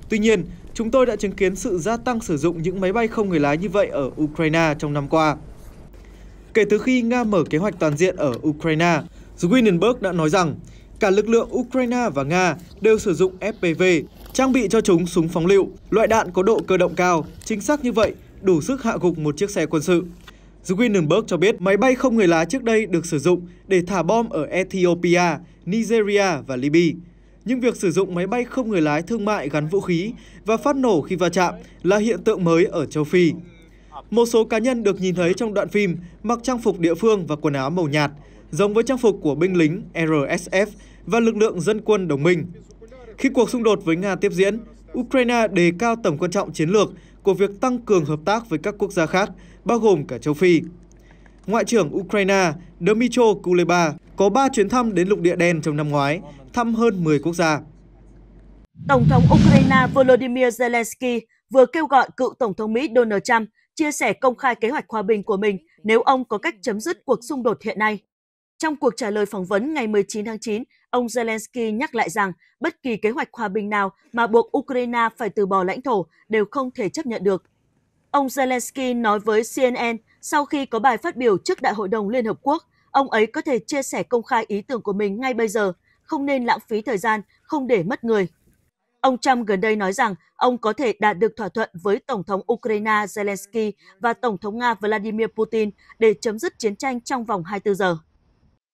Tuy nhiên, Chúng tôi đã chứng kiến sự gia tăng sử dụng những máy bay không người lái như vậy ở Ukraine trong năm qua. Kể từ khi Nga mở kế hoạch toàn diện ở Ukraine, Zwinenberg đã nói rằng cả lực lượng Ukraine và Nga đều sử dụng FPV, trang bị cho chúng súng phóng lựu, loại đạn có độ cơ động cao, chính xác như vậy, đủ sức hạ gục một chiếc xe quân sự. Zwinenberg cho biết máy bay không người lái trước đây được sử dụng để thả bom ở Ethiopia, Nigeria và Libya nhưng việc sử dụng máy bay không người lái thương mại gắn vũ khí và phát nổ khi va chạm là hiện tượng mới ở châu Phi. Một số cá nhân được nhìn thấy trong đoạn phim mặc trang phục địa phương và quần áo màu nhạt, giống với trang phục của binh lính RSF và lực lượng dân quân đồng minh. Khi cuộc xung đột với Nga tiếp diễn, Ukraine đề cao tầm quan trọng chiến lược của việc tăng cường hợp tác với các quốc gia khác, bao gồm cả châu Phi. Ngoại trưởng Ukraine Dmytro Kuleba có 3 chuyến thăm đến lục địa đen trong năm ngoái thăm hơn 10 quốc gia. Tổng thống Ukraine Volodymyr Zelensky vừa kêu gọi cựu Tổng thống Mỹ Donald Trump chia sẻ công khai kế hoạch hòa bình của mình nếu ông có cách chấm dứt cuộc xung đột hiện nay. Trong cuộc trả lời phỏng vấn ngày 19 tháng 9, ông Zelensky nhắc lại rằng bất kỳ kế hoạch hòa bình nào mà buộc Ukraine phải từ bỏ lãnh thổ đều không thể chấp nhận được. Ông Zelensky nói với CNN sau khi có bài phát biểu trước Đại hội đồng Liên Hợp Quốc, ông ấy có thể chia sẻ công khai ý tưởng của mình ngay bây giờ – không nên lãng phí thời gian, không để mất người. Ông Trump gần đây nói rằng ông có thể đạt được thỏa thuận với Tổng thống Ukraine Zelensky và Tổng thống Nga Vladimir Putin để chấm dứt chiến tranh trong vòng 24 giờ.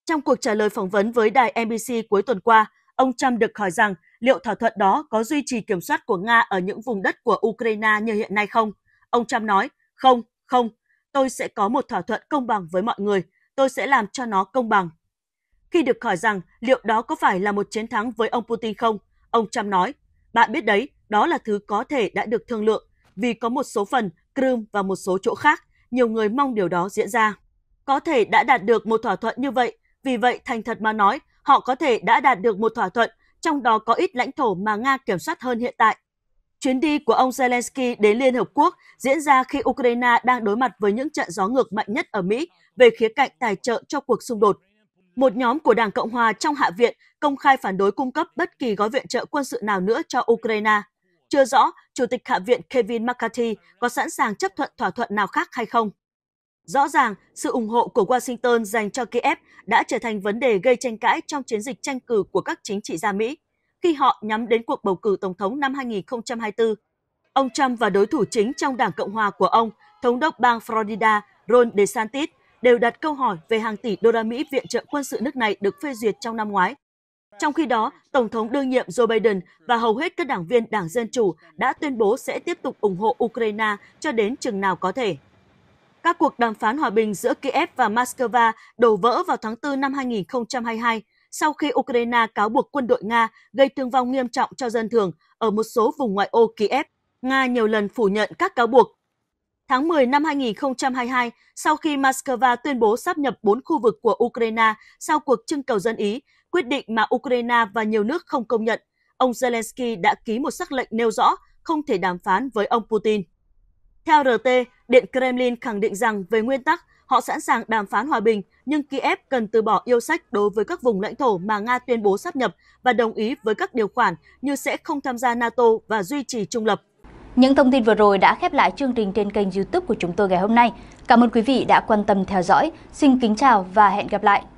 Trong cuộc trả lời phỏng vấn với đài NBC cuối tuần qua, ông Trump được hỏi rằng liệu thỏa thuận đó có duy trì kiểm soát của Nga ở những vùng đất của Ukraine như hiện nay không? Ông Trump nói, không, không, tôi sẽ có một thỏa thuận công bằng với mọi người, tôi sẽ làm cho nó công bằng. Khi được hỏi rằng liệu đó có phải là một chiến thắng với ông Putin không, ông Trump nói, bạn biết đấy, đó là thứ có thể đã được thương lượng, vì có một số phần, Crimea và một số chỗ khác, nhiều người mong điều đó diễn ra. Có thể đã đạt được một thỏa thuận như vậy, vì vậy thành thật mà nói, họ có thể đã đạt được một thỏa thuận, trong đó có ít lãnh thổ mà Nga kiểm soát hơn hiện tại. Chuyến đi của ông Zelensky đến Liên Hợp Quốc diễn ra khi Ukraine đang đối mặt với những trận gió ngược mạnh nhất ở Mỹ về khía cạnh tài trợ cho cuộc xung đột một nhóm của Đảng Cộng Hòa trong Hạ viện công khai phản đối cung cấp bất kỳ gói viện trợ quân sự nào nữa cho Ukraine. Chưa rõ Chủ tịch Hạ viện Kevin McCarthy có sẵn sàng chấp thuận thỏa thuận nào khác hay không. Rõ ràng, sự ủng hộ của Washington dành cho Kiev đã trở thành vấn đề gây tranh cãi trong chiến dịch tranh cử của các chính trị gia Mỹ khi họ nhắm đến cuộc bầu cử tổng thống năm 2024. Ông Trump và đối thủ chính trong Đảng Cộng hòa của ông, thống đốc bang Florida Ron DeSantis đều đặt câu hỏi về hàng tỷ đô la Mỹ viện trợ quân sự nước này được phê duyệt trong năm ngoái. Trong khi đó, Tổng thống đương nhiệm Joe Biden và hầu hết các đảng viên Đảng Dân Chủ đã tuyên bố sẽ tiếp tục ủng hộ Ukraine cho đến chừng nào có thể. Các cuộc đàm phán hòa bình giữa Kiev và Moscow đổ vỡ vào tháng 4 năm 2022 sau khi Ukraine cáo buộc quân đội Nga gây thương vong nghiêm trọng cho dân thường ở một số vùng ngoại ô Kiev. Nga nhiều lần phủ nhận các cáo buộc Tháng 10 năm 2022, sau khi Moscow tuyên bố sáp nhập bốn khu vực của Ukraine sau cuộc trưng cầu dân Ý, quyết định mà Ukraine và nhiều nước không công nhận, ông Zelensky đã ký một sắc lệnh nêu rõ không thể đàm phán với ông Putin. Theo RT, Điện Kremlin khẳng định rằng về nguyên tắc, họ sẵn sàng đàm phán hòa bình, nhưng Kiev cần từ bỏ yêu sách đối với các vùng lãnh thổ mà Nga tuyên bố sáp nhập và đồng ý với các điều khoản như sẽ không tham gia NATO và duy trì trung lập. Những thông tin vừa rồi đã khép lại chương trình trên kênh youtube của chúng tôi ngày hôm nay. Cảm ơn quý vị đã quan tâm theo dõi. Xin kính chào và hẹn gặp lại!